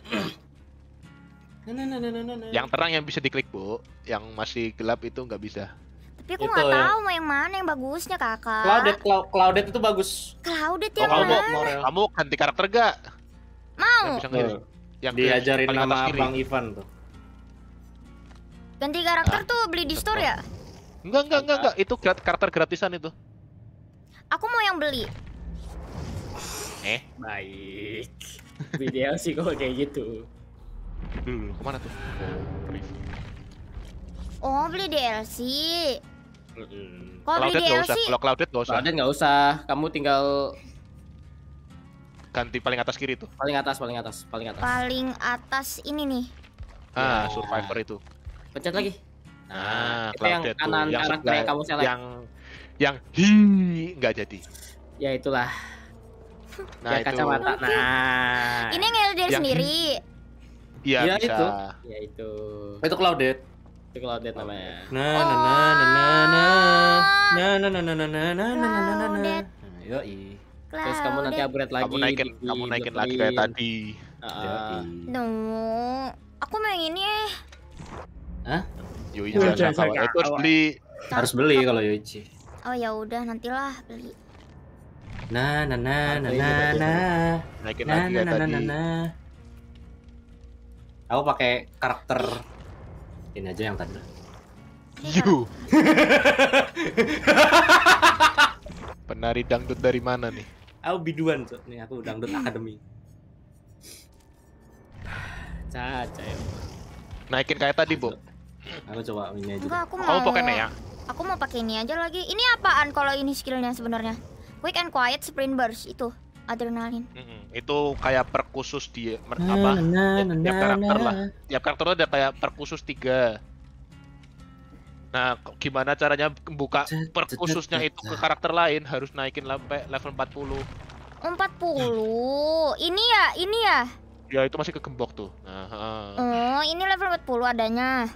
C: Nah, nah, nah, nah, nah.
A: Yang terang yang bisa diklik bu, yang masih gelap itu nggak bisa. Tapi aku nggak tahu
B: mau yang mana yang bagusnya kakak. Clouded,
A: clouded itu bagus.
B: Clouded yang oh, mana?
A: Kamu, ganti karakter gak? Mau. yang diajarin nama Bang Ivan tuh.
B: Ganti karakter tuh beli di store ya?
A: Enggak, enggak, enggak, enggak. Itu karakter gratisan itu.
B: Aku mau yang beli.
A: Eh? Baik. Video sih kalau kayak gitu. Dulu, kemana tuh?
B: Oh, oh beli DLC.
C: Mm -mm.
A: Kalau beli DLC, kalau Clouded nggak usah. Clouded nggak usah. Kamu tinggal ganti paling atas kiri tuh. Paling atas, paling atas, paling atas.
B: Paling atas ini nih.
A: Ah, survivor itu. Pencet lagi. Nah, itu yang kanan yang kanan sebelah, kamu Yang yang hi nggak jadi. Ya itulah. Nah, ya, itu. kacamata. Nah. Ini ngel dari sendiri. Iya, ya, itu. Ya itu. Itu clouded. Itu clouded namanya. Nah, nah, nah, nah, nah, nah, nah, nah, nah, nah, nah, nah, nah, nah, nah, nah, nah, Terus kamu nanti upgrade lagi. Kamu naikin, di, kamu naikin lagi kayak tadi. Uh,
B: no, aku mau yang ini.
A: Hah? Yui jangan Udah, Itu harus beli. Harus beli kalau Yoichi.
B: Oh ya udah nantilah beli.
A: Nah, nah, nah, nah, nah, nah. Naikin nah, lagi Na na na Aku pakai karakter ini aja yang tadi. You. Penari dangdut dari mana nih? Aku biduan, tuh. Nih aku dangdut akademi. Caca ya. Naikin kayak tadi, Bu. Aku coba ini aja. Enggak, aku mau. Kamu pakai ya?
B: Aku mau pakai ini aja lagi. Ini apaan kalau ini skillnya sebenarnya? Quick and Quiet Sprint Burst itu adrenalin.
A: Mm -hmm. Itu kayak perkhusus di apa? Nah, nah, nah, tiap karakter lah. Tiap karakter ada kayak perkhusus tiga. Nah, gimana caranya buka perkhususnya itu ke karakter lain harus naikin sampai level 40.
B: 40. Ini ya, ini ya.
A: Ya, itu masih kegembok tuh. Nah,
B: Oh, ini level 40 adanya.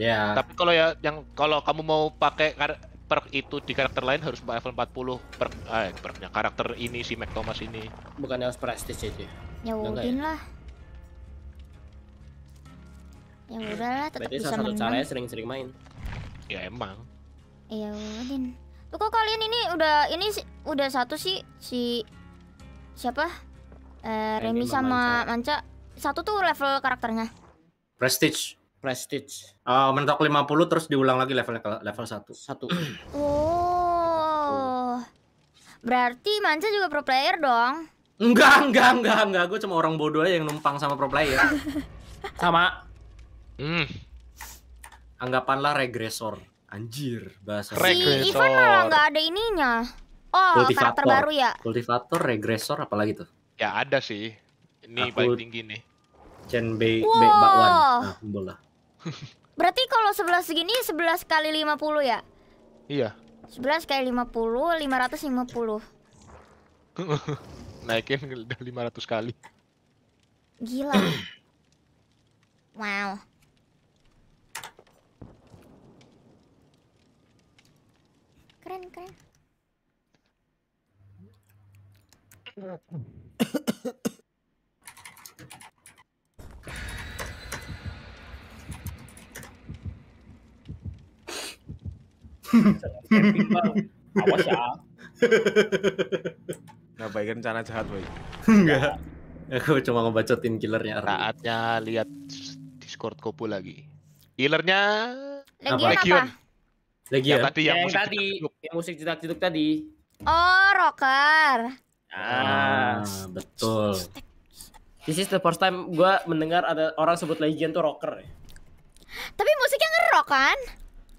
A: Yeah. Tapi kalau ya yang kalau kamu mau pakai perk itu di karakter lain harus level 40 perk eh, perknya karakter ini si Mac Thomas ini. Bukan harus prestige itu. Ya Udin
B: ya? lah. Ya hmm. udahlah tetap Berarti bisa salah satu
A: sering-sering main. Ya emang.
B: Iya Udin. Tuh kok kalian ini udah ini udah satu sih si siapa? Eh, Remy sama Manca. Manca. Satu tuh level karakternya.
A: Prestige. Prestige. Uh, mentok 50 terus diulang lagi level level 1. Satu.
B: Oh. Berarti Manca juga pro player dong?
A: Enggak, enggak, enggak, enggak. Gue cuma orang bodoh aja yang numpang sama pro player. sama. Hmm. Anggapanlah regresor. Anjir, bahasa. Regresor. Si Ivan malah nggak
B: ada ininya. Oh, karakter baru ya?
A: Kultivator, regresor, apalagi tuh? Ya ada sih. Ini paling tinggi nih. Chen Bei, wow. Bakwan. Nah, bola.
B: Berarti kalau 11 segini sebelas kali lima puluh ya? Iya. sebelas kali lima lima puluh ratus lima puluh
A: Naikin udah ratus kali.
B: Gila. wow. Keren, keren.
C: awas ya
A: nah baik kan rencana jahat boy enggak ya, aku cuma ngebacotin killernya saatnya lihat discord Kopu lagi killernya Legion, Legion. apa?
C: Legion. Yang tadi yang, yang musik tadi,
A: yang musik jedak jeduk tadi.
B: Oh, rocker.
A: Ah, ah,
C: betul.
A: This is the first time gue mendengar ada orang sebut Legion tuh rocker. Tapi musiknya ngerok kan?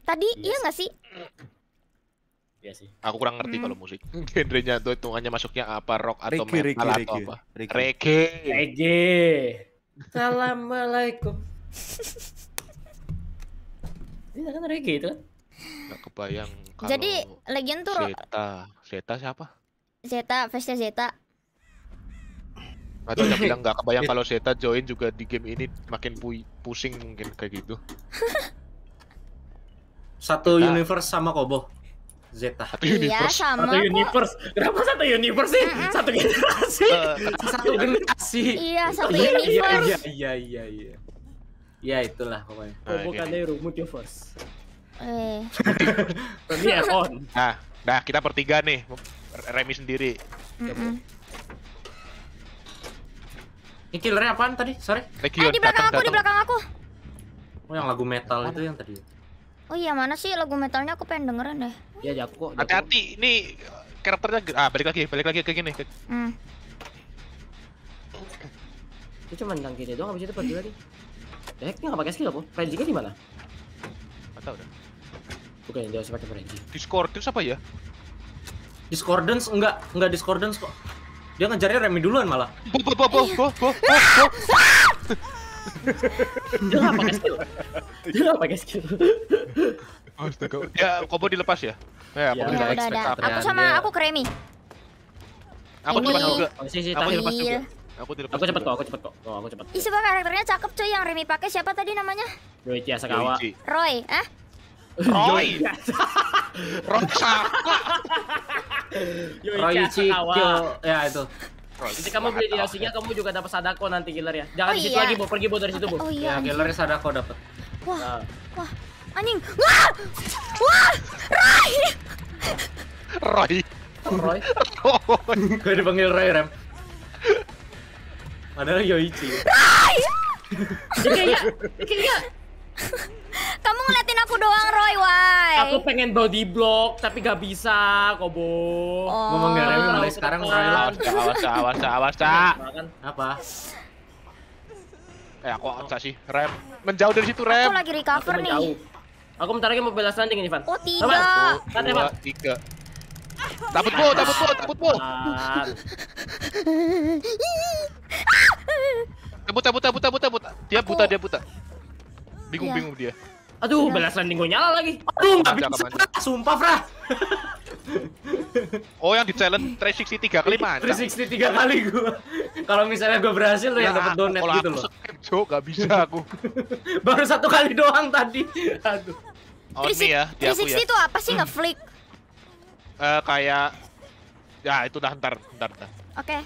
A: Tadi yes. iya gak sih? Iya sih. Aku kurang ngerti hmm. kalau musik. Genrenya tuh hitungannya masuknya apa? Rock atau reggae, metal reggae, atau apa? Reggae. Reggae. reggae.
C: Assalamualaikum.
A: Ini iya, kan reggae itu kan? Gak kebayang kalau Jadi
B: legend tuh Zeta. Zeta siapa? Zeta, Festa Zeta.
A: Atau yang bilang gak kebayang kalau Zeta join juga di game ini makin pu pusing mungkin kayak gitu. Satu Zeta. universe sama Kobo. Zeta. Satu iya, universe. Iya, sama satu kok. universe. Kenapa satu
C: universe sih? Mm -hmm. Satu
A: generasi. Uh, satu generasi. iya, satu iya, iya, universe. Iya, iya, iya, iya. Ya itulah pokoknya. Ah, Kobo okay. Kadero Multiverse.
C: Eh. Ini ya, on.
A: Nah, nah kita bertiga nih. Remi sendiri. Mm -mm. Ini killernya apaan tadi? Sorry. Legion, eh, di belakang aku, di belakang aku. Oh, yang lagu metal itu yang tadi.
B: Oh iya mana sih lagu metalnya aku pengen dengeran deh.
A: Ya kok. Hati-hati, ini karakternya ah balik lagi, balik lagi ke gini. Ke... Hmm. Itu cuma tentang gini doang habis itu pergi eh, lagi. ini nggak pakai skill apa? Frenzy-nya di mana? Enggak tahu dah. Bukan dia harus pakai Discord itu siapa ya? Discordance enggak, enggak discordance kok. Dia ngejarnya Remy duluan malah. Bo bo bo bo bo bo bo. dia nggak pakai skill
C: dia nggak pakai skill
A: oh, Astaga. Ya, combo dilepas ya? Ya, ya, udah, udah, ya, Aku sama aku
B: Kremi. Aku dilepas juga. oh, Aku dilepas juga.
A: Aku dilepas. Aku cepet kok, aku cepet kok. Oh, aku cepet. isu
B: sebuah karakternya cakep cuy yang remi pakai siapa tadi namanya?
A: Roy Tiasakawa Roy, ah? Roy. Roy Asakawa. Roy Tiasakawa Ya itu. Nanti kamu beli dinasinya, kamu juga dapat sadako nanti killer ya. Jangan oh, di situ iya. lagi, bu. Pergi bu dari situ, bu. Oh iya. Ya, killernya sadako dapat. Wah. Nah.
C: Wah. Anjing. Wah. Wah. Roy.
A: Roy. Roy. Roy. Gue dipanggil Roy, Rem. Padahal Yoichi. Roy.
C: kayaknya,
B: kayaknya
A: Kamu ngeliatin aku doang, Roy. Why? Aku pengen body block tapi gak bisa, Kobo. Oh. Ngomong gak rewel, mulai sekarang Roy lah. Awas, awas, awas, awas. Apa? Eh, aku awas sih? Rem. Menjauh dari situ, Rem. Aku lagi
B: recover aku nih.
A: Aku bentar lagi mau bela tanding kan, ini, Van.
B: Oh, tiga. Kan, Dua,
A: tiga. Takut bu, takut bu, takut bu. Takut, takut, takut, takut, takut. Dia buta, dia buta bingung-bingung dia. Aduh, iya. balas landing gue nyala lagi. Aduh, nggak bisa. Sumpah, Fra. oh, yang di challenge 360 tiga kali mana? 360 tiga kali gue. Kalau misalnya gue berhasil tuh ya, yang dapat donat gitu loh.
C: Kalau nggak bisa aku.
A: Baru satu kali doang tadi. Aduh. Oh, ini ya, di 360 ya. itu
B: apa sih hmm. ngeflick?
A: Eh uh, kayak ya itu dah ntar ntar, ntar. Oke. Okay.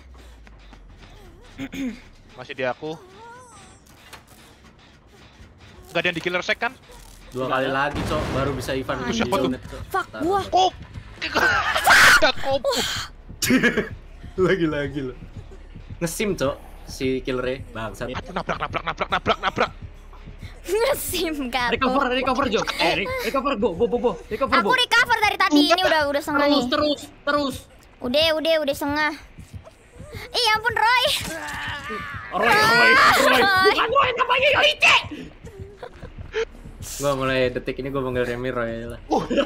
A: Masih di aku. Gak ada yang di killer sec kan? Dua kali lagi, Cok. Baru bisa Ivan. Itu siapa tuh?
C: Fuck, gua. Oh, kop! Oh. Gak kop!
A: Lagi-lagi lo. Ngesim, Cok. Si killernya. Bangsat. Aduh, nabrak, nabrak, nabrak, nabrak, nabrak.
B: Ngesim kartu. Recover, recover Jo. Eh,
A: recover go, go, go, go Recover go Aku recover
B: dari tadi. Ini udah udah sengah nih. Terus, terus, terus. Udah, udah, udah sengah Iya ampun Roy. Roy, Roy, Roy. Bukan Roy kenapa ini Yoichi.
A: Gua mulai detik ini gua panggil Remy Roy lah. Oh, iya.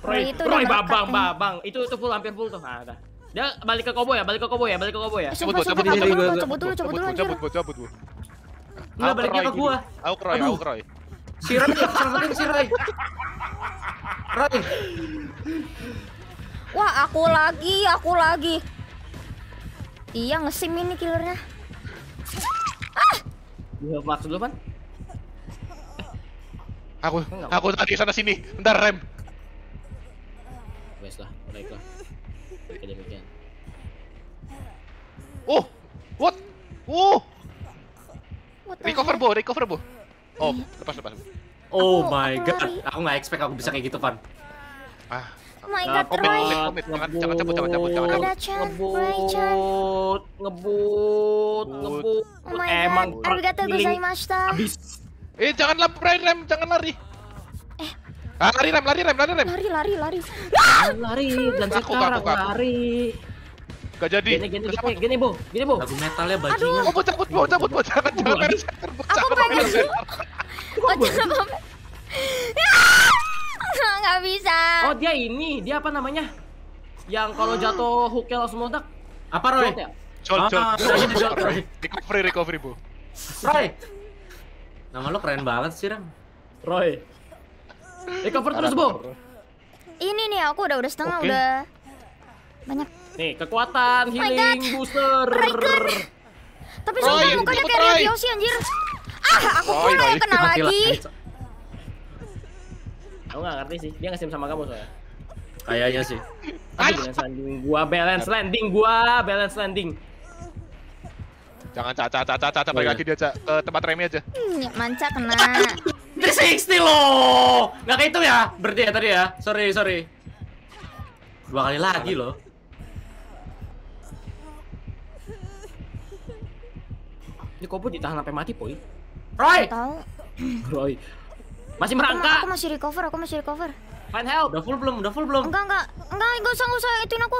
A: Roy, Roy, itu Roy babang, babang. itu itu full hampir full tuh. Nah, Dia balik ke kobo ya, balik ke kobo ya, balik ke kobo ya. Cabut, cabut, cabut, cabut, cabut dulu, cabut dulu, cabut, cabut, cabut, cabut. baliknya ke gua. Aku Roy, aku Roy.
C: Si Roy, si Roy. Roy.
B: Wah, aku lagi, aku lagi. Iya, ngesim ini killernya.
C: Ah!
A: Gua iya, maksud lu, Pan? Aku, Enggak. aku tadi sana sini. Bentar rem. Wes lah, baiklah. Oke demikian. Oh, what? Oh. recover bo, recover bo. Oh, lepas lepas. Oh my god, aku nggak expect aku bisa kayak gitu, Van. Ah.
B: Oh my
C: ah, god, komit, komit, komit, Cepat, cepat, cepat, cepat, cepat.
B: Ngebut,
A: ngebut, ngebut. Oh
B: my god, arigatou gozaimashita. Abis.
A: Eh, jangan lari rem, jangan lari. Eh. Ah, lari rem, lari rem, lari rem. Lari, lari, lari.
C: Ah! Lari, dan aku, sekarang aku, aku, aku. lari. Gak jadi.
A: Gini, gini, gini, gini, gini, Bu. Gini, Bu. Lagu metalnya bajingan. Oh, bocah, bocah, bocah, bocah. Jangan, jangan, jangan. Aku pengen. Bocah, Gak bisa. Oh, dia ini. Dia apa namanya? Yang kalau jatuh hooknya langsung meledak. Apa, Roy? Jolt, ya? ah, jolt. Recovery, recovery, Bu. Roy, Nama lo keren banget sih, Ram. Roy.
B: Eh, cover terus, Bo. Ini nih, aku udah udah setengah okay. udah banyak.
A: Nih, kekuatan oh healing booster. Breaker. Oh
B: Tapi sumpah
C: mukanya kayak sih,
B: anjir. Ah,
A: aku Roy, pula yang kena lagi. Aku gak ngerti sih, dia ngasih sama kamu soalnya. Kayaknya sih. Aduh, jangan sanding gua, balance landing gua, balance landing. Jangan caca caca caca caca balik iya. lagi dia cak ke tempat remi aja.
B: Hmm, ya, manca kena.
A: 360 loh. Nggak kayak itu ya. Berarti ya tadi ya. Sorry, sorry. Dua kali lagi loh. Ini kau pun ditahan sampai mati, poi Roy. Roy. Masih merangkak.
B: Aku, masih recover, aku masih recover. Find help.
A: Udah full belum? Udah full belum? Enggak,
B: enggak. Enggak, enggak usah, enggak usah ituin aku.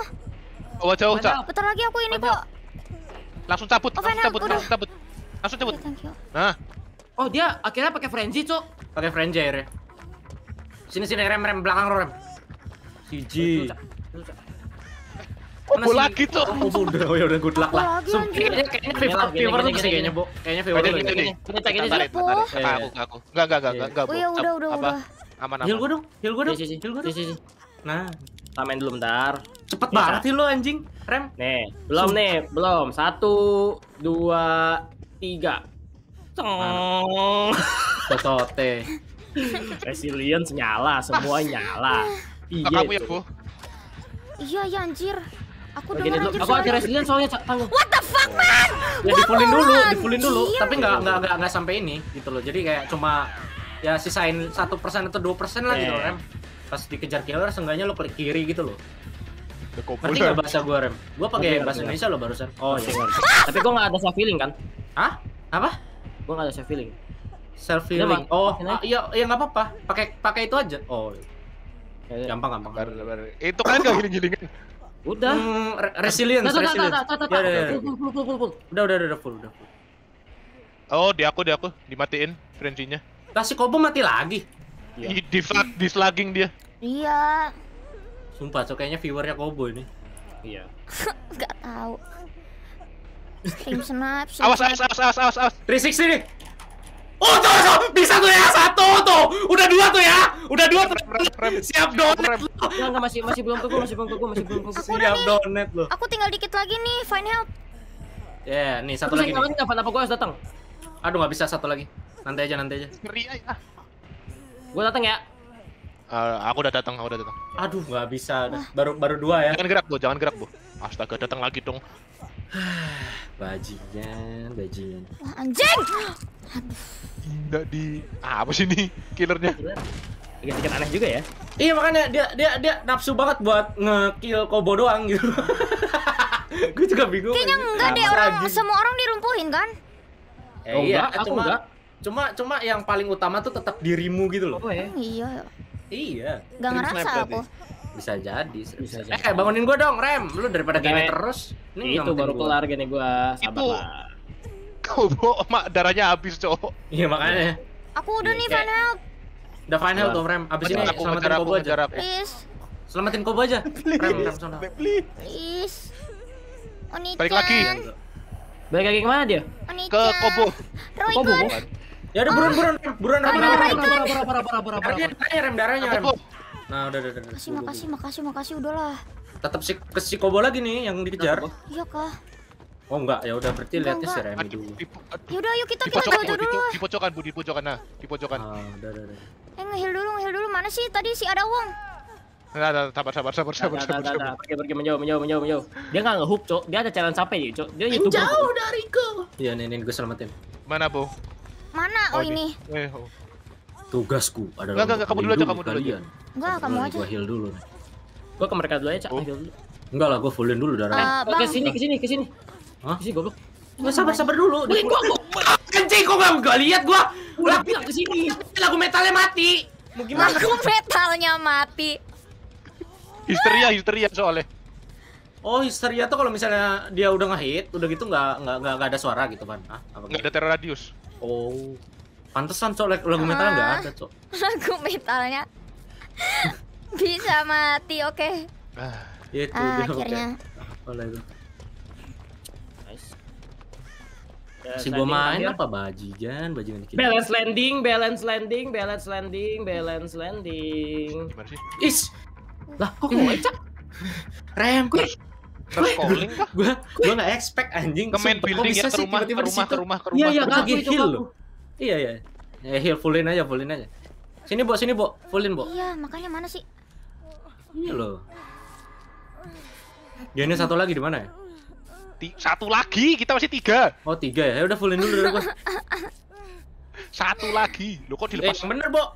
B: Oh, jauh, Cak. Bentar lagi aku ini kok.
A: Langsung cabut, oh, langsung, cabut langsung cabut, langsung cabut. Nah. Oh, dia akhirnya pakai frenzy, Cok. Pakai frenzy ya. Sini sini rem rem belakang rem. Siji. Oh, lagi tuh. Oh, udah, oh, ya udah good luck lah. Kayaknya kayaknya favor favor tuh sih kayaknya, Bu. Kayaknya favor. Ini ini. Kita cek ini sih. Aku aku. Enggak enggak enggak iya. Oh ya Udah udah udah. Aman aman. Heal gue dong. Heal gue dong. Heal gue dong. Nah. Samain dulu bentar.
C: Cepet ya, banget sih lo
A: anjing. Rem. Nih, belum Sumpah. nih, belum. Satu, dua, tiga. Cong. Totote. Resilience nyala, semua nyala. Iya. Kamu ya, Bu.
B: Iya, iya, anjir. Aku Begini denger anjir Aku ada resilience soalnya tangguh. What the fuck
C: man? Ya dipulin dulu,
A: dipulin dulu, Gila. tapi nggak nggak nggak nggak sampai ini gitu loh. Jadi kayak cuma ya sisain satu persen atau dua persen lah gitu loh, eh. Rem pas dikejar killer seenggaknya lo klik kiri gitu loh Ngerti gak bahasa gue rem? Gue pakai bahasa Indonesia lo barusan. Oh iya. Tapi gue gak ada self feeling kan? Hah? Apa? Gue gak ada self feeling. Self feeling. Iya, oh, iya, iya iya nggak apa-apa. Pakai pakai itu aja. Oh. Iya. Ya, ya. Gampang gampang. Bar, bar. Itu kan gak giling healingan. Udah. Hmm, resilience, resilience. Udah, udah, udah, full, udah full. Oh, di aku, di aku, dimatiin frenzinya. Lah si Kobo mati lagi. Iya. Div, div lagging dia. Iya. Sumpah, so kayaknya viewernya Kobo ini. Iya.
B: Gak tahu. Stream snap. Awas,
A: awas, awas, awas, awas, awas. 360 nih. Oh, tuh, bisa tuh ya satu tuh. Udah dua tuh ya. Udah dua tuh. Siap donet. Enggak, masih masih belum ke masih belum ke masih belum ke Siap donet lo.
B: Aku tinggal dikit lagi nih, find help.
A: Ya, yeah, nih satu lagi. lagi. Kapan apa gua harus datang? Aduh, nggak bisa satu lagi. Nanti aja, nanti aja. Ngeri ya. Gua datang ya. Uh, aku udah datang, aku udah datang. Aduh, nggak bisa. Baru baru dua ya. Jangan gerak, Bu. Jangan gerak, Bu. Astaga, datang lagi dong. bajingan, bajingan. Anjing. Enggak di
C: ah, apa sih ini killernya? Agak sedikit aneh juga ya.
A: Iya, makanya dia dia dia nafsu banget buat ngekill Kobo doang gitu. gue juga bingung. Kayaknya enggak deh orang semua orang dirumpuhin kan? Eh, iya, oh, iya, enggak, aku cuma, enggak cuma cuma yang paling utama tuh tetap dirimu gitu loh oh, ya? iya iya nggak ngerasa aku bisa jadi bisa eh, jadi. eh bangunin gua dong rem lu daripada gini terus
C: ini itu baru kelar
A: gini gue sabar lah kau bawa mak darahnya habis cowok iya makanya aku udah iya, nih final help udah final tuh rem abis ini selamatin kobo aja please selamatin kobo aja rem rem sana
B: please oni Balik lagi.
A: Balik lagi kemana dia? Ke Kobo. Roy Kobo. Ya udah buruan buruan buruan rem darahnya. Parah parah parah parah parah. Darahnya rem darahnya rem. Nah, udah udah udah. Makasih makasih
B: makasih makasih udahlah.
A: Tetap si ke si kobo lagi nih yang dikejar. Iya kah? Oh enggak, ya udah berarti lihatnya si Remi dulu.
B: Ya udah yuk kita kita jauh dulu. Di
A: pojokan Bu, di pojokan nah, di pojokan. Ah, udah udah udah.
B: Eh ngehil dulu, ngehil dulu. Mana sih tadi si ada Wong?
A: Nah, nah, nah sabar, sabar, sabar, nah, nah, sabar, sabar, sabar. Pergi, pergi, menjauh, menjauh, menjauh, menjauh. Dia nggak ngehook, cok. Dia ada challenge sampai dia, cok. Dia youtuber. Jauh dariku. Iya, nih, nih, gue selamatin. Mana, Bu?
B: Mana? Oh, oh ini.
C: Eh, oh.
A: Tugasku adalah Enggak, enggak, kamu dulu aja, kamu dulu Enggak, kamu aja. Gua heal dulu Gua ke mereka dulu aja, Cak. Oh. Enggak lah, gua fullin dulu darah. Eh, uh, eh, ke sini, ke sini, ke sini. Hah? Ke sini goblok. Enggak sabar, sabar dulu. Wih, gua gua kencing gua enggak lihat gua. Udah bilang ke sini. Lagu metalnya mati. Mau gimana? Lagu
B: metalnya mati.
A: histeria, histeria soalnya. Oh, histeria tuh kalau misalnya dia udah ngehit, udah gitu nggak nggak nggak ada suara gitu kan? nggak ada teror radius. Oh. Pantesan cok lagu uh, metal nggak ada cok.
B: Lagu metalnya bisa mati
A: oke. Okay. Ah, itu ah, dia akhirnya. Okay. Apa
C: Si gua main apa
A: bajigan bajingan dikit. Balance landing, balance landing, balance landing, balance landing. Gimana sih? Is. Lah kok ngecak? Rem. Kok Terkoling kah? Gue gua expect anjing. Ke main building ya ke rumah tiba -tiba ke rumah ke rumah iya, ke rumah. Iya iya kaki heal loh. Iya iya. Ya heal fullin aja fullin aja. Sini, Bo, sini, Bo. Fullin, Bo.
B: Iya, makanya mana sih?
A: Ini loh. Dia ya, ini satu lagi di mana ya? satu lagi, kita masih tiga. Oh, tiga ya. Ya udah fullin dulu dari gua. satu lagi. Lo kok dilepas? Eh, bener, Bo.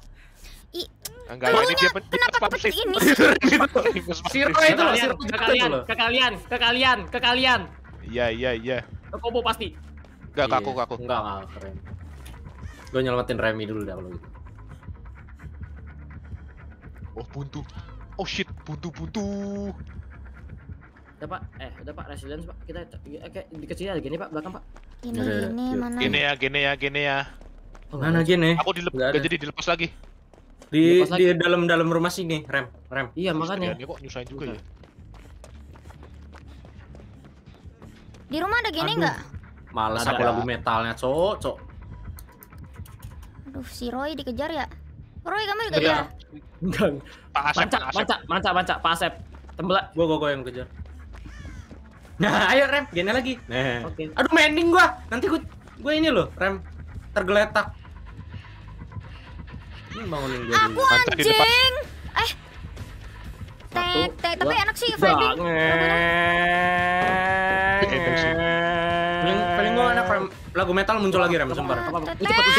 A: I Enggak, ini dia kenapa seperti ini? Siro itu loh, ke kalian, ke kalian, ke kalian, ke kalian. Iya, iya, iya. Ke Kobo pasti. Enggak, kaku, iya. kaku. Enggak, enggak, keren. Gue nyelamatin remi dulu dah kalau gitu. Oh, buntu. Oh shit, buntu, buntu. Udah pak, eh udah pak, resilience pak. Kita kayak kecil lagi nih pak, belakang pak. Gini, gini, mana? Gini ya, gini ya, gini ya. Oh, mana gini? Aku dilepas, gak jadi dilepas lagi di iya, di dalam dalam rumah sini rem rem iya, iya makanya kok nyusahin juga ya
B: di rumah ada gini nggak
A: malah ada lagu metalnya cok cok
B: aduh si Roy dikejar ya Roy kamu iya. dikejar
A: enggak manca manca manca manca Pak Asep tembelak gua gua gua yang kejar nah ayo rem gini lagi nah oke okay. aduh mending gua nanti gua gua ini loh rem tergeletak
C: bangunin gue Aku anjing.
B: Eh.
A: Tek, tek, tapi enak sih vibing.
C: Eh,
A: paling gue enak lagu metal muncul lagi rem sebentar. Cepat cepat.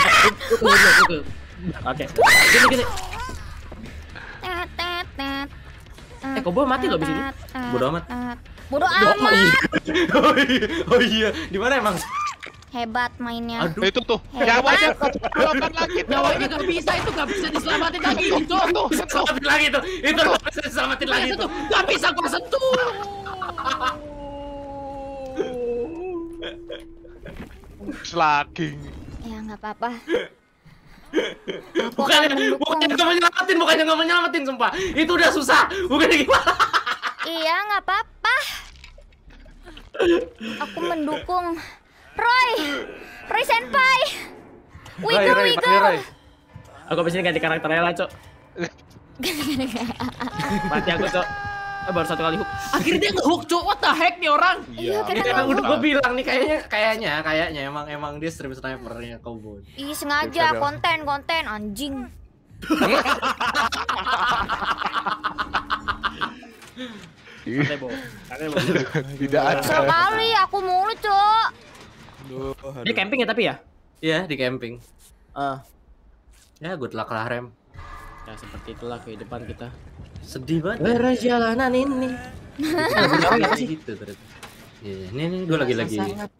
C: Oke. Gini gini. Eh, kobol mati loh di sini. Bodoh amat.
B: Bodoh amat.
C: Oh iya. Oh iya.
A: Di mana emang?
B: Hebat mainnya. Aduh.
A: Itu tuh. aja.
B: keceplosan lagi. Nyawanya
A: gak bisa itu gak bisa diselamatin lagi itu. Tuh, selamatin lagi itu. Itu gak bisa diselamatin lagi
C: itu. Gak bisa gua sentuh. Slaging.
B: Ya nggak apa-apa.
C: Bukan, bukan nggak menyelamatin, bukannya nggak
A: menyelamatin sumpah. Itu udah susah, bukan gimana.
B: Iya nggak apa-apa.
A: Aku mendukung.
B: Roy! Roy senpai!
C: Wiggle, Roy, wiggle!
A: Aku pasti ini ganti karakternya lah, Cok. Mati aku, Cok. Eh, baru satu kali hook. Akhirnya dia nge-hook, Cok. What the heck nih orang? Iya, ya, udah gue bilang nih kayaknya kayaknya kayaknya emang emang dia stream snipernya Kobon. Ih, sengaja konten
B: konten anjing.
C: Tidak ada. Sekali
B: aku mulu, Cok.
A: Aduh, camping ya tapi ya? Iya, di camping. Uh. Ya, gue luck lah rem. Ya seperti itulah kehidupan kita. Sedih banget. Berjalanan eh, ya. ini? Apa sih? Gitu ternyata. ini iya. ini gue lagi lagi. Sangat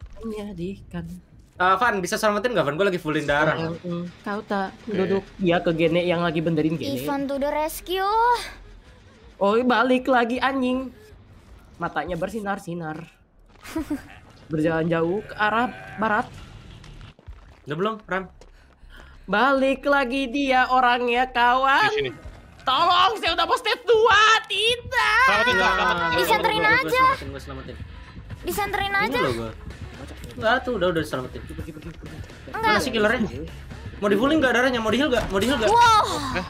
A: Uh, Van, bisa selamatin gak Van? Gue lagi fullin darah. Mm, mm. Kau tak duduk ya ke Gene yang lagi benderin Gene. Ivan to the rescue. Oh, balik lagi anjing. Matanya bersinar-sinar. berjalan jauh ke arah barat. Udah belum, Ram? Balik lagi dia orangnya, kawan. Di sini. Tolong, saya udah post stage dua. tidak. Selamatin, ya. selamatin. Disenterin aja. Disenterin aja. Enggak tuh, udah udah selamatin. Enggak. Mana sih killernya? Mau di full enggak darahnya? Mau di heal enggak? Mau di heal enggak? Wow. Eh.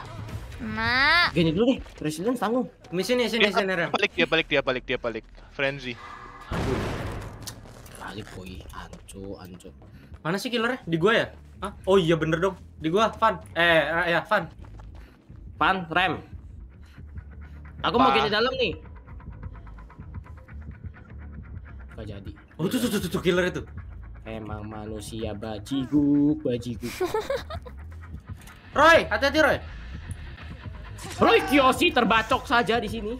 A: Nah. Gini dulu deh, resilience tanggung. Misi sini, sini, sini, Ram. Balik dia, balik dia, balik dia, balik. Frenzy kali boy ancu ancu mana sih killernya di gua ya Hah? oh iya bener dong di gua fan eh ya fan fan rem aku Apa? mau gini dalam nih gak jadi oh tuh tuh tuh, tuh tuh killer itu emang manusia bajiku bajiku Roy hati-hati Roy Roy kiosi terbacok saja di sini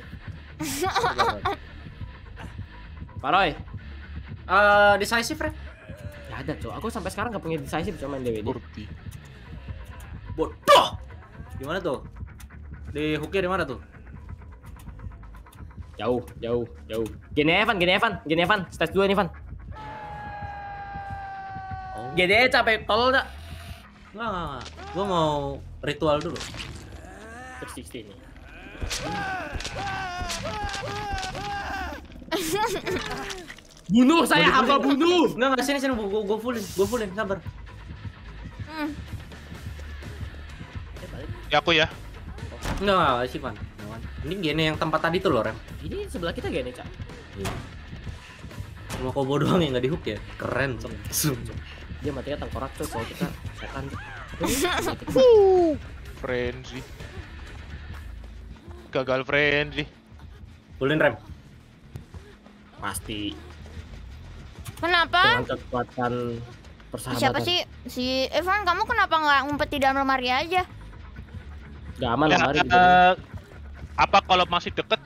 A: Pak Roy uh, decisive ya? ada tuh aku sampai sekarang nggak punya decisive cuma main DWD Burti Bodoh! Gimana tuh? Di hooknya di mana tuh? Jauh, jauh, jauh Gini Evan, gini Evan, gini Evan, stage 2 ini Evan oh. Gini capek, tolol dah Enggak, enggak, Gua mau ritual dulu terus ini Bunuh saya, apa bunuh. Enggak, enggak sini sini gua gua fullin, gua fullin, sabar. Hmm. Ya aku ya. Enggak, sih, Pan. Ini gini yang tempat tadi tuh loh, Rem. Ini sebelah kita gini, Cak. Iya. Cuma kobo doang yang nggak dihook ya. Keren. Sum. Dia matinya tengkorak tuh kalau kita setan. Frenzy. Gagal frenzy. Boleh rem. Pasti.
C: Kenapa?
B: Dengan
A: kekuatan persahabatan. Siapa sih
B: si Evan? Kamu kenapa nggak ngumpet di dalam lemari aja?
A: Gak aman ya, Uh, apa kalau masih deket?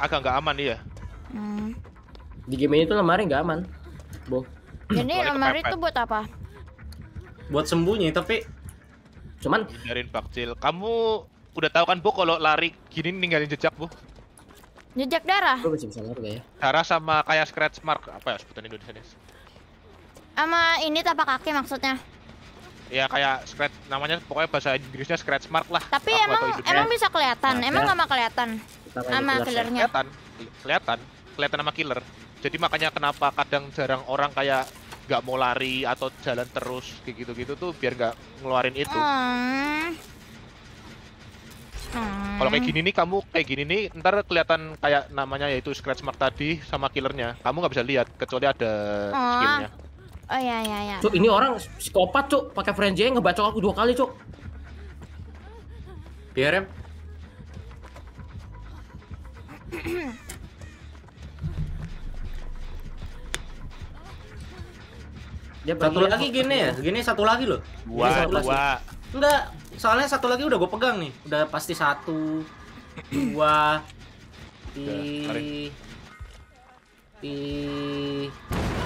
A: Agak nggak aman dia. Hmm. Di game ini tuh lemari nggak aman, boh. Jadi lemari itu buat apa? Buat sembunyi tapi. Cuman. Hindarin bakcil. Kamu udah tahu kan bu kalau lari gini ninggalin jejak bu?
B: Jejak darah. masih
A: bisa Darah sama kayak scratch mark apa ya sebutan Indonesia nih?
B: Sama ini tapak kaki maksudnya.
A: Ya kayak scratch namanya pokoknya bahasa Inggrisnya scratch mark lah. Tapi Aku emang emang bisa
B: kelihatan. Nah, emang ya. nggak ya. kelihatan.
A: Sama killernya. Kelihatan. Kelihatan. Kelihatan sama killer. Jadi makanya kenapa kadang jarang orang kayak nggak mau lari atau jalan terus kayak gitu-gitu tuh biar nggak ngeluarin itu.
C: Hmm. Hmm. Kalau kayak gini
A: nih kamu kayak gini nih ntar kelihatan kayak namanya yaitu scratch mark tadi sama killernya. Kamu nggak bisa lihat kecuali ada oh. skillnya. Oh iya iya iya. Cuk, ini orang psikopat, Cuk. Pakai frenzy ngebacok aku dua kali, Cuk. Biar ya, satu lagi gini ya? Gini satu lagi loh. Dua, satu dua. Enggak, soalnya satu lagi udah gue pegang nih udah pasti satu dua di di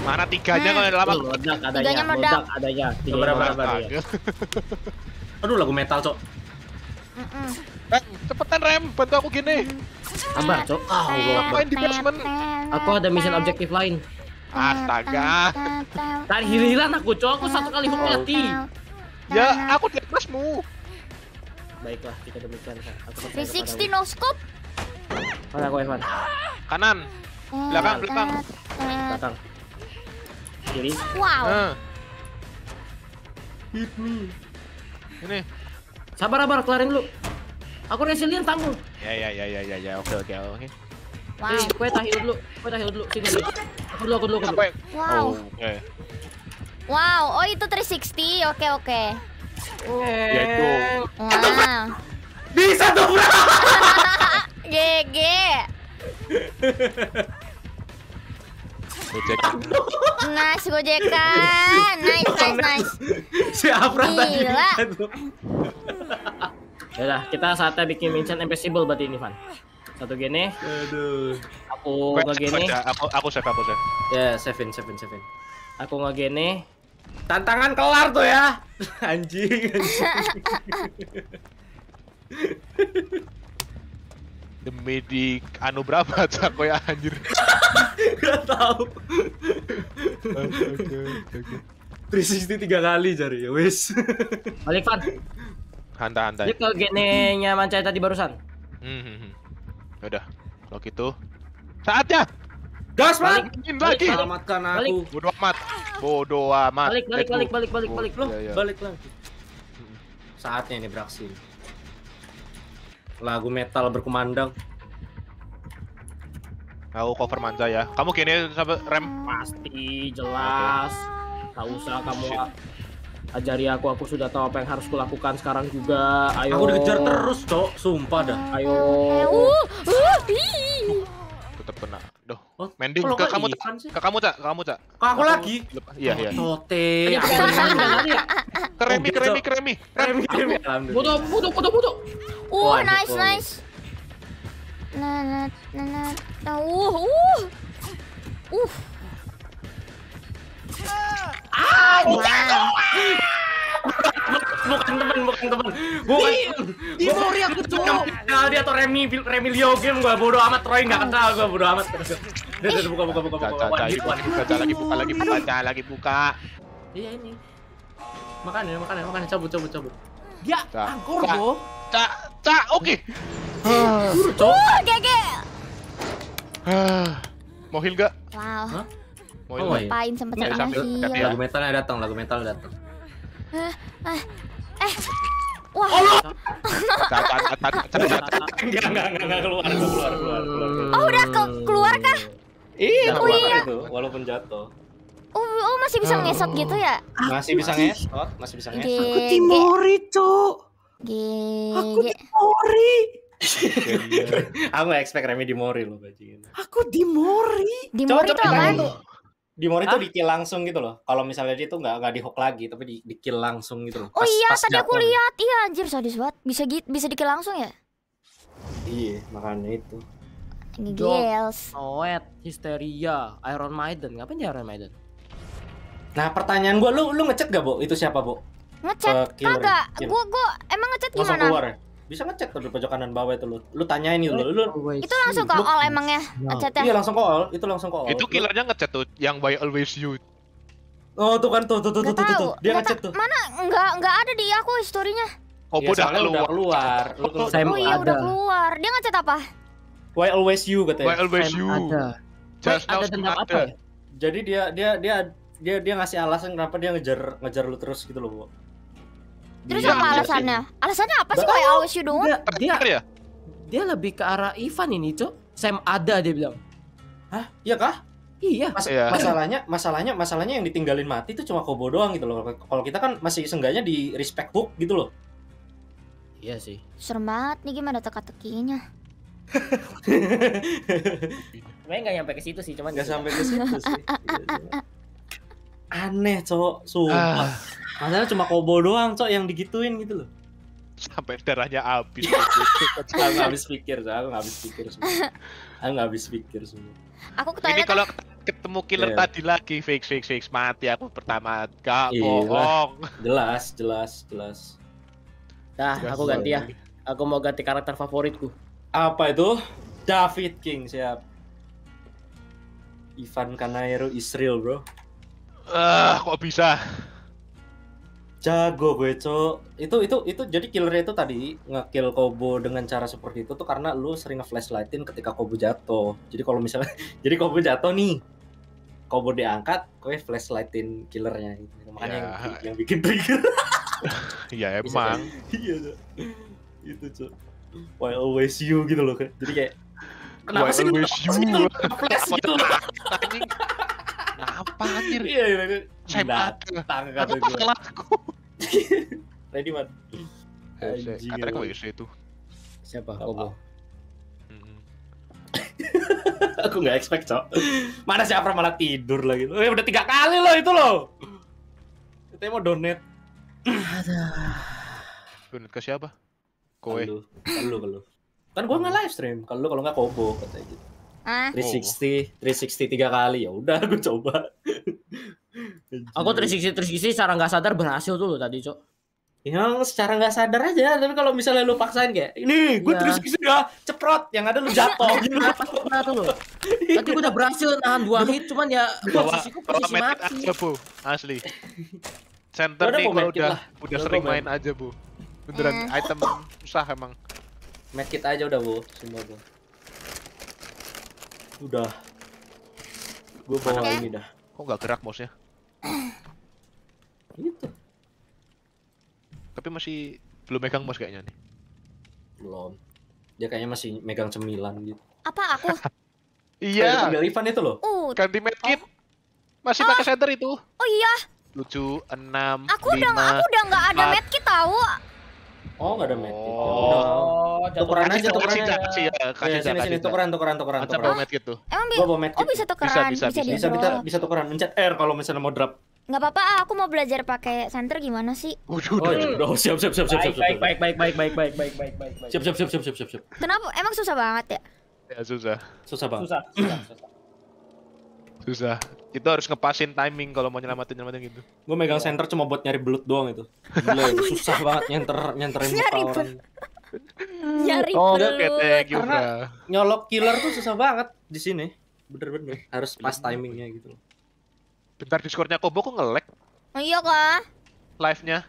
A: mana tiganya kalau lama meledak adanya tiganya meledak adanya tiga berapa berapa ya aduh lagu metal cok eh, cepetan rem bantu aku gini tambah cok oh, ah, ngapain di basement aku ada mission objektif lain astaga
B: tadi hiliran aku cok aku satu kali hook mati
A: ya aku di atasmu Baiklah, kita demikian kak. Aku 360 no scope. Mana aku Evan? Kanan. Belakang, belakang. Belakang. Kiri. Wow. Hit me. Ini. Sabar, sabar, kelarin dulu. Aku resilient tangguh. Ya, ya, ya, ya, ya, ya. Oke, oke, oke. Wow. Eh, kue tahil dulu. Kue tahil dulu. Sini dulu. Aku dulu, aku dulu, aku dulu.
B: Wow.
C: Oh, okay.
B: Wow, oh itu 360. Oke, okay, oke. Okay. Oh. Bisa tuh bro. GG. Nice gojekan. Nice nice nice.
C: Si Afra tadi. Gila.
A: Yaudah, kita saatnya bikin Vincent Impossible berarti ini, Van. Satu gini. Aduh. Aku nge-gini. Aku aku save, aku save. Ya, yeah, save in, save in, save in. Aku ngegini, gini Tantangan kelar tuh ya. Anjing.
C: anjing.
A: The medic anu berapa cak ya anjir?
C: Gak tahu.
A: Oke, oke, oke. 360 tiga kali cari ya wes. Balik Van. Hantai
C: hantai. Jadi ke genenya
A: Mancai tadi barusan. Hmm. hmm, hmm. Udah. Kalau gitu saatnya Gas, man. Balik, lagi. Selamatkan aku. Bodo amat. Bodoh amat. Balik, balik, balik, balik, balik, balik, iya, iya. balik, balik, balik, balik balik. Saatnya ini beraksi. Lagu metal berkumandang. Aku cover manja ya. Kamu gini sampai rem. Pasti jelas. Okay. Tak usah kamu ajari aku. Aku sudah tahu apa yang harus kulakukan sekarang juga. Ayo. Aku dikejar terus, Cok. Sumpah dah. Ayo. Eh, uh,
C: uh,
A: tetap kena. Oh, Mending ke kamu, ke kamu, ke kamu, Cak. Ke kamu, Cak. Ke aku lagi. Iya, iya. Tote. Kremi,
C: kremi, kremi. Kremi, kremi. Foto, foto, foto, foto. Uh, nice, nice.
B: Nah, nah, nah, nah. Uh, uh. Uh.
A: Ah, bukan temen bukan temen Bukan. Di Mori aku cowok. Kenal dia atau Remi Remi Leo game gua bodo amat Roy nggak oh. kenal gua bodo amat. terus terus buka buka buka buka. Buka lagi buka lagi buka lagi buka. Iya ini. Makan ya, makan ya, makan cabut cabut cabut. Dia angkor bo. Cak cak oke. Uh, ah. gagal. Ah. Mau heal gak? Wow. Oh, ngapain sempet ya, sambil, ya. Lagu metalnya datang, lagu metal datang.
B: Eh, eh, eh. Wah. Oh,
A: Enggak,
C: enggak, enggak keluar,
A: keluar, keluar, keluar. Oh, udah ke keluar kah? Iya, oh, iya. Itu, walaupun jatuh.
B: Oh, oh masih bisa ngesot gitu ya?
A: Masih bisa ngesot, masih bisa ngesot. Aku Timori,
B: Cuk. Aku Timori.
A: Aku expect Remy di Mori loh bajingan.
C: Aku di Mori. Di Mori itu apa?
A: di Mori itu dikil langsung gitu loh. Kalau misalnya dia itu nggak nggak dihook lagi, tapi di, dikil langsung gitu loh. Oh pas, oh iya, pas tadi aku lihat.
B: Iya, anjir sadis banget. Bisa git, bisa dikil langsung ya?
A: Iya, makanya itu. Gels. Noet, Histeria, Iron Maiden. Ngapain dia Iron Maiden? Nah, pertanyaan gue, lu lu ngecek gak, bu? Itu siapa, Ngecek? Ngechat? Kagak. Gue
B: gue emang ngecek gimana? Langsung keluar
A: ya? bisa ngecek tuh di pojok kanan bawah itu lu lu tanyain gitu lu, lu itu langsung ke all emangnya
B: nah. ngechatnya iya langsung ke
A: all itu langsung ke all itu killernya ngechat tuh yang by always you oh tuh kan tuh tuh tuh tuh, tuh, tuh, dia ngechat tuh
B: mana enggak enggak ada di aku historinya
A: oh iya, udah, keluar. keluar. Lu keluar. Oh iya udah
B: keluar. Dia ngechat apa?
A: Why always you katanya. Why always you. Ada. ada tentang apa? Ya? Jadi dia dia dia dia dia ngasih alasan kenapa dia ngejar ngejar lu terus gitu loh, Bu.
B: Terus iya, apa iya, alasannya?
A: Iya. Alasannya apa sih why always you don't? Dia, dia, ya? dia lebih ke arah Ivan ini, Cok. Sam ada dia bilang. Hah? Iya kah? Iya. Mas iya. Masalahnya, masalahnya, masalahnya yang ditinggalin mati itu cuma Kobo doang gitu loh. Kalau kita kan masih sengganya di respect book gitu loh. Iya sih.
B: Serem banget nih gimana teka-tekinya.
A: Main gak nyampe ke situ sih, cuman gak sampai ke situ sih. Aneh, cok, Sumpah. Ah. Masalah cuma kobo doang, cok yang digituin gitu loh. Sampai darahnya habis. Iya. aku nggak habis pikir, aku nggak habis pikir semua. Aku nggak habis pikir semua. Aku ke Ini kalau kan- ketemu killer yeah. tadi lagi fix fix fix mati aku pertama gak Iyalah. bohong. Jelas, jelas, jelas. Nah, jelas aku ganti ya. Aku mau ganti karakter favoritku. Apa itu? David King siap. Ivan Kanairo Israel, bro. Eh, uh, kok bisa? Jago gue, co Itu itu itu jadi killernya itu tadi ngekill Kobo dengan cara seperti itu tuh karena lu sering ngeflashlightin flashlightin ketika Kobo jatuh. Jadi kalau misalnya jadi Kobo jatuh nih, Kobo diangkat, gue flashlightin killernya gitu. Makanya ya. yang, yang bikin trigger. ya emang. Iya, Itu, co Why always you gitu loh, kayak. Jadi kayak Kenapa Why sih always you? Flash gitu. Apa anjir? Iya, iya. iya. Saya iya, kata gue. Apa iya, Ready, Mat. iya, iya, iya, itu. Siapa? Kobo. Aku nggak expect, Cok. Mana si Afra malah tidur lagi. Eh, udah tiga kali loh itu loh. Kita mau donate. donate ke siapa? Kowe. Kalau kalau. Kan gua nggak live stream. Kalau kalau nggak kobo kata gitu. Ah. 360, 360 tiga kali ya udah aku coba. aku 360 360 secara nggak sadar berhasil lo tadi, Cok. Yang secara nggak sadar aja, tapi kalau misalnya lu paksain kayak, ini gue terus ya. ceprot, yang ada lu jatuh gitu. Nah, tuh gue udah berhasil nahan dua hit, cuman ya posisiku posisi mati. Aja, bu. Asli. Center nih gue udah lah. udah sering main aja bu. Beneran hmm. item susah emang. Medkit aja udah bu, semua bu. Udah. Gue bawa ini dah. Kok nggak gerak mouse-nya? Gitu. Tapi masih belum megang mouse kayaknya nih. Belum. Dia kayaknya masih megang cemilan gitu. Apa aku? iya. Tinggal Ivan itu loh. Uh, Ganti medkit. Oh. Masih oh. pakai center ah. itu. Oh iya. Lucu, enam, Aku lima, udah aku udah nggak ada medkit tahu. Oh, nggak ada medkit. Oh, oh tukeran aja tukeran aja. Iya, kasih ya, kasih ya, sini, sini tukeran tukeran tukeran. Macam bawa medkit tuh. Emang bisa bawa Oh, bisa tukeran. Bisa bisa bisa, bisa, bisa, bisa tukeran. Mencet R kalau misalnya mau drop.
B: Enggak apa-apa, ah, aku mau belajar pakai center gimana sih? Oh, udah, udah, iya. oh, siap, siap, siap, siap, siap, baik,
A: baik, baik, baik, baik, baik, baik, baik, baik, baik, siap, siap, siap, siap, siap, siap, siap.
B: Kenapa? Emang susah banget ya?
A: Ya susah. Susah banget. Susah, susah, susah. Susah itu harus ngepasin timing kalau mau nyelamatin nyelamatin gitu gue megang center cuma buat nyari belut doang itu gila itu susah banget nyenter nyenterin muka orang
C: nyari oh, belut you, gitu, karena
A: nyolok killer tuh susah banget di sini bener-bener harus pas timingnya gitu bentar discordnya kok kok ngelek
B: oh, iya kak
A: live-nya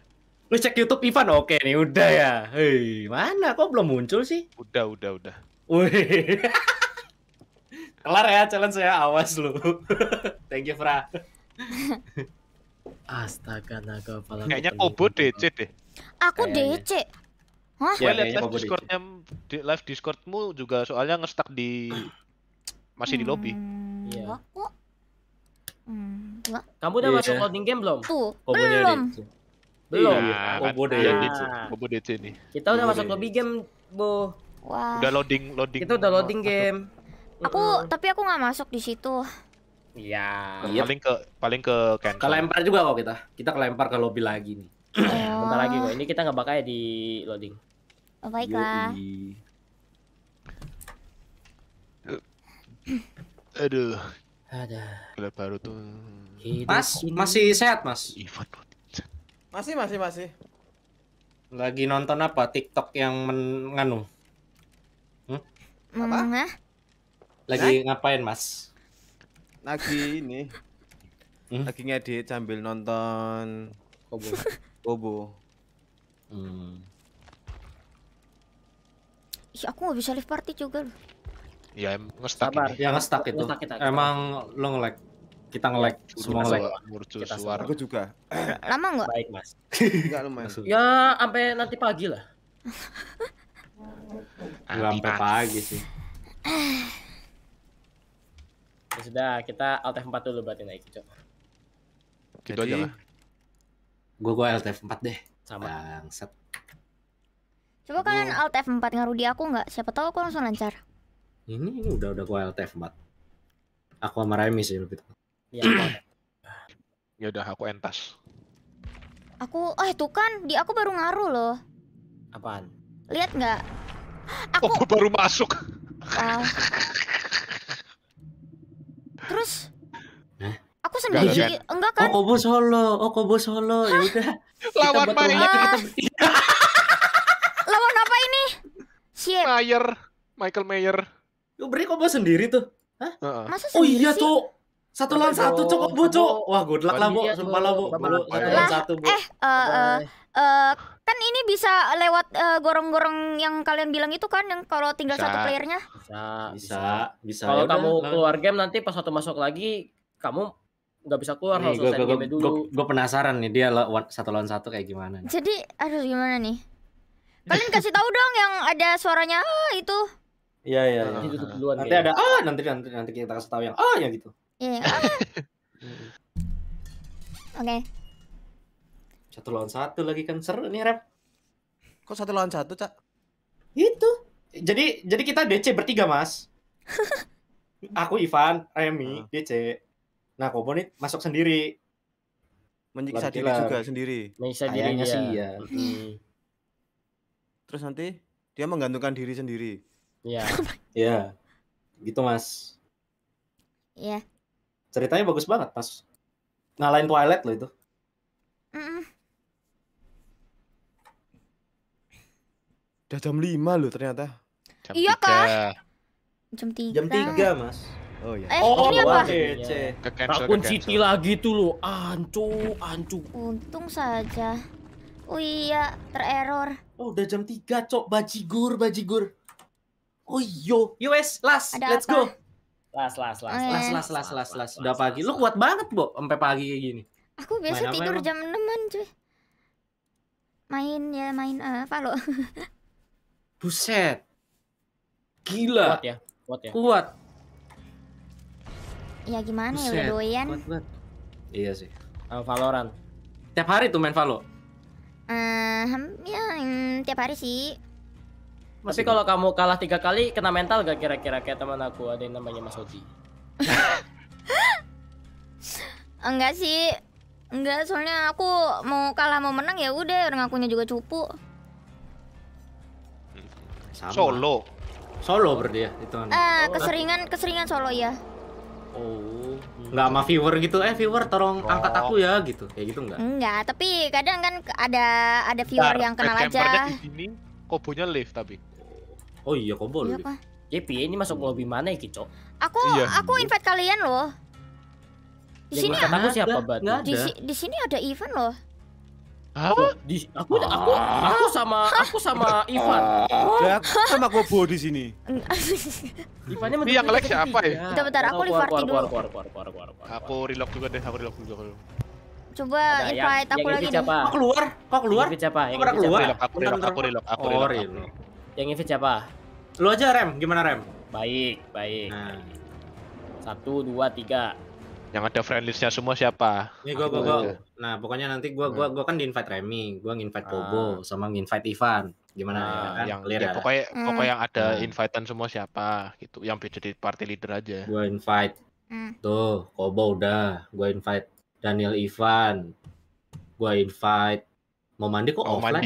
A: lu cek YouTube Ivan oke nih udah ya hei mana kok belum muncul sih udah udah udah Wih. Kelar ya challenge saya, awas lu. Thank you, Fra.
C: Astaga, naga kepala. Kayaknya Kobo
A: DC deh.
B: Aku DC. Hah? Ya, live Discordnya
A: di live Discordmu juga soalnya ngestak di masih di lobby. Iya. Hmm, Kamu udah iya. masuk loading game belum? Tuh, belum. DC.
C: Belum. Iya, Kobo DC.
A: Iya, Kobo DC nih. Kita udah Kobo masuk lobby game, Bu. Wah. Udah loading loading. Kita udah loading game.
B: Aku uh. tapi aku nggak masuk di situ.
A: Iya. Yep. Iya, paling ke paling ke cancel. Kelempar juga kok kita. Kita kelempar ke lobby lagi nih. Oh. Bentar lagi kok. Ini kita nggak bakal di loading.
B: Oh, baiklah.
A: Aduh. Ada. Kelep baru tuh. mas, masih sehat, Mas? Masih, masih, masih. Lagi nonton apa? TikTok yang menganu Hmm? Apa? Hmm, lagi ngapain, Mas?
B: Lagi ini.
A: Hmm? Lagi ngedit sambil nonton Kobo. Kobo. Hmm.
B: Ih, aku nggak bisa live party juga loh.
A: Ya, ngestak. Sabar, ya ngestak itu. Nge kita, kita. Emang lo nge nge-lag. Kita nge nge-lag ya, semua nge-lag. suara. Aku juga.
B: Lama nggak?
A: Baik, Mas. Enggak lumayan. Ya, sampai nanti pagi lah. sampai pagi sih. Ya sudah, kita Alt F4 dulu berarti naik, Cok. Gitu aja lah. Gue gua Alt F4 deh. Sama. Bangsat.
B: Coba gua... kalian Alt F4 ngaruh di aku enggak? Siapa tahu aku langsung lancar.
A: Ini, ini udah udah gua Alt F4. Aku sama Remy sih lebih tepat. Iya. ya udah aku entas.
B: Aku, eh oh, itu kan di aku baru ngaruh loh. Apaan? Lihat nggak? Oh, aku oh, baru masuk. Ah. Terus? Hah? Aku sendiri, enggak, kan? enggak kan? Oh,
A: Kobo solo, oh Kobo solo, ya udah. Lawan main. Kita... Lawan apa ini? Siap. Mayer, Michael Mayer. Lu beri Kobo sendiri tuh. Hah? Uh -uh. Masa oh iya tuh. Satu lawan satu cok Kobo cok. Wah, good luck lah, Bu. Sumpah lah, Bu. Satu lawan satu, Bo. Eh, eh,
B: eh, eh kan ini bisa lewat eh, gorong-gorong uh, yang kalian bilang itu kan yang kalau tinggal bisa. satu playernya
A: bisa bisa bisa kalau ya kamu nah. keluar game nanti pas satu masuk lagi kamu nggak bisa keluar nih, harus gue, gue, dulu gue penasaran nih dia lawan, satu lawan satu kayak gimana nih. jadi aduh
B: gimana nih kalian kasih tahu dong yang ada suaranya ah, itu
A: iya iya ya. nanti ada ah nanti nanti nanti kita kasih tahu yang ah yang gitu
B: iya oke okay.
A: Satu lawan satu lagi kan seru nih rep Kok satu lawan satu cak? Itu. Jadi jadi kita DC bertiga mas. Aku Ivan, Remy, uh. Ah. DC. Nah Kobo nih masuk sendiri. Menyiksa diri juga sendiri. Menyiksa dirinya sih ya. Terus nanti dia menggantungkan diri sendiri. Iya. Oh iya. gitu mas. Iya. Ceritanya bagus banget mas. Ngalahin Twilight lo itu. Mm -mm. Udah jam 5 loh ternyata. Jam iya kah?
B: Jam 3. Jam 3,
A: Mas. Oh iya. Eh, oh, ini apa? Kece. Takun iya. City lagi tuh lo. Ancu, ancu.
B: Untung saja. Oh iya,
A: tererror. Oh, udah jam 3, Cok. Bajigur, bajigur. Oh iyo, iya. US, las, Ada let's apa? go. Las, las, las, eh. las, las, las, las, las. Udah pagi. Lu kuat banget, Bo, sampai pagi kayak gini.
B: Aku biasa tidur jam 6-an, cuy. Main ya main apa lo?
A: Buset. Gila. Kuat ya. Kuat ya. Kuat.
B: Ya gimana ya, Buset. ya doyan. Kuat,
A: kuat. Iya sih. Uh, Valorant. Tiap hari tuh main Valo. Uh, ya, mm, tiap hari sih. Masih kalau kamu kalah tiga kali kena mental gak kira-kira kayak teman aku ada yang namanya Mas Oji.
B: Enggak sih. Enggak, soalnya aku mau kalah mau menang ya udah orang akunya juga cupu.
A: Sama. Solo. Solo berarti ya itu. Kan. Eh, uh, keseringan
B: keseringan solo ya.
A: Oh, nggak sama viewer gitu. Eh, viewer tolong oh. angkat aku ya gitu. Kayak gitu enggak?
B: Enggak, tapi kadang kan ada ada viewer Bentar, yang kenal aja. di
A: sini kobonya live tapi. Oh iya, kobo iya, live. Eh, ya piye ini masuk hmm. lobby mana ya, Kicok? Aku
B: iya. aku invite kalian loh.
A: Di sini aku siapa, Bat?
B: di sini ada event loh.
A: Apa? Di, aku, ah. aku, aku sama aku sama Ivan. Ya, oh. aku sama Kobo di sini. Ivannya Ini yang lag siapa ya? Bentar bentar, aku livarti dulu. Aku relock juga deh, aku relock juga.
B: Coba invite aku lagi siapa? Kok keluar?
A: Kok keluar? Yang siapa? Yang keluar? Aku relock, aku relock, aku relock. Oh, yang invite siapa? Lu aja Rem, gimana Rem? Baik, baik. Nah. Satu, dua, tiga. Yang ada friendlistnya semua siapa? Ini gua, gua, iya. gua. Nah, pokoknya nanti gua gua gua kan di invite Remy, gua nginvite ah. Bobo sama nginvite Ivan. Gimana nah, ya, kan? yang Clear ya, ya? pokoknya mm. pokoknya yang ada mm. invitean semua siapa gitu, yang bisa jadi party leader aja. Gua invite. mm. Tuh, Kobo udah, gua invite Daniel Ivan. Gua invite mau mandi kok mau offline?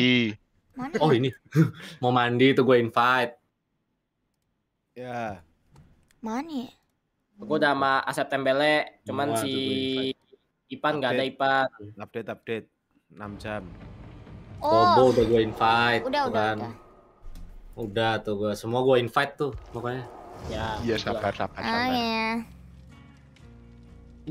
A: Mandi. Oh, ini. mau mandi tuh gua invite. Ya. Yeah. Mana ya? Gue udah sama Asep Tembele, cuman Mua, si Ipan nggak ada Ipan. Update update 6 jam.
C: Oh. Kobo udah gue invite.
A: Udah udah. Kan. Udah, udah tuh gue semua gue invite tuh pokoknya. Ya. Iya sabar sabar sabar. Oh, ya.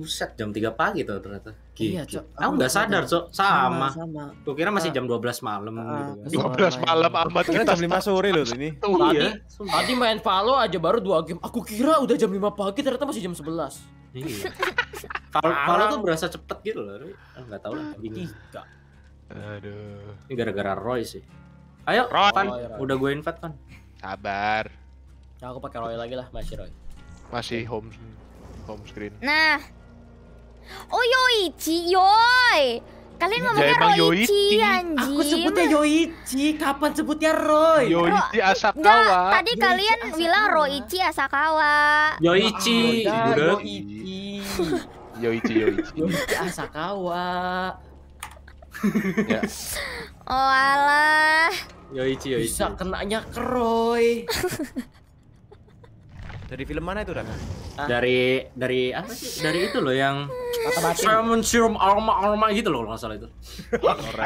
A: Buset jam 3 pagi tuh ternyata. Gitu. Iya, Cok. Aku nggak sadar, Cok. Sama. Sama. sama. Gua kira masih eh, jam 12 malam uh, gitu. 12 kan. malam amat kita jam 5 sore loh ini. Tadi, iya. tadi main Valo aja baru 2 game. Aku kira udah jam 5 pagi ternyata masih jam 11. Iya. Valo tuh berasa cepet gitu loh. Enggak ah, tahu lah ini. Aduh. Ini gara-gara Roy sih. Ayo, Roy. Kan. Udah gue invite kan. Sabar. Ya, aku pakai Roy lagi lah, masih Roy. Masih home home screen. Nah, Oh
B: Yoichi, Yoi. Kalian ya, ngomongnya ya, Roichi anjing. Aku sebutnya
A: Yoichi, kapan sebutnya Roy? Yoichi Asakawa. Nggak, tadi Yoichi kalian
B: Asakawa. bilang Roichi Asakawa. Yoichi. Oh, udah.
C: Yoichi. Yoichi, Yoichi. Yoichi
A: Asakawa. ya. Oh alah. Yoichi, Yoichi. Bisa kenanya ke Roy. Dari film mana itu, Dan? Ah. Dari dari apa sih? Dari itu loh yang Salmon serum aroma aroma gitu loh kalau salah itu.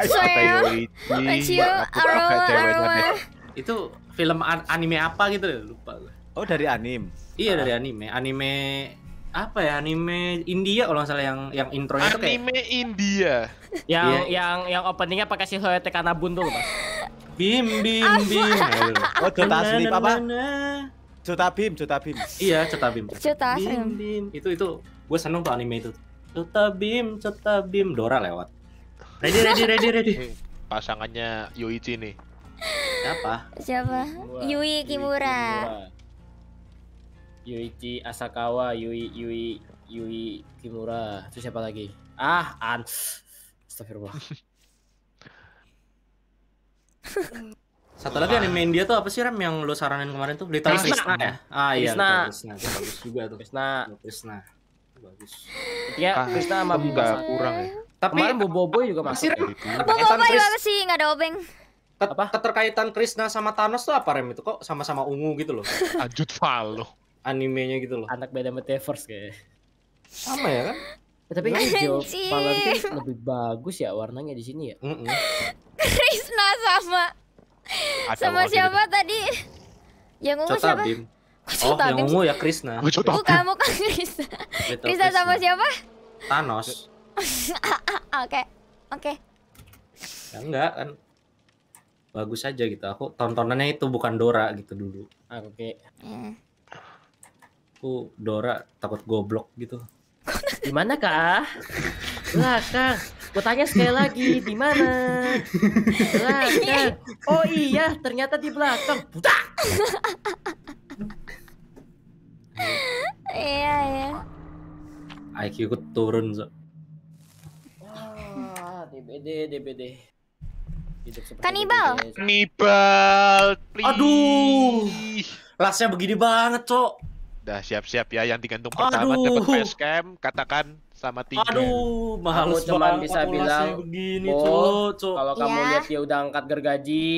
A: Saya aroma Itu film anime apa gitu loh, lupa gue. Oh, dari anime. Iya, dari ah. anime. Anime apa ya anime India kalau nggak salah yang yang intronya anime anime India yang yeah. yang yang openingnya pakai si Hoyote Kanabun tuh mas bim bim bim oh Dota Sleep apa Jota iya, Bim, Jota Bim. Iya, Jota Bim. Jota Bim. Itu itu gue seneng tuh anime itu. Jota Bim, Jota Bim, Dora lewat. Ready, ready, ready, ready. Pasangannya Yuichi nih. Siapa?
B: Siapa? Yui Kimura.
A: Yuichi Asakawa, Yui Yui Yui Kimura. Itu siapa lagi? Ah, An. Astagfirullah. Satu lagi anime India tuh apa sih Ram yang lo saranin kemarin tuh? Little Krishna, Krishna ya? Ah iya Krishna. Krishna. bagus juga tuh. Krishna. Krishna. Bagus. Iya, ah, Krishna sama Bunga kurang ya. Tapi kemarin Boboiboy juga masuk. Ya? Boboiboy bagus
B: sih, enggak ada obeng.
A: Ket apa? Keterkaitan Krishna sama Thanos tuh apa Rem itu kok sama-sama ungu gitu loh. Ajut Fal loh. Animenya gitu loh. Anak beda metaverse kayak. Sama ya kan?
B: Eh, tapi hijau Valentine kan
A: lebih bagus ya warnanya di sini ya. Mm -mm.
B: Krishna sama
A: sama siapa
B: gitu. tadi? Yang ungu siapa? Bim.
A: Oh, yang ungu ya Krisna Bukan,
B: kan Krisna. Krisna sama siapa? Thanos. Ah, oke. Oke.
A: Ya enggak kan. Bagus aja gitu. Aku tontonannya itu bukan Dora gitu dulu. Ah, oke. Okay. Eh. Aku Dora takut goblok gitu. Gimana kak? Lah, Kak. Gue tanya sekali lagi, di mana? Oh iya, ternyata di belakang. Budak. Iya, ya. IQ ku turun, so. Wah, DBD, DBD. Kanibal. Kanibal, Aduh. Lasnya begini banget, Cok. Dah siap-siap ya yang digantung pertama dapat facecam, katakan sama tiga. Aduh, mahal aku cuma bisa bilang begini, Bo, kalau ya. kamu iya. lihat dia udah angkat gergaji,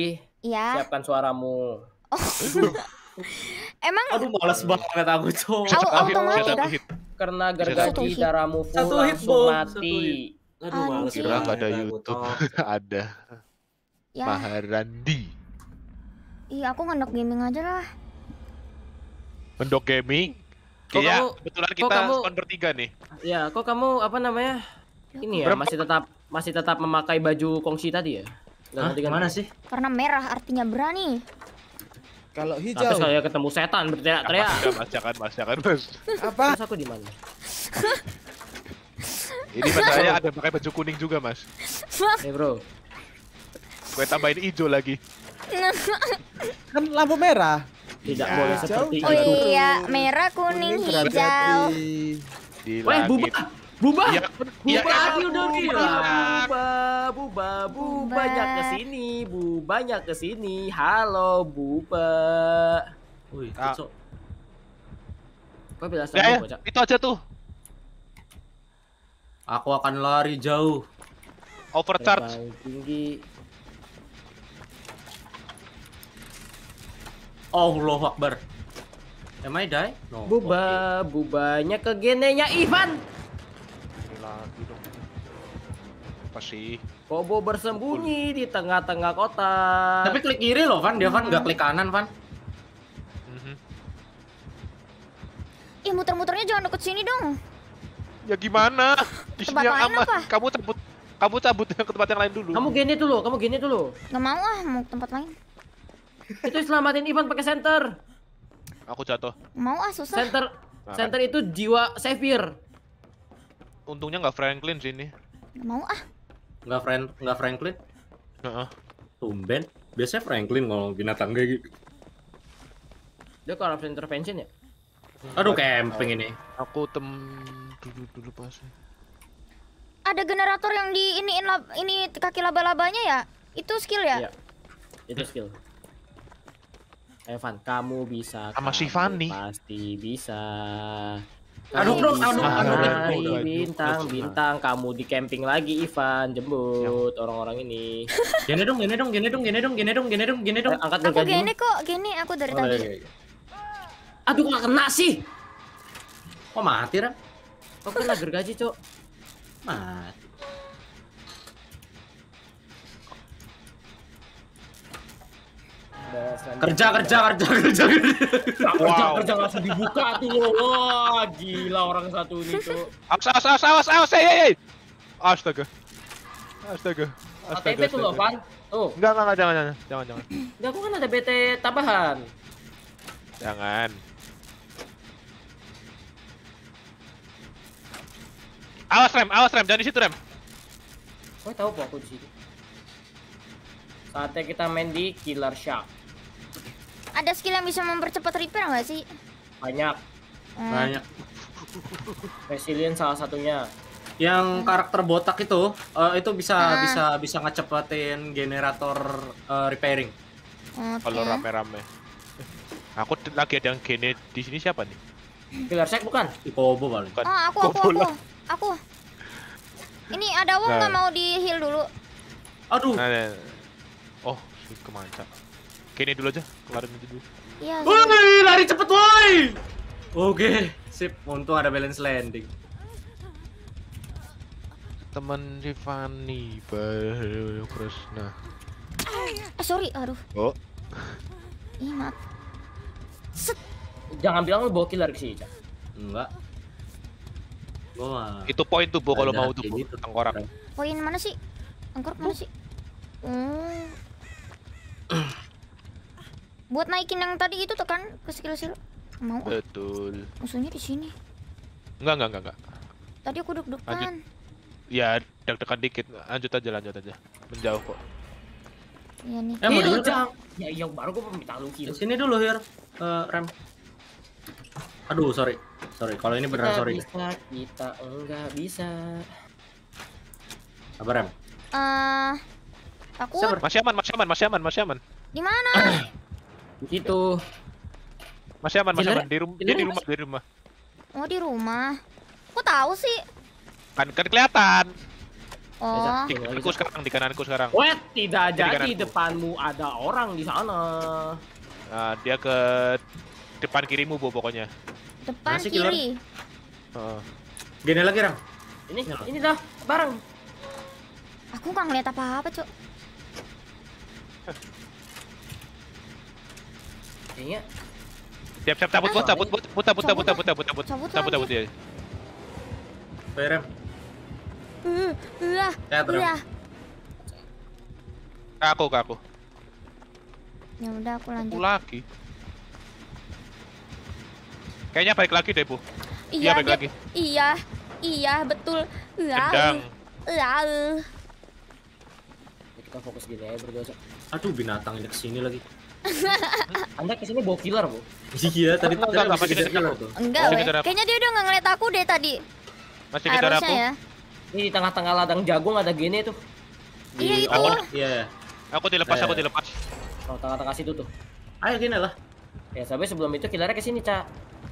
A: ya. siapkan suaramu. Oh.
B: Emang Aduh malas
A: banget aku, Cok. Aku otomatis dah. Karena gergaji daramu full satu hit, langsung
C: mati. Satu hit. Aduh, Kira enggak ada
A: YouTube. ada. Ya. Maharandi.
B: Iya, aku ngendok gaming aja lah.
A: Ngendok gaming? Kok ya, kamu, kebetulan kita kamu, spawn bertiga nih. Ya, kok kamu apa namanya? Ini ya, Berapa? masih tetap masih tetap memakai baju kongsi tadi ya? Hah, gimana kan? sih?
B: Karena merah artinya berani.
A: Kalau hijau. Tapi saya ketemu setan berteriak-teriak. Iya, masakan masakan Mas, Apa? Mas. aku di mana? Ini mas saya ada pakai baju kuning juga, Mas. hey, eh, Bro. Gue tambahin hijau lagi. kan lampu merah tidak ya. boleh seperti itu. Oh iya,
C: merah, kuning, kuning hijau. Wah buba. Buba. Ya, ya,
A: buba, ya, ya, udah gila. Buba, buba, bubar banyak ke sini, bubar banyak ke sini. Halo, buba. Wih, ah. kocok. Kok bela ya, ya itu aja tuh. Aku akan lari jauh. Overcharge. tinggi. Allah Akbar. Am I die? No. Buba, okay. bubanya ke genenya Ivan. lagi dong. Apa sih? Bobo bersembunyi di tengah-tengah kota. Tapi klik kiri loh, Van. Dia Van nggak hmm. klik kanan, Van. Mhm.
B: Ih, muter-muternya jangan deket sini dong.
A: Ya gimana? Di sini yang aman. Apa? Kamu cabut kamu cabut ke tempat yang lain dulu. Kamu gini dulu, kamu gini dulu. Gak mau ah, mau ke tempat lain. Itu selamatin Ivan pakai center. Aku jatuh. Mau ah susah. Center center nah, kan. itu jiwa Sevier. Untungnya nggak Franklin sini. Mau ah. Nggak Frank nggak Franklin? Heeh. Uh -uh. Tumben. Biasanya Franklin kalau binatang kayak gitu. Dia kalau intervention
C: ya? Aduh camping ini.
A: Aku tem dulu dulu pas.
B: Ada generator yang di ini lab, ini kaki laba-labanya ya? Itu skill ya?
A: Iya. Itu skill. Evan, kamu bisa. Sama si Fanny. Pasti bisa. Aduh, bro, aduh, aduh, aduh, bintang, bintang, kamu di camping lagi, Ivan, jemput orang-orang ini. Gini dong, gini dong, gini dong, gini dong, gini dong, gini dong, gini dong. Eh, angkat Aku gini
B: kok, gini aku dari oh, iya, tadi. Iya, iya. Aduh, gak
A: kena sih. Kok mati, Ram? Kok kena gergaji, Cok? Mati.
C: Kerja kerja kerja kerja.
A: kerja wow. Kerja kerja langsung dibuka tuh lo. Wah, gila orang satu ini tuh. Awas awas awas awas awas. Hey, hey. Astaga. Astaga. Astaga. ATP tuh lo, Pan. Tuh. Oh. Enggak enggak jangan jangan jangan jangan. Enggak aku kan ada BT tambahan. Jangan. Awas rem, awas rem, jangan di situ rem. Gue tahu kok aku di situ. Saatnya kita main di Killer Shark
B: ada skill yang bisa mempercepat repair nggak sih?
A: Banyak. Hmm. Banyak. Resilient salah satunya. Yang hmm. karakter botak itu, uh, itu bisa hmm. bisa bisa ngecepetin generator uh, repairing. Okay. Kalau rame-rame. Aku lagi ada yang gene di sini siapa nih? Killer Shack bukan? Kobo paling. balik. Oh, aku aku aku. Aku.
B: aku. Ini ada Wong nggak nah. mau di heal dulu?
A: Aduh. Nah, nah, nah. Oh, kemancap. Oke ini dulu aja, kelarin aja dulu.
B: Iya. Woi, lari cepet woi.
A: Oke, sip. Untung ada balance landing. Teman Rifani baru Krishna. Eh
B: ah, sorry, aduh. Oh. Imat. Set.
A: Jangan bilang lu bawa killer ke sini, Cak. Enggak. Oh, Itu poin tuh, bu kalau mau tuh, Bu. Gitu. Tengkorak.
B: Poin mana sih? Tengkorak mana sih? Hmm. Buat naikin yang tadi itu tuh kan ke skill-skill. Mau.
A: Ah. Betul.
B: Musuhnya di sini. Enggak, enggak, enggak, Tadi aku deg-degan.
A: Ya, deg dekat dikit. Lanjut aja, lanjut aja. Menjauh kok.
C: ya nih. Eh, mau dulu
A: Ya iya baru gua minta lu kill. Sini dulu here. Uh, rem. Aduh, sorry. Sorry, kalau ini benar sorry. Bisa, kita enggak bisa. Apa rem? Eh, uh, aku. Masih aman, masih aman, masih aman, masih aman. Di mana? itu Masih aman, masih aman. Di, dia di rumah, di rumah.
B: Oh, di rumah. Kok tahu sih?
A: Kan kan kelihatan. Oh. Di kananku sekarang, di kananku sekarang. Wait, tidak jadi di, depanmu ada orang di sana. Nah, dia ke depan kirimu, Bu, pokoknya. Depan Masih kiri. Heeh. Uh. Gini lagi, Rang. Ini, Nyalakan. ini dah
B: bareng Aku nggak ngeliat apa-apa, Cuk.
A: Kayaknya. Siap, siap, cabut bot, cabut bot, cabut, cabut, cabut, cabut, cabut, cabut, cabut, cabut, cabut, ya. Berem.
B: Ulah,
A: iya. ulah. Ke aku, ke aku.
B: Ya udah aku lanjut. Aku
A: lagi. Kayaknya balik lagi deh, Bu.
B: Iya, iya balik lagi. Iya, iya, betul. Tendang. Lalu.
A: Kita fokus gini aja berdua. Aduh, binatang ini kesini lagi. Anda kesini bawa killer, Bu. Iya, tadi tadi enggak masih killer tuh. Enggak, kayaknya dia udah enggak ngeliat aku deh tadi. Masih kita aku. Ya. Ini di tengah-tengah ladang jagung ada gini tuh. Iya, iya itu. Iya. Aku dilepas, iya. aku dilepas. Oh, tengah-tengah situ tuh. Ayo gini lah. Ya, sampai sebelum itu killernya kesini, Ca.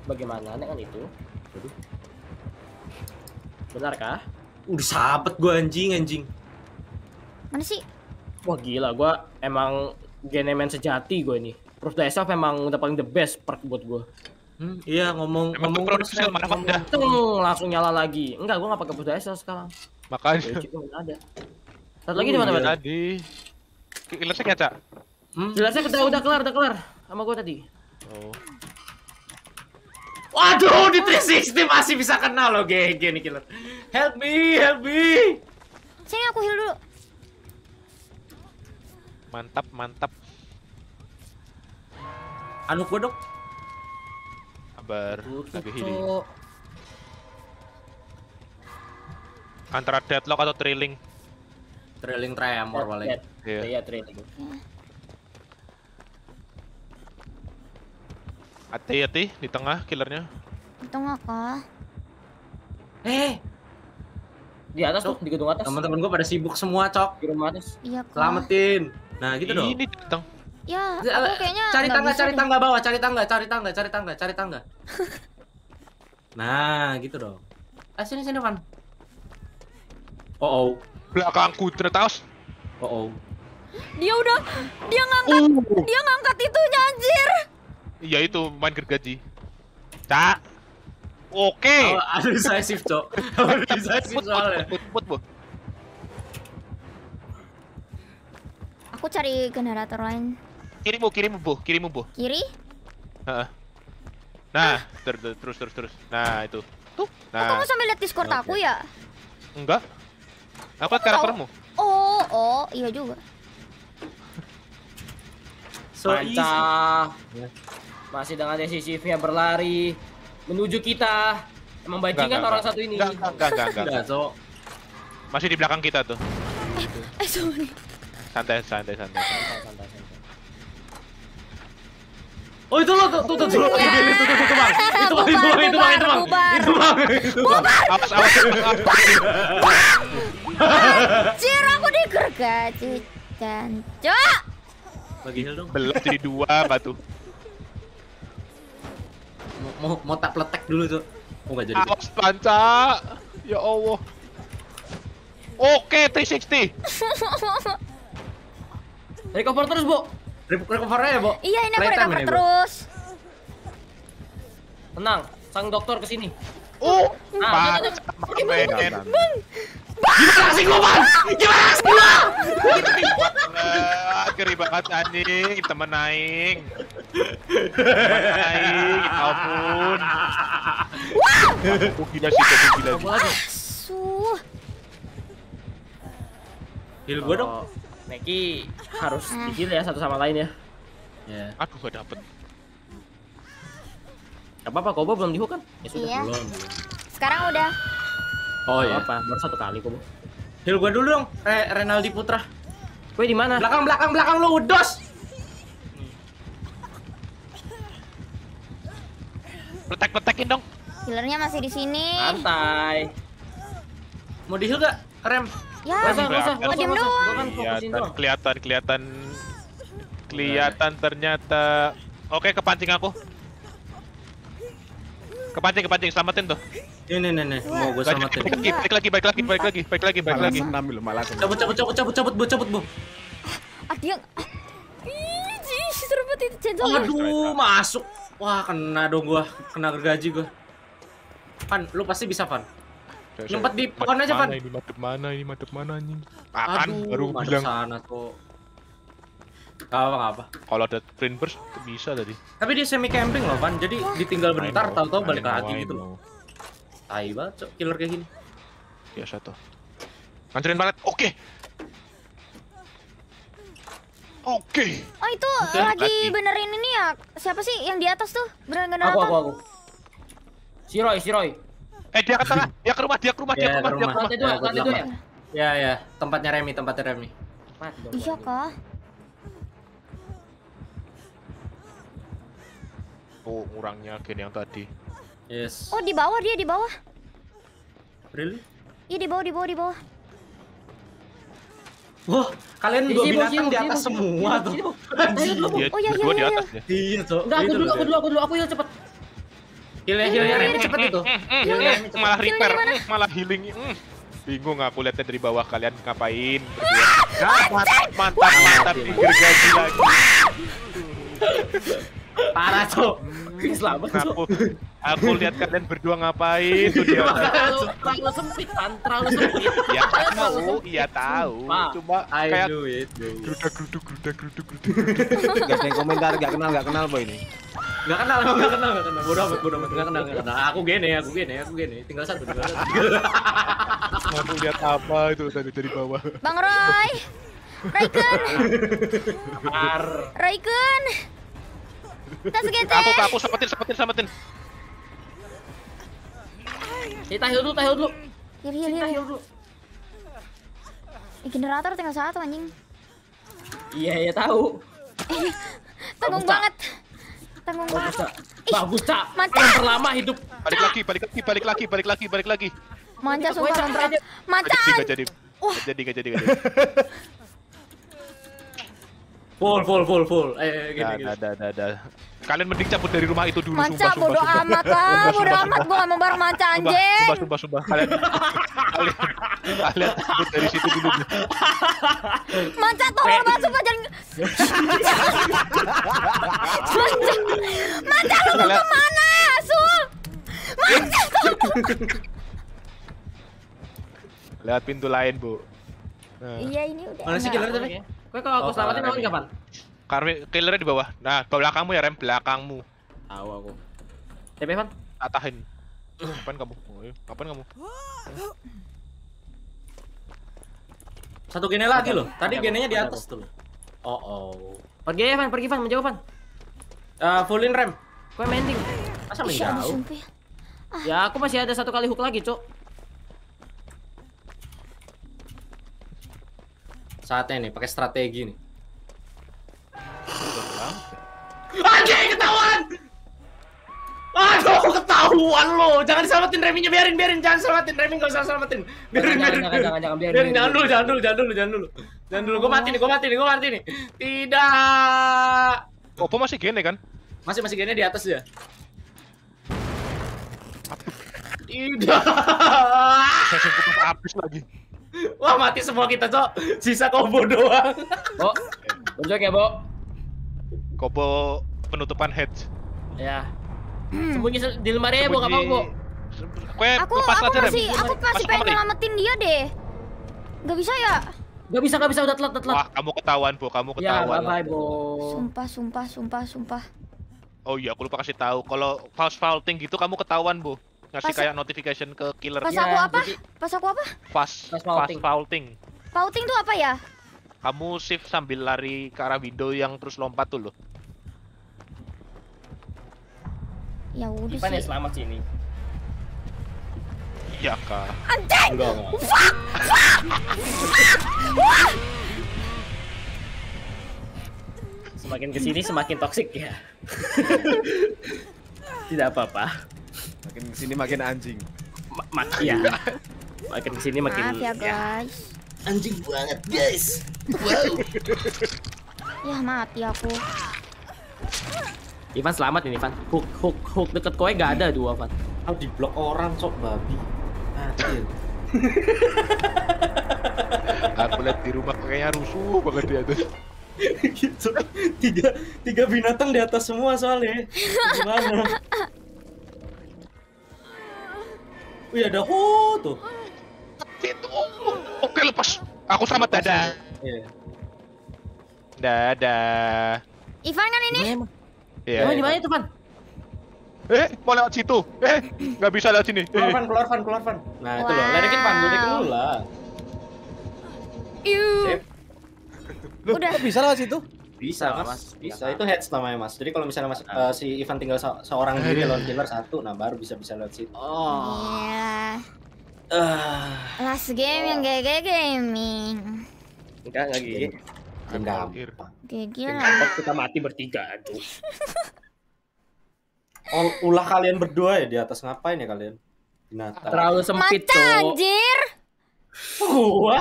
A: Bagaimana kan itu? Benarkah? Benar Udah sabet gua anjing, anjing. Mana sih? Wah gila, gua emang Genemen sejati gue ini. Proof the memang udah paling the best perk buat gue. Hmm, iya ngomong Emang ngomong terus dah. ngomong, langsung nyala lagi. Enggak, gue nggak pakai proof the sekarang. Makanya. Ya, ada. Satu lagi di iya, mana mana? Tadi. Ilasnya kaca. Hmm? Ilasnya udah udah kelar, udah kelar sama gue tadi. Oh. Waduh, di 360 masih bisa kenal loh GG nih killer. Help me, help me. Sini aku heal dulu. Mantap, mantap. Anu gua dok. Kabar. Antara deadlock atau trailing. Trailing tremor paling. Iya, yeah. Iya, trailing. Hati-hati di tengah killernya.
B: Di tengah kah? Eh,
A: di atas tuh di gedung atas teman-teman gue pada sibuk semua cok di rumah atas iya selamatin Nah, gitu dong. Ini datang. Ya, eh, aku eh, kayaknya cari tangga, cari tangga bawah, cari tangga, cari tangga, cari tangga, cari tangga. nah, gitu dong. Ah, sini sini, Van. Oh, oh. Belakangku, tertaus. Oh, oh. Dia udah
B: dia ngangkat, uh. dia ngangkat itu anjir.
A: Iya itu, main gergaji. Cak. Oke. Okay. Oh, sih shift, Cok. saya shift soalnya. Put, put, put, put.
B: Aku cari generator lain.
A: Kirimu, kirimu, Bu. Kirimu, Bu. Kiri? Nah, ah. ter ter terus terus terus. Nah, itu. Tuh. Nah. Oh, kamu sambil
B: lihat Discord okay. aku ya?
A: Enggak. Aku karaktermu.
B: Oh, oh, iya juga.
A: so Manca. Masih dengan decisif yang berlari menuju kita. Emang bajingan orang satu ini. Enggak, enggak, enggak, enggak. enggak so. Masih di belakang kita tuh.
C: Eh, eh sorry.
A: Santai, santai, santai. santai, santai
C: Oh itu lo tuh tuh tuh tuh itu tuh tuh bang itu bang itu bang itu bang itu bang itu bang itu bang awas awas
B: Cier aku digergaji jancok
A: bagi heal dong belum jadi dua batu mau mau tak letek dulu tuh oh, mau nggak jadi awas panca ya allah oke 360 Recover terus, Bu. Recover aja, Bu. Iya, ini aku recover terus. Tenang, sang dokter ke sini. Oh, nah, bang, bang, bang.
C: Gimana sih gua, Bang? Gimana sih gua? Geri banget
A: anjing, temen naik. sih, naik, ampun. Wow. gila sih, aku sih. Gimana Heal gua dong. Oh. Neki harus dihil ah. ya satu sama lain ya. Yeah. Aku gak dapet. Gak apa-apa, Kobo belum dihook kan? Ya sudah. Iya. Belum. Sekarang udah. Oh iya. Apa? Baru satu kali Kobo. Heal gua dulu dong, Re Renaldi Putra. Gue di mana? Belakang, belakang, belakang lu udos. Petek-petekin
B: dong. Healernya masih di sini. Santai.
A: Mau dihil gak? Rem. Ya, kelihatan. Oh, diam doang. Kelihatan, kelihatan, kelihatan. Kelihatan ternyata. Oke, kepancing aku. Kepancing, kepancing, selamatin tuh. Ini, ini, ini, mau gue selamatin. Baik lagi, baik lagi, baik lagi, baik lagi, baik lagi. Malah Cabut, cabut, cabut, cabut, cabut, bu, cabut, bu. Ah, dia.
B: Ih, serempet itu cendol. Aduh,
A: masuk. Wah, kena dong gua. Kena gergaji gua. Pan, lu pasti bisa, Pan. Nyempet di pohon aja, Van. Ini mantep mana, ini mantep mana anjing. Akan baru bilang sana tuh. Gak apa apa. Kalau ada print burst bisa tadi. Tapi dia semi camping loh, Van. Jadi ditinggal bentar tahu-tahu balik lagi gitu loh. Tai banget, cok, killer kayak gini. Ya satu. Ngancurin banget. Oke. Okay. Oke. Okay.
B: Oh itu lagi benerin ini ya? Siapa sih yang di atas tuh? Beneran beneran Aku aku aku.
A: Si Roy, si Roy. Eh dia ke tengah, dia ke rumah, dia ke rumah, dia ya, ke rumah, dia ke rumah. Lantai dua, lantai dua ya? Ya ya, tempatnya Remi, tempatnya Remi. Iya kah? Tuh ngurangnya gen yang tadi. Yes.
B: Oh di bawah dia di bawah. Really? Iya di bawah, di bawah, di bawah.
A: Wah, kalian dua binatang di atas semua tuh. Oh iya iya iya. Iya, tuh Enggak, iya, aku iya, ya. dulu, aku dulu, aku dulu, aku ya cepet heal healnya Remy cepet itu. Mm, mm, mm, malah repair, malah healing. Bingung aku lihatnya dari bawah kalian ngapain Mantap, mantap, mantap digergaji lagi. Parah, Cok. Hmm. Selamat, Cok. Aku lihat kalian berdua ngapain tuh dia. Terlalu sempit, kan? Terlalu sempit. Iya tahu, iya tahu. Cuma kayak Gerudak, gerudak, gerudak, gerudak, gruduk. Gak ada yang komentar, gak kenal, gak kenal boy ini. Gak kenal, gak kenal, gak kenal. Bodoh amat, bodoh amat. Gak kenal, gak kenal. Nah, aku gene, aku gene, aku gene. Tinggal satu, tinggal satu. Aku lihat apa itu tadi dari bawah. Bang Roy. Raikun.
B: Raikun.
A: Kita gete. Aku, aku sempetin, sempetin, sempetin.
B: Ini tahil dulu, tahil dulu. Iya, iya, iya. Ini Generator tinggal satu anjing.
A: Iya, iya tahu.
B: Tanggung banget tanggung bagus
A: cak bagus cak terlama hidup balik lagi balik lagi balik lagi balik lagi balik lagi
B: manca sumpah manca manca
A: nggak jadi jadi jadi nggak jadi gak jadi full full full full eh, eh gini gini ada ada ada Kalian mending cabut dari rumah itu dulu. Manca sumpah, bodo amat lah, sumpah, bodo ah, amat gua gak mau
B: bareng manca anjing. Sumpah,
A: sumpah, sumpah. Kalian, kalian,
C: kalian cabut dari situ dulu.
B: Manca tolong banget sumpah jangan. manca,
C: manca lu mau kemana, Sul? Manca
A: Lewat pintu lain, Bu. Nah. Iya, ini udah. Mana sih killer tadi? Gue kalau aku selamatin mau kapan? Karena killernya di bawah. Nah, ke belakangmu ya Rem, belakangmu. Tahu aku. TP eh, Evan, atahin. Kapan kamu? Oh, iya. Kapan kamu? Satu gene lagi loh. Tadi genenya di atas tuh. Oh oh. Pergi Evan, pergi Evan, menjauh Van. Uh, eh, fullin rem. Gue mending.
C: Masa jauh?
A: Ah. Ya, aku masih ada satu kali hook lagi, cok. Saatnya nih pakai strategi nih.
C: Anjay ketahuan. Aduh
A: ketahuan lo. Jangan selamatin reminya biarin biarin jangan selamatin remi enggak usah selamatin. Biarin biarin. Jangan jangan jangan biarin. jangan dulu jangan dulu jangan dulu jangan dulu. Jangan dulu gua mati nih gua mati nih gua mati nih. Tidak. Oppo masih gene kan? Masih masih gene di atas ya. Tidak. Saya habis lagi. Wah mati semua kita cok, sisa kobo doang. Bo, unjuk ya bo. Kobo penutupan hedge. Ya. Hmm. Sembunyi di lemari ya, Bu, apa, Bu? aku, lepas aku aja, masih, Aku masih pengen
B: nyelamatin dia deh. Gak bisa ya?
A: Gak bisa, gak bisa, udah telat, udah telat. Wah, kamu ketahuan, Bu. Kamu ya, ketahuan. Ya, bye-bye, Bu. Sumpah,
B: sumpah, sumpah, sumpah.
A: Oh iya, aku lupa kasih tahu. Kalau false faulting gitu kamu ketahuan, Bu. Ngasih pas, kayak notification ke killer. Pas aku iya. apa? Jadi... Pas aku apa? Fast, fast faulting
B: Faulting tuh apa ya?
A: Kamu shift sambil lari ke arah window yang terus lompat tuh loh.
B: ya udah Ipan sih.
A: selamat sini ya kak anjing enggak enggak fuck semakin kesini semakin toksik ya tidak apa-apa makin kesini makin anjing Ma iya. makin ya makin kesini makin maaf ya, ya guys
B: anjing banget guys wow ya mati ya, aku
A: Ivan selamat ini Ivan. Hook hook hook deket kowe gak ada dua Ivan. Kau di blok orang sok babi. Mati. Aku lihat di rumah kayaknya rusuh banget di tuh. gitu. tiga tiga binatang di atas semua soalnya. Gimana? Wih ada ho tuh. Itu. Oke lepas. Aku selamat dadah. Iya. Dadah.
B: Ivan kan ini? Iya,
A: Iya. Emang iya. di mana itu, Van? Eh, mau lewat situ. Eh, nggak bisa lewat sini. Keluar, eh. Van, keluar, Van, keluar, Van. Nah, wow. itu loh. Ledekin, kan Van. Ledekin dulu lah. Iu. Sip. Loh, Udah. Kok bisa lewat situ? Bisa, nah, mas. mas. Bisa. Itu heads namanya, Mas. Jadi kalau misalnya mas, uh, si Ivan tinggal se seorang diri eh. lawan killer satu, nah baru bisa-bisa lewat situ. Oh. Iya. Yeah.
B: Uh. Last game yang gaya-gaya gaming.
A: Enggak, enggak Gitu. Dendam. Oke, gila. kita mati bertiga, aduh. Ol ulah kalian berdua ya di atas ngapain ya kalian? Binatang. Terlalu sempit, tuh anjir.
B: Gua?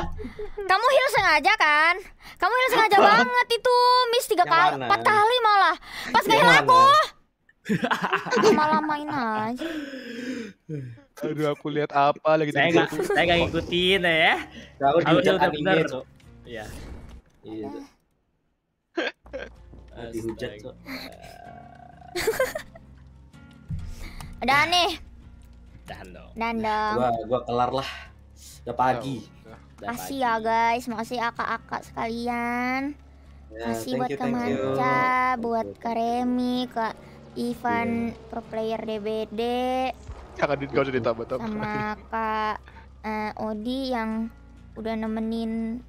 B: Kamu heal sengaja kan? Kamu heal sengaja Apa? banget itu, miss tiga kali, empat kali malah. Pas kayak aku. malah main aja.
A: Aduh aku lihat apa lagi Saya gak, saya nggak ngikutin ya.
C: Aku udah bener. Iya. Iya. Dihujat kok.
B: Ada nih. Dan dong. Dan nah, dong. Gua
A: gua kelar lah. Udah pagi. Oh, udah Makasih
B: pagi. ya guys, makasih akak-akak sekalian.
A: Ya, Makasih buat you,
B: Kemanca, buat Kak Remi, Kak Ivan, yeah. pro player DBD.
A: Jangan kau jadi tambah Sama
B: Kak uh, Odi yang udah nemenin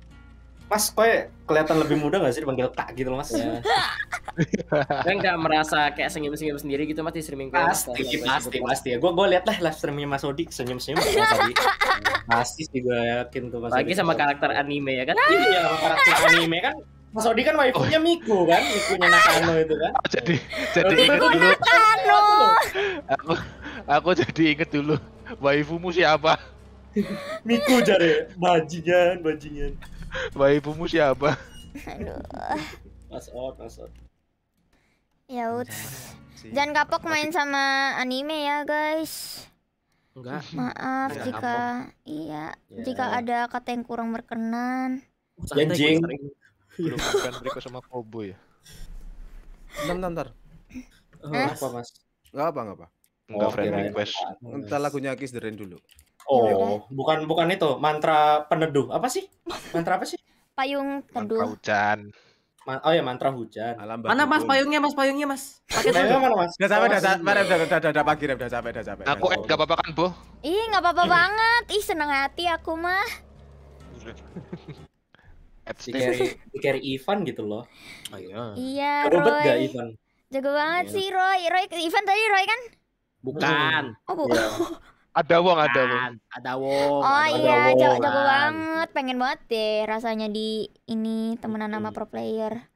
A: Mas, kowe kelihatan lebih muda gak sih dipanggil Kak gitu loh, Mas? Ya. nggak merasa kayak senyum-senyum sendiri gitu Mas di streaming Pasti, pasti, gitu. pasti, pasti. Ya. Gua gua lihat lah live streaming Mas odi senyum-senyum tadi. Pasti sih gua yakin tuh Mas. Lagi sama karakter anime ya kan? Iya, karakter anime kan Mas Odi kan waifunya oh. Miku kan, Mikunya Nakano itu kan. Jadi jadi inget kan dulu.
C: Nakano. Aku
A: aku jadi inget dulu waifumu siapa? Miku jadi bajingan, bajingan. Baik ibumu siapa? Aduh. Mas out, mas out.
B: Ya udah. Jangan kapok main sama anime ya, guys.
A: Enggak. Maaf Enggak jika kapok.
B: iya, yeah. jika ada kata yang kurang berkenan. janjing oh,
A: Belum makan Riko sama Kobo ya. Bentar, bentar. Oh, apa, Mas? Enggak apa, enggak apa.
C: Enggak oh, friend request. Entar
A: lagunya Kiss the dulu. Oh, Yaudah. bukan bukan itu mantra peneduh apa sih? Mantra apa sih?
B: Payung teduh. Mantra
A: hujan. Ma oh ya mantra hujan. Alam mana Mas payungnya Mas payungnya Mas? Pakai payungnya mana Mas? Udah sampai udah sampai udah udah udah pagi udah sampai udah sampai. Aku enggak apa-apa kan, Bu?
B: Ih, enggak apa-apa banget. Ih, seneng hati aku mah.
A: di carry, Ivan gitu loh. Oh, iya. Iya, Roy. Gak, Ivan?
B: Jago banget sih Roy. Roy Ivan tadi Roy kan?
A: Bukan. Oh, bukan. Ada wong, ada kan, wong. Ada wong. Oh ada iya, jago, jago banget.
B: Pengen banget deh rasanya di ini temenan nama pro player.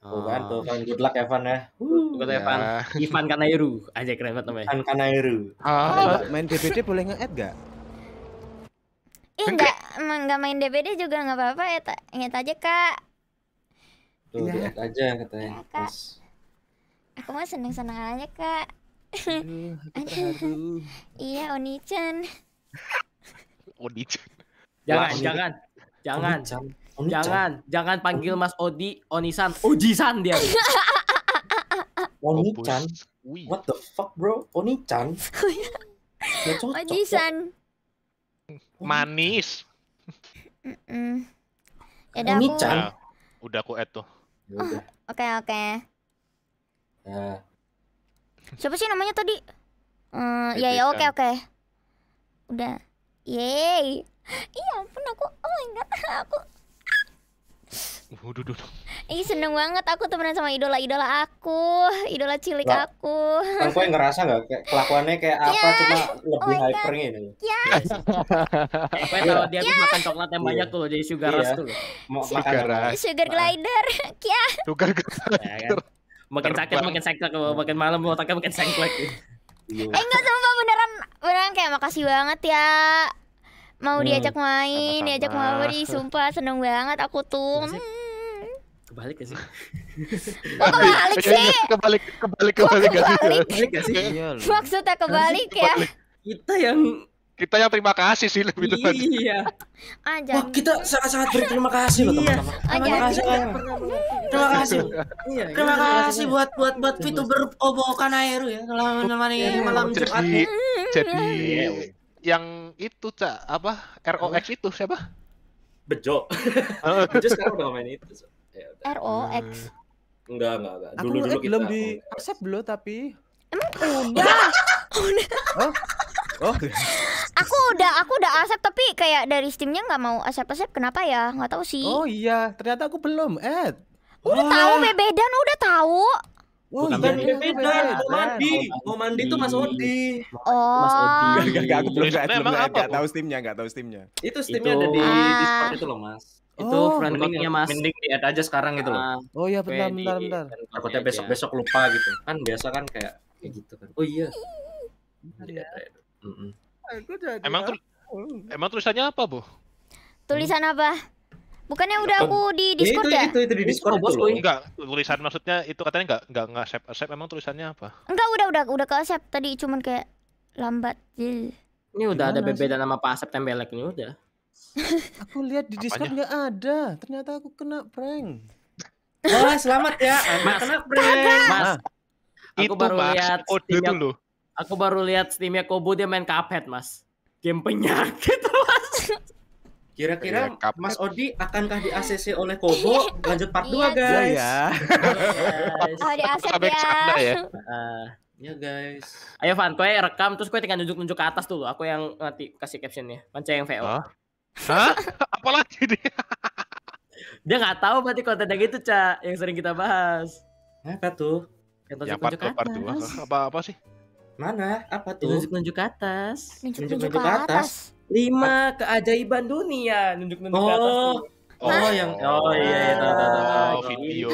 A: Oh. Tuh kan, tuh kan good luck Evan ya. good luck iya. Evan. Ivan Kanairu aja keren banget namanya. Ivan Kanairu. Ah. Main DPD boleh nge-add gak? Eh, enggak,
B: enggak main DPD juga enggak apa-apa ya, ingat aja, Kak.
C: Tuh, ya. aja katanya. Ya,
B: kak. Aku mah seneng-seneng aja, Kak.
A: Aduh,
B: iya, Onichan.
A: Onichan.
C: Jangan, Wah, jangan,
A: jangan, Oni jangan, jangan panggil Mas Odi, Onisan, Ojisan dia. Onichan, what the fuck bro, Onichan. Oh, iya. Ojisan. Manis.
B: Mm -mm. Onichan.
A: Ya, udah aku add tuh. Ya oke oh,
B: oke. Okay, okay. ya. Siapa sih namanya tadi? Hmm, ya ya oke oke. Udah. Yay. Iya ampun aku. Oh my god,
C: aku. Waduh,
B: Ih seneng banget aku temenan sama idola-idola aku, idola cilik Lak. aku. Kan gue ngerasa nggak
A: kayak kelakuannya kayak apa yeah. cuma oh lebih oh hyper gitu. Iya. Apa kalau dia ya. makan coklat yang banyak tuh jadi sugar iya. rush tuh. Mau makan
B: sugar, glider. kia Sugar
A: glider makin terbang. sakit makin sakit makin malam otaknya makin sengklek iya. eh enggak
B: sumpah beneran beneran kayak makasih banget ya mau iya, diajak main hmm, diajak diajak main sumpah seneng banget aku tuh
C: kebalik gak sih? Oh, kebalik sih? Kebalik, kebalik, kebalik, kebalik, iya, kebalik, kebalik, kebalik, ya? kebalik,
B: kebalik, kebalik, kebalik, kebalik,
A: kebalik, kita yang terima kasih sih lebih tepat. Iya. Aja. Iya. Ah, Wah, kita sangat-sangat berterima kasih loh iya. teman-teman. Ah, terima kasih. Iya, terima kasih.
C: Terima kasih
A: buat buat buat VTuber Obokan airu ya selamat menemani malam Jumat. Jadi yang itu cak apa ROX itu siapa? Bejo. Bejo sekarang udah main itu. Ya ROX. Hmm. Enggak, enggak, enggak. Dulu dulu kita belum di accept belum tapi Emang udah. Oh, udah. Oh.
B: aku udah aku udah asap tapi kayak dari Steamnya nggak mau asap-asap kenapa ya? Nggak tahu sih. Oh
A: iya, ternyata aku belum, Ed. Udah Wah. tahu Bebe
B: dan udah tahu. Wow, Bukan beda, beda. Mau
A: mandi, mau mandi tuh Mas Odi. Oh. Mas Odi. Gak, gak, aku belum gak, belum gak, gak tahu steamnya, gak tahu steamnya. Itu steamnya ada di ah. Discord itu loh Mas.
C: Itu oh, friend code-nya Mas. Mending
A: di add aja sekarang gitu loh. Ah.
C: Oh iya bentar, bentar, bentar. Takutnya besok-besok
A: lupa gitu. Kan biasa kan kayak kayak gitu
C: kan. Oh iya. iya. iya, iya Eh, jadi emang tuh
A: emang tulisannya apa, Bu?
B: Tulisan apa? Bukannya udah aku di ya Discord ya? Itu, ya? itu, itu
A: di Discord bos, Enggak, tulisan maksudnya itu katanya enggak enggak enggak accept, accept emang tulisannya apa?
B: Enggak, udah udah udah ke accept tadi cuman kayak lambat. Jil.
A: Ini udah Gimana ada BB nama Pak Asep Tembelek ini udah.
B: aku
C: lihat di Discord nggak ada. Ternyata aku kena prank. Wah, oh, selamat ya. Mas, kena prank. Mas. Aku itu baru lihat kode dulu.
A: Aku baru lihat Steamnya Kobo dia main Cuphead, Mas. Game penyakit, Mas. Kira-kira ya, Mas Odi akankah di ACC oleh Kobo lanjut part 2, iya, guys? Iya. iya.
C: Oh, ya. Oh, di ACC ya. ya.
A: Uh, ya guys. Ayo Van, kue rekam terus kue tinggal nunjuk-nunjuk ke atas dulu. Aku yang nanti kasih captionnya. Panca yang VO. Hah? Hah? Apalagi dia? dia nggak tahu berarti kontennya gitu, Ca. Yang sering kita bahas. Apa tuh? Yang, yang part 2, part 2. Apa, apa sih? Mana? Apa tuh? Nunjuk-nunjuk ke atas. Nunjuk-nunjuk ke atas. Lima keajaiban dunia. Nunjuk-nunjuk
C: ke atas. Oh, oh yang oh iya, iya tahu, tahu, oh, video.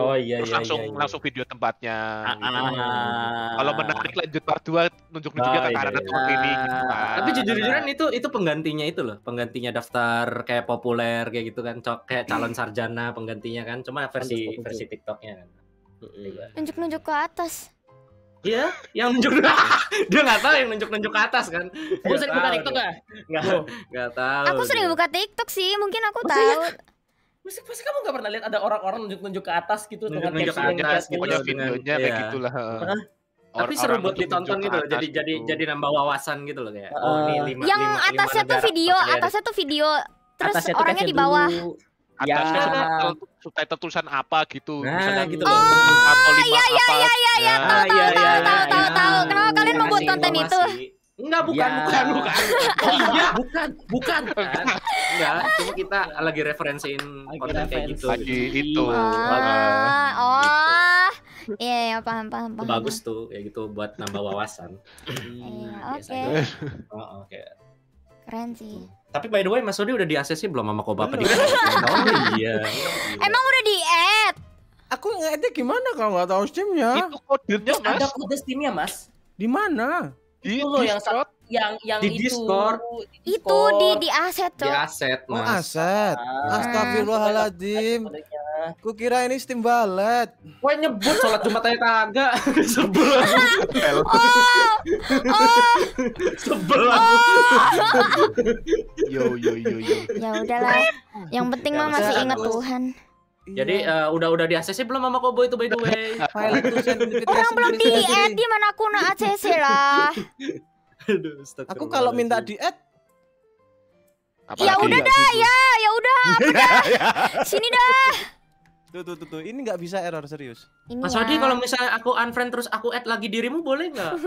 A: Oh iya, Terus iya, langsung iya, iya. langsung video tempatnya. Ah, gitu. Ah. Kalau menarik lanjut part 2 nunjuk-nunjuknya ke ah, iya, kanan iya. atau ke kiri. Gitu kan. Tapi jujur-jujuran itu itu penggantinya itu loh, penggantinya daftar kayak populer kayak gitu kan, kayak calon sarjana penggantinya kan, cuma versi versi TikToknya kan. Iya.
B: Nunjuk-nunjuk ke atas.
A: Iya, yang nunjuk dia nggak tahu yang nunjuk-nunjuk ke atas kan. Gue sering buka TikTok ya? Nggak, nggak tahu. Aku sering
B: buka TikTok sih, mungkin aku iya? tahu. Ya? pasti kamu nggak pernah lihat ada orang-orang nunjuk-nunjuk ke
A: atas gitu -nunjuk dengan caption ke atas, pokoknya gitu? videonya kayak iya. gitulah.
C: tapi seru buat ditonton
A: gitu loh. Jadi jadi gitu. jadi nambah wawasan gitu loh kayak. Oh, ini lima, yang atasnya tuh video, atasnya tuh
B: video, terus orangnya di bawah.
A: Ya. atasnya ya. subtitle, tulisan apa gitu nah, misalnya gitu loh oh, atau lima iya, iya, iya iya iya nah, tahu iya, tahu iya, tahu iya. tahu tahu kenapa iya, kalian membuat iya, konten itu Enggak bukan, ya. bukan bukan oh, bukan iya bukan bukan enggak cuma kita lagi referensiin konten kayak gitu lagi itu oh, gitu.
B: oh. Iya, iya, paham, paham, paham. Bagus
A: tuh, ya gitu buat nambah wawasan. Iya, oke. Oh, oke.
B: Keren sih. Hmm.
A: Tapi by the way Mas Rudy udah di ACC belum sama bapak di? Kan iya. Emang udah di add? Aku nge ada gimana kalau nggak tahu Steamnya? Itu kodenya Mas. Ada kode Steamnya Mas. Di mana? Di, itu loh yang shot
B: yang yang di itu Discord. itu di di aset tuh. Di aset,
A: oh, Mas. Oh, aset. Ah. Astagfirullahaladzim. Ku kira ini steam ballet Wah nyebut sholat Jumat aja kagak. Sebel
C: Oh. Oh. Sebel oh. yo yo yo yo.
B: Ya udahlah. Yang penting ya, mah masih ingat Tuhan.
A: Iya. Jadi uh, eh, udah udah di ACC belum sama Kobo itu by the way? Orang belum di edit di
B: mana aku na ACC lah.
A: Aduh, aku kalau minta diet Apalagi ya udah dah, gitu. ya, ya udah, aku ya, ya.
B: Sini dah.
A: Tuh, tuh, tuh, tuh. Ini nggak bisa error serius. Ini Mas Wadi, ya. kalau misalnya aku unfriend terus aku add lagi dirimu boleh nggak?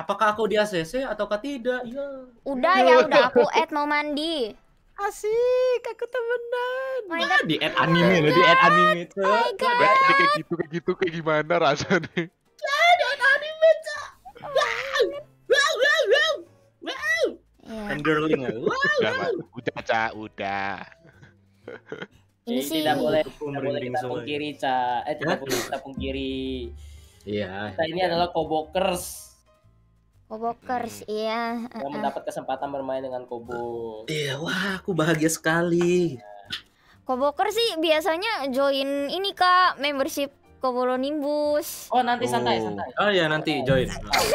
A: Apakah aku di ACC ataukah tidak? Ya. Udah ya, udah aku add
B: mau mandi. Asik, aku temenan. Oh
A: nah, di add oh anime loh, di add anime itu. Oh Kayak gitu, kayak gitu, kayak gimana rasanya? Ya,
C: di add anime, Cak yeah. underling kan ya. udah pak
A: udah ca udah
C: ini sih tidak boleh
A: kita pungkiri ca eh tidak boleh kita pungkiri iya kita ini iya. adalah kobokers Kobokers, hmm. iya. Kita mendapat kesempatan bermain dengan Kobo. Iya, wah, aku bahagia sekali. Iya.
B: Kobokers sih biasanya join ini kak membership Koboro Nimbus. Oh nanti oh. santai santai.
A: Oh ya nanti join.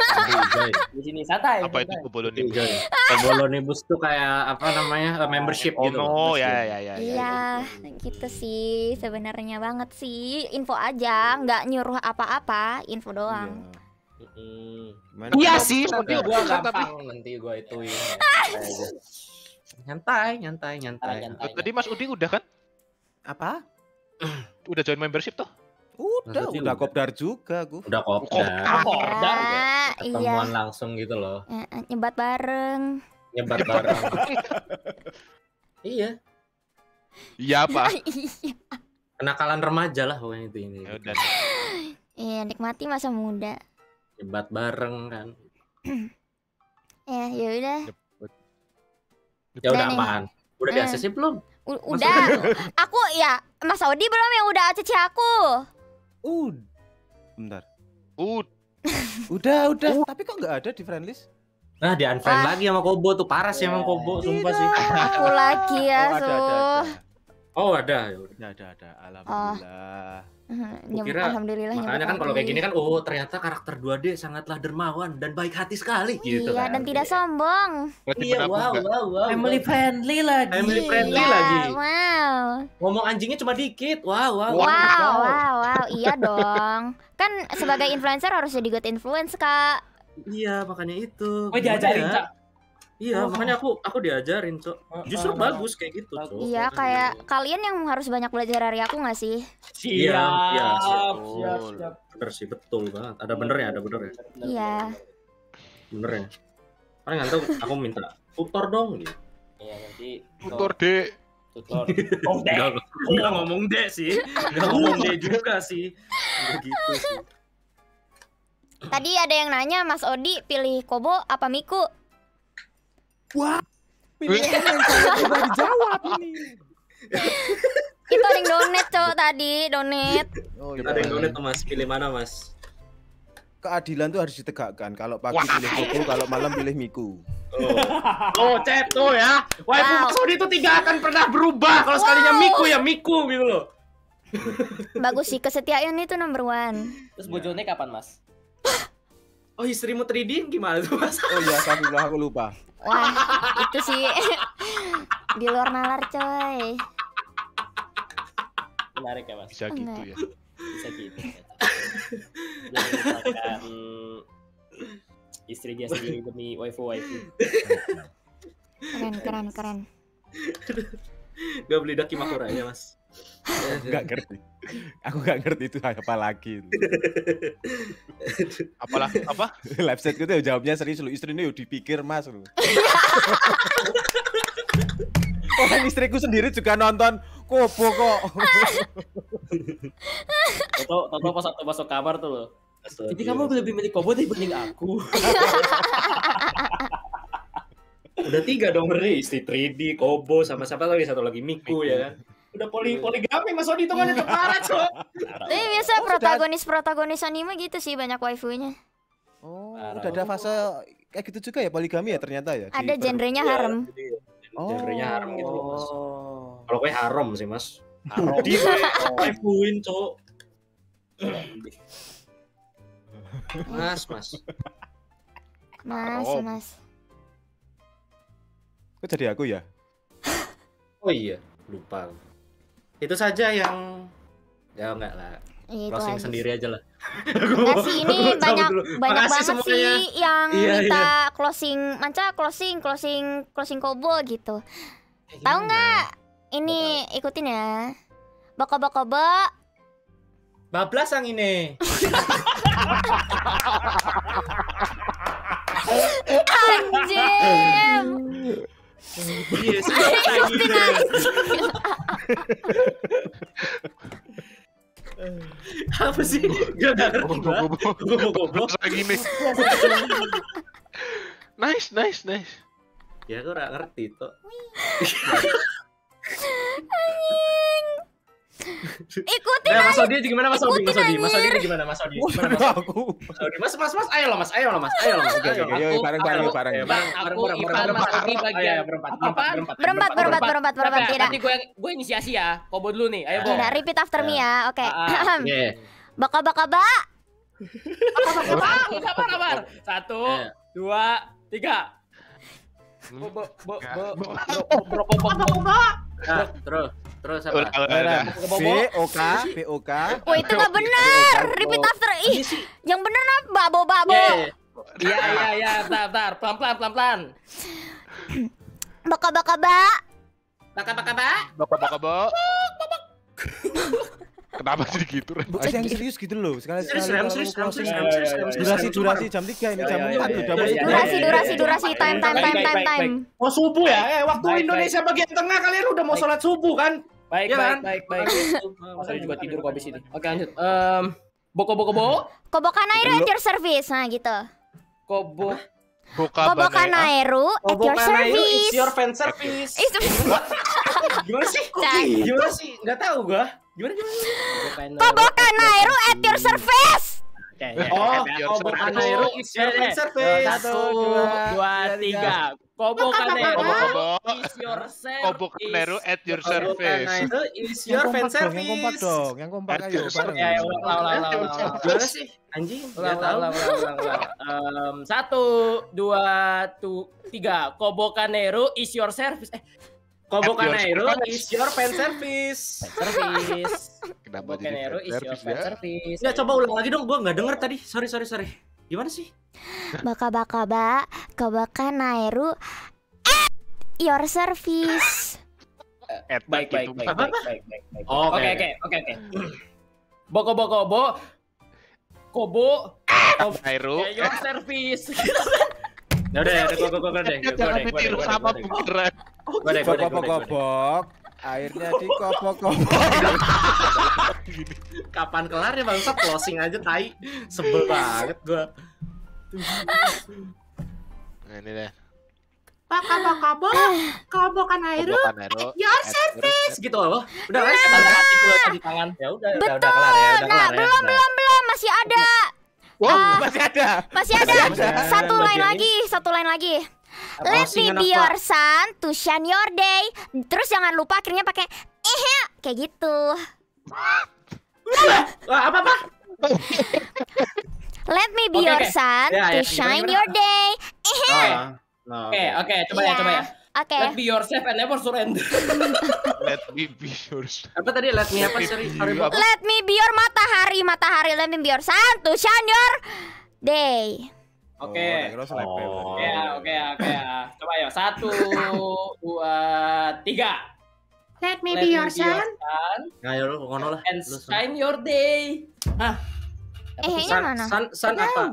A: join. Di sini santai. Apa santai. itu Koboro Nimbus? Koboro Nimbus tuh kayak apa namanya membership oh, gitu. Oh ya ya ya. Iya ya,
B: ya, gitu sih sebenarnya banget sih info aja nggak nyuruh apa-apa info doang. Yeah.
A: Hmm. Iya sih, nanti gua gampang nanti gua ituin. nyantai, nyantai, nyantai. nyantai, nyantai. Tadi Mas Udi udah kan? Apa? udah join membership toh? Udah, Maksudnya udah kopdar juga gue. Udah kopdar. Kopdar. Ah, Ketemuan ya? iya. langsung gitu loh.
B: Eh, eh, nyebat bareng.
A: Nyebat bareng.
B: iya. Iya apa? Iya.
A: Kenakalan remaja lah pokoknya itu ini. Ya udah.
B: Iya, nikmati masa muda.
A: Nyebat bareng kan.
B: ya, ya udah.
A: Ya udah apaan? Udah eh. di ACC belum?
B: U udah. aku ya Mas Audi belum yang udah cuci aku. Ud.
A: Bentar. Ud.
C: udah, udah. Tapi kok
A: nggak ada di friend list? Nah, di unfriend ah. lagi sama Kobo tuh parah sih emang Kobo, sumpah sih. Aku lagi ya, oh, ada, ada, ada. Oh, ada. Ya, ada, ada. Oh. Alhamdulillah. Oh.
C: Kukira, Alhamdulillah
A: makanya kan kalau kayak gini kan oh ternyata karakter 2D sangatlah dermawan dan baik hati sekali gitu iya, kan. dan tidak
B: sombong.
A: Iya wow, wow wow Family
C: friendly lagi. Family iya, friendly iya, lagi.
B: Wow.
A: Ngomong anjingnya cuma dikit. Wow wow. Wow wow wow,
B: wow. iya dong. Kan sebagai influencer harus jadi good influence Kak.
A: Iya makanya itu. Oh jajarin iya, ya. Iya, oh. makanya aku aku diajarin, Cok. Oh. Justru uh, uh, bagus kayak gitu, Cok. Iya, kayak
B: uh. kalian yang harus banyak belajar dari aku nggak sih?
A: Iya, siap. Iya, iya, siap, siap, siap. Bener sih, betul banget. Ada bener ya, ada bener ya. Iya. Bener ya. Paling nanti aku minta tutor dong gitu. Iya, nanti tutor,
C: Dek. Tutor. Oh, Dek. Enggak ngomong Dek sih. Enggak ngomong Dek juga sih. Begitu sih.
B: Tadi ada yang nanya Mas Odi pilih Kobo apa Miku? Wah,
C: pilihan yang sudah dijawab ini.
B: Kita ada yang donate cowok tadi, donate.
A: Oh, Kita iya, Ada yang iya. donate mas, pilih mana mas?
C: Keadilan tuh harus
A: ditegakkan. Kalau pagi Wah. pilih Koko, kalau malam pilih Miku. Oh, oh ceto tuh ya. Waifu wow. itu tidak akan pernah berubah. Kalau wow. sekalinya Miku ya Miku gitu loh.
B: Bagus sih kesetiaan itu nomor one.
A: Terus bojone kapan mas? Oh istrimu 3D gimana tuh mas? Oh iya tapi aku lupa
B: Wah itu sih Di luar nalar coy
A: Menarik
C: ya mas? Bisa gitu ya Bisa gitu ya.
A: Jadi, istri dia sendiri demi waifu waifu
C: Keren
B: keren keren
A: Gak beli daki makuranya mas nggak ngerti aku nggak ngerti itu apa lagi apalah apa live set itu jawabnya serius lu istri ini udah dipikir mas lu orang istriku sendiri juga nonton kopo kok Toto Toto pas waktu masuk kamar tuh lo jadi kamu lebih milih kopo dibanding aku udah tiga dong beri istri 3D kobo sama siapa lagi satu lagi Miku ya kan udah poli iya. poligami Mas Odi itu kan itu parah, Cok.
C: Tapi
B: biasa protagonis-protagonis anime gitu sih banyak waifunya.
C: Oh, udah ada
A: fase kayak gitu juga ya poligami ya ternyata ya. Ada genrenya iya, harem.
C: oh. Genrenya harem gitu loh, Mas.
A: Oh. Kalau kayak harem sih, Mas. Harem. waifuin, Cok.
C: Mas, Mas.
B: Mas, Mas.
A: Kok jadi aku ya? oh iya, lupa itu saja yang ya enggak lah itu closing sendiri aja lah. makasih ini banyak banyak banget semuanya. sih yang iya, iya. minta iya.
B: closing, manca closing, closing, closing kobo gitu. ya, Tahu nggak? Ini ikutin ya. Boko boko bo.
A: Bablas yang ini.
C: Anjir. Isso, iya, gitu. Apa sih? Gak ngerti Goblok Nice, nice, nice
A: Ya aku gak ngerti tuh Anjing
C: Ikutin nah, Mas Odi gimana Mas Odi? Mas Odi,
A: gimana Mas Odi? Gimana Mas aku? Mas Mas Mas ayo lah Mas, ayo lah Mas, ayo lah Mas. Oke, oke, bareng bareng bareng. aku Ivan Mas Odi berempat.
B: Berempat, berempat, berempat, berempat, Tidak. Nanti gue gue inisiasi ya. Kobo dulu nih. Ayo, Tidak, repeat after me ya. Nah. Oke. Baka baka ba. Sabar,
A: sabar. Satu, eh. dua, tiga. Hmm. Bo bo bo bo bo
C: bo bo
A: Terus apa? O K udah. O K. Oh, itu nggak benar. Repeat
B: after I. Yang benar apa? Babo babo.
A: Iya, iya, iya, Tar tar. Pelan-pelan, pelan-pelan. Baka baka ba. Baka baka ba. Baka baka ba. Kenapa sih gitu? Bukan yang serius gitu loh. Sekali serius, serius, serius, serius, serius. Durasi, durasi jam tiga ini jam empat tuh. Durasi, durasi, durasi, durasi, time, time, time, time. Mau subuh ya? Eh, waktu Indonesia bagian tengah kalian udah mau sholat subuh kan? Baik, ya, baik, baik, baik, baik. Saya juga tidur kok habis ini. Oke, lanjut. Um, Boko Boko Bo.
B: air at your service. Nah, gitu. Kobo
A: Kobokanairu ah. at your service. It's your fan service.
C: gimana sih? Gimana
A: sih? Enggak tahu gua. Gimana gimana? Kobokanairu at your service. Oh, eh, oh is your service. Satu, dua, dua tiga. Kobo kan, Nero
C: is your service. Kobo kan, at your kan, service. Kobo nah, is your fan service. Yang kompak dong, yang kompak ayo. Ya, ya, Gimana sih? Anjing,
A: satu, dua, tu, tiga. Kobo is your service. Eh, Kobokanero is your fan service. Fan service. Kenapa Kobokanero is your fan ya? service. Ya coba ulang lagi dong, gua nggak denger tadi. Sorry sorry sorry. Gimana sih?
B: Baka baka ba, Kobokanero your service.
A: At baik, baik, baik, baik, baik, baik, baik, Oke, oke, oke, oke. Boko boko bo, kobo, Kobo, your service. Ya udah, ya udah di
C: kopok-kopok.
A: Kapan ya bangsa closing aja tai. Sebel banget gua. Nah, ini deh.
C: Pak kabo kabo,
A: kabo kan Airu, your service gitu loh. Udah kan, kita hati nah. gua di tangan. Ya udah, udah, udah kelar ya, udah ya, kelar ya. Belum, belum,
B: belum, masih ada
A: Wow, ah, masih ada. Masih ada. Masih ada. Satu lain lagi,
B: satu lain lagi. Let me be your sun to shine your day. Terus jangan lupa akhirnya pakai eh kayak gitu. apa apa? Let me be okay, your sun yeah, to yeah, shine your day. Eh.
C: Oke, oke, coba ya, iya. coba ya.
B: Oke. Okay. Let be
A: yourself and never surrender.
C: let me be yourself.
A: Apa
B: tadi let me apa sorry sorry apa? Let me be your matahari matahari let me be your sun to shine your day.
A: Oke. Oh, oh. oke oke oke. Ya. Coba ya satu dua tiga. Let me Let be your sun. ya lu ya kono lah. And shine your day. Hah? Eh, mana? Sun, sun, sun apa?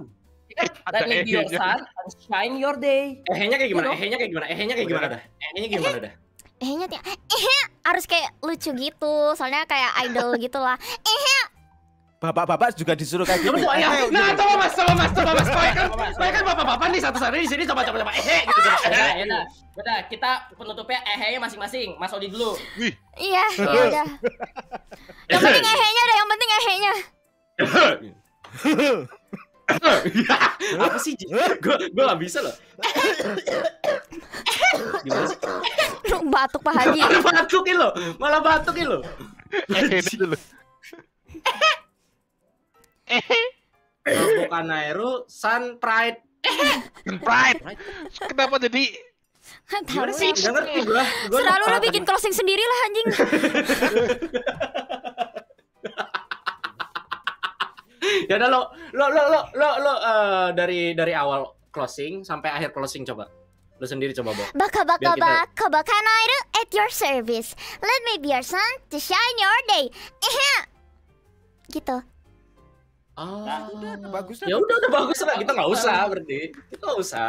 A: Iya, ada your sun and shine your day. Ehnya kayak gimana? Ehnya kayak gimana? Ehnya kayak gimana dah? Ehnya gimana dah?
B: Ehnya tiap eh harus kayak lucu gitu. Soalnya kayak idol gitulah
A: Eh Bapak-bapak juga disuruh kayak gitu. Ya. Nah, gitu. coba Mas, coba Mas, coba Mas. Saya kan saya kan bapak-bapak nih satu satu di sini coba coba coba eh gitu. Enak, Udah, kita penutupnya ehnya masing-masing. Mas Odi dulu. Iya, ya udah. Yang penting
C: ehnya
B: ada yang penting ehnya.
C: apa
A: sih gue gue gak bisa loh gimana sih
B: batuk pak Haji
A: malah batukin lo malah batukin lo eh dulu bukan Nairu, Sun Pride Pride kenapa jadi
C: Gimana sih? Selalu lu bikin
B: closing sendiri lah anjing
A: ya udah lo lo lo lo lo, lo uh, dari dari awal closing sampai akhir closing coba lo sendiri coba bo baka baka kita... baka
B: baka noiru at your service let me be your sun to shine your day gitu Nah, ah, udah, udah bagus lah. Ya udah udah bagus lah. Kita nggak usah
A: berarti. Kita nggak usah.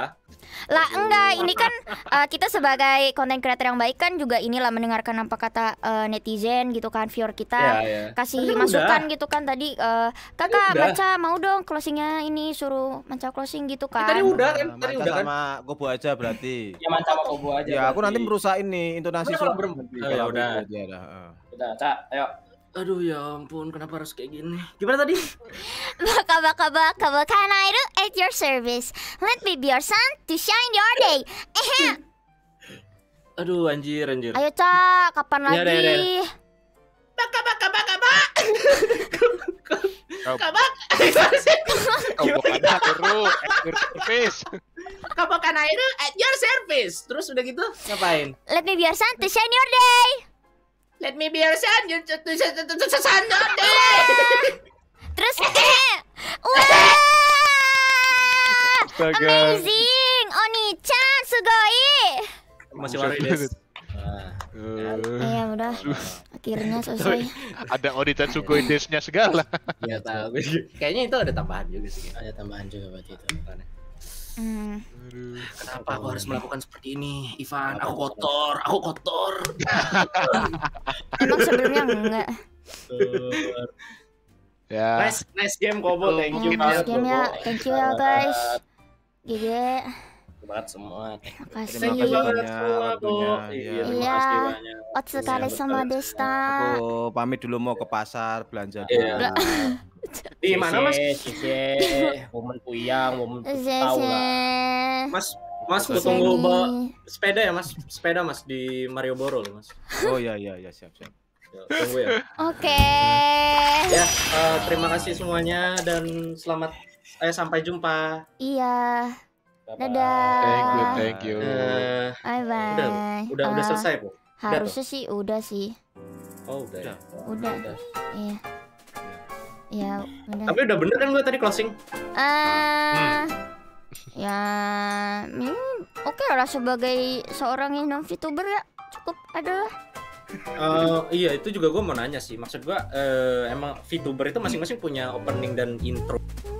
B: Lah enggak, ini kan uh, kita sebagai konten creator yang baik kan juga inilah mendengarkan apa kata uh, netizen gitu kan, viewer kita ya, ya. kasih masukan udah. gitu kan tadi uh, kakak baca mau dong closingnya ini suruh manca closing gitu ya, kan. tadi udah kan, tadi udah kan.
A: Sama gobu aja berarti. ya manca sama gobu aja. Ya berarti. aku nanti merusak ini intonasi suara. Oh, ya, ya udah. Udah, ya, udah. Udah, Cak, ayo. Aduh ya ampun, kenapa harus kayak gini? Gimana tadi?
B: Baka baka baka baka nairu at your service. Let me be your sun to shine your day. Ehem.
A: Aduh anjir anjir. Ayo
B: cak, kapan iya, iya, iya. lagi? Ya, ya, Baka baka baka bak.
A: Kabak. Kabak nairu at
C: your service.
A: Kabak nairu at your service. Terus udah gitu
C: ngapain?
B: Let me be your sun to shine your day. Let me be your son, your son not Terus eh,
A: wah, amazing,
B: Oni-chan, sugoi.
A: Masih waris. Iya udah, akhirnya selesai. Ada Oni-chan sugoi desnya segala. Iya tahu, kayaknya itu ada tambahan juga sih. Ada tambahan juga buat itu. Hmm. Kenapa aku harus melakukan seperti ini, Ivan? Aku kotor,
C: aku kotor.
A: Emang sebelumnya enggak. ya. Nice, nice game Kobo, thank you. Ya, nice game ya, thank you ya guys. Gede banget semua. Iya, Makasih. Iya. Iya. Terima kasih banyak waktunya. Iya, iya.
B: Otsukare sama desta.
A: Aku pamit dulu mau ke pasar belanja Iya. Di mana Mas? Sisi, momen puyang, momen tahu lah. Mas Mas, aku tunggu sepeda ya, Mas. Sepeda Mas di Mario loh, Mas. Oh iya iya iya, siap siap. ya.
B: Oke. Ya,
A: eh, terima kasih semuanya dan selamat eh sampai jumpa.
B: Iya. Dadah. Thank you,
C: thank you. Uh, bye bye. Udah, udah, uh, udah selesai bu. Harusnya
B: sih udah sih.
C: Oh udah. Udah. Ya? udah. udah.
B: Iya. Ya, udah. Tapi udah bener kan gue tadi closing? Eh, uh, hmm. ya, ini oke okay lah sebagai seorang yang VTuber ya cukup adalah.
A: Uh, iya itu juga gue mau nanya sih maksud gue uh, emang VTuber itu masing-masing punya opening dan intro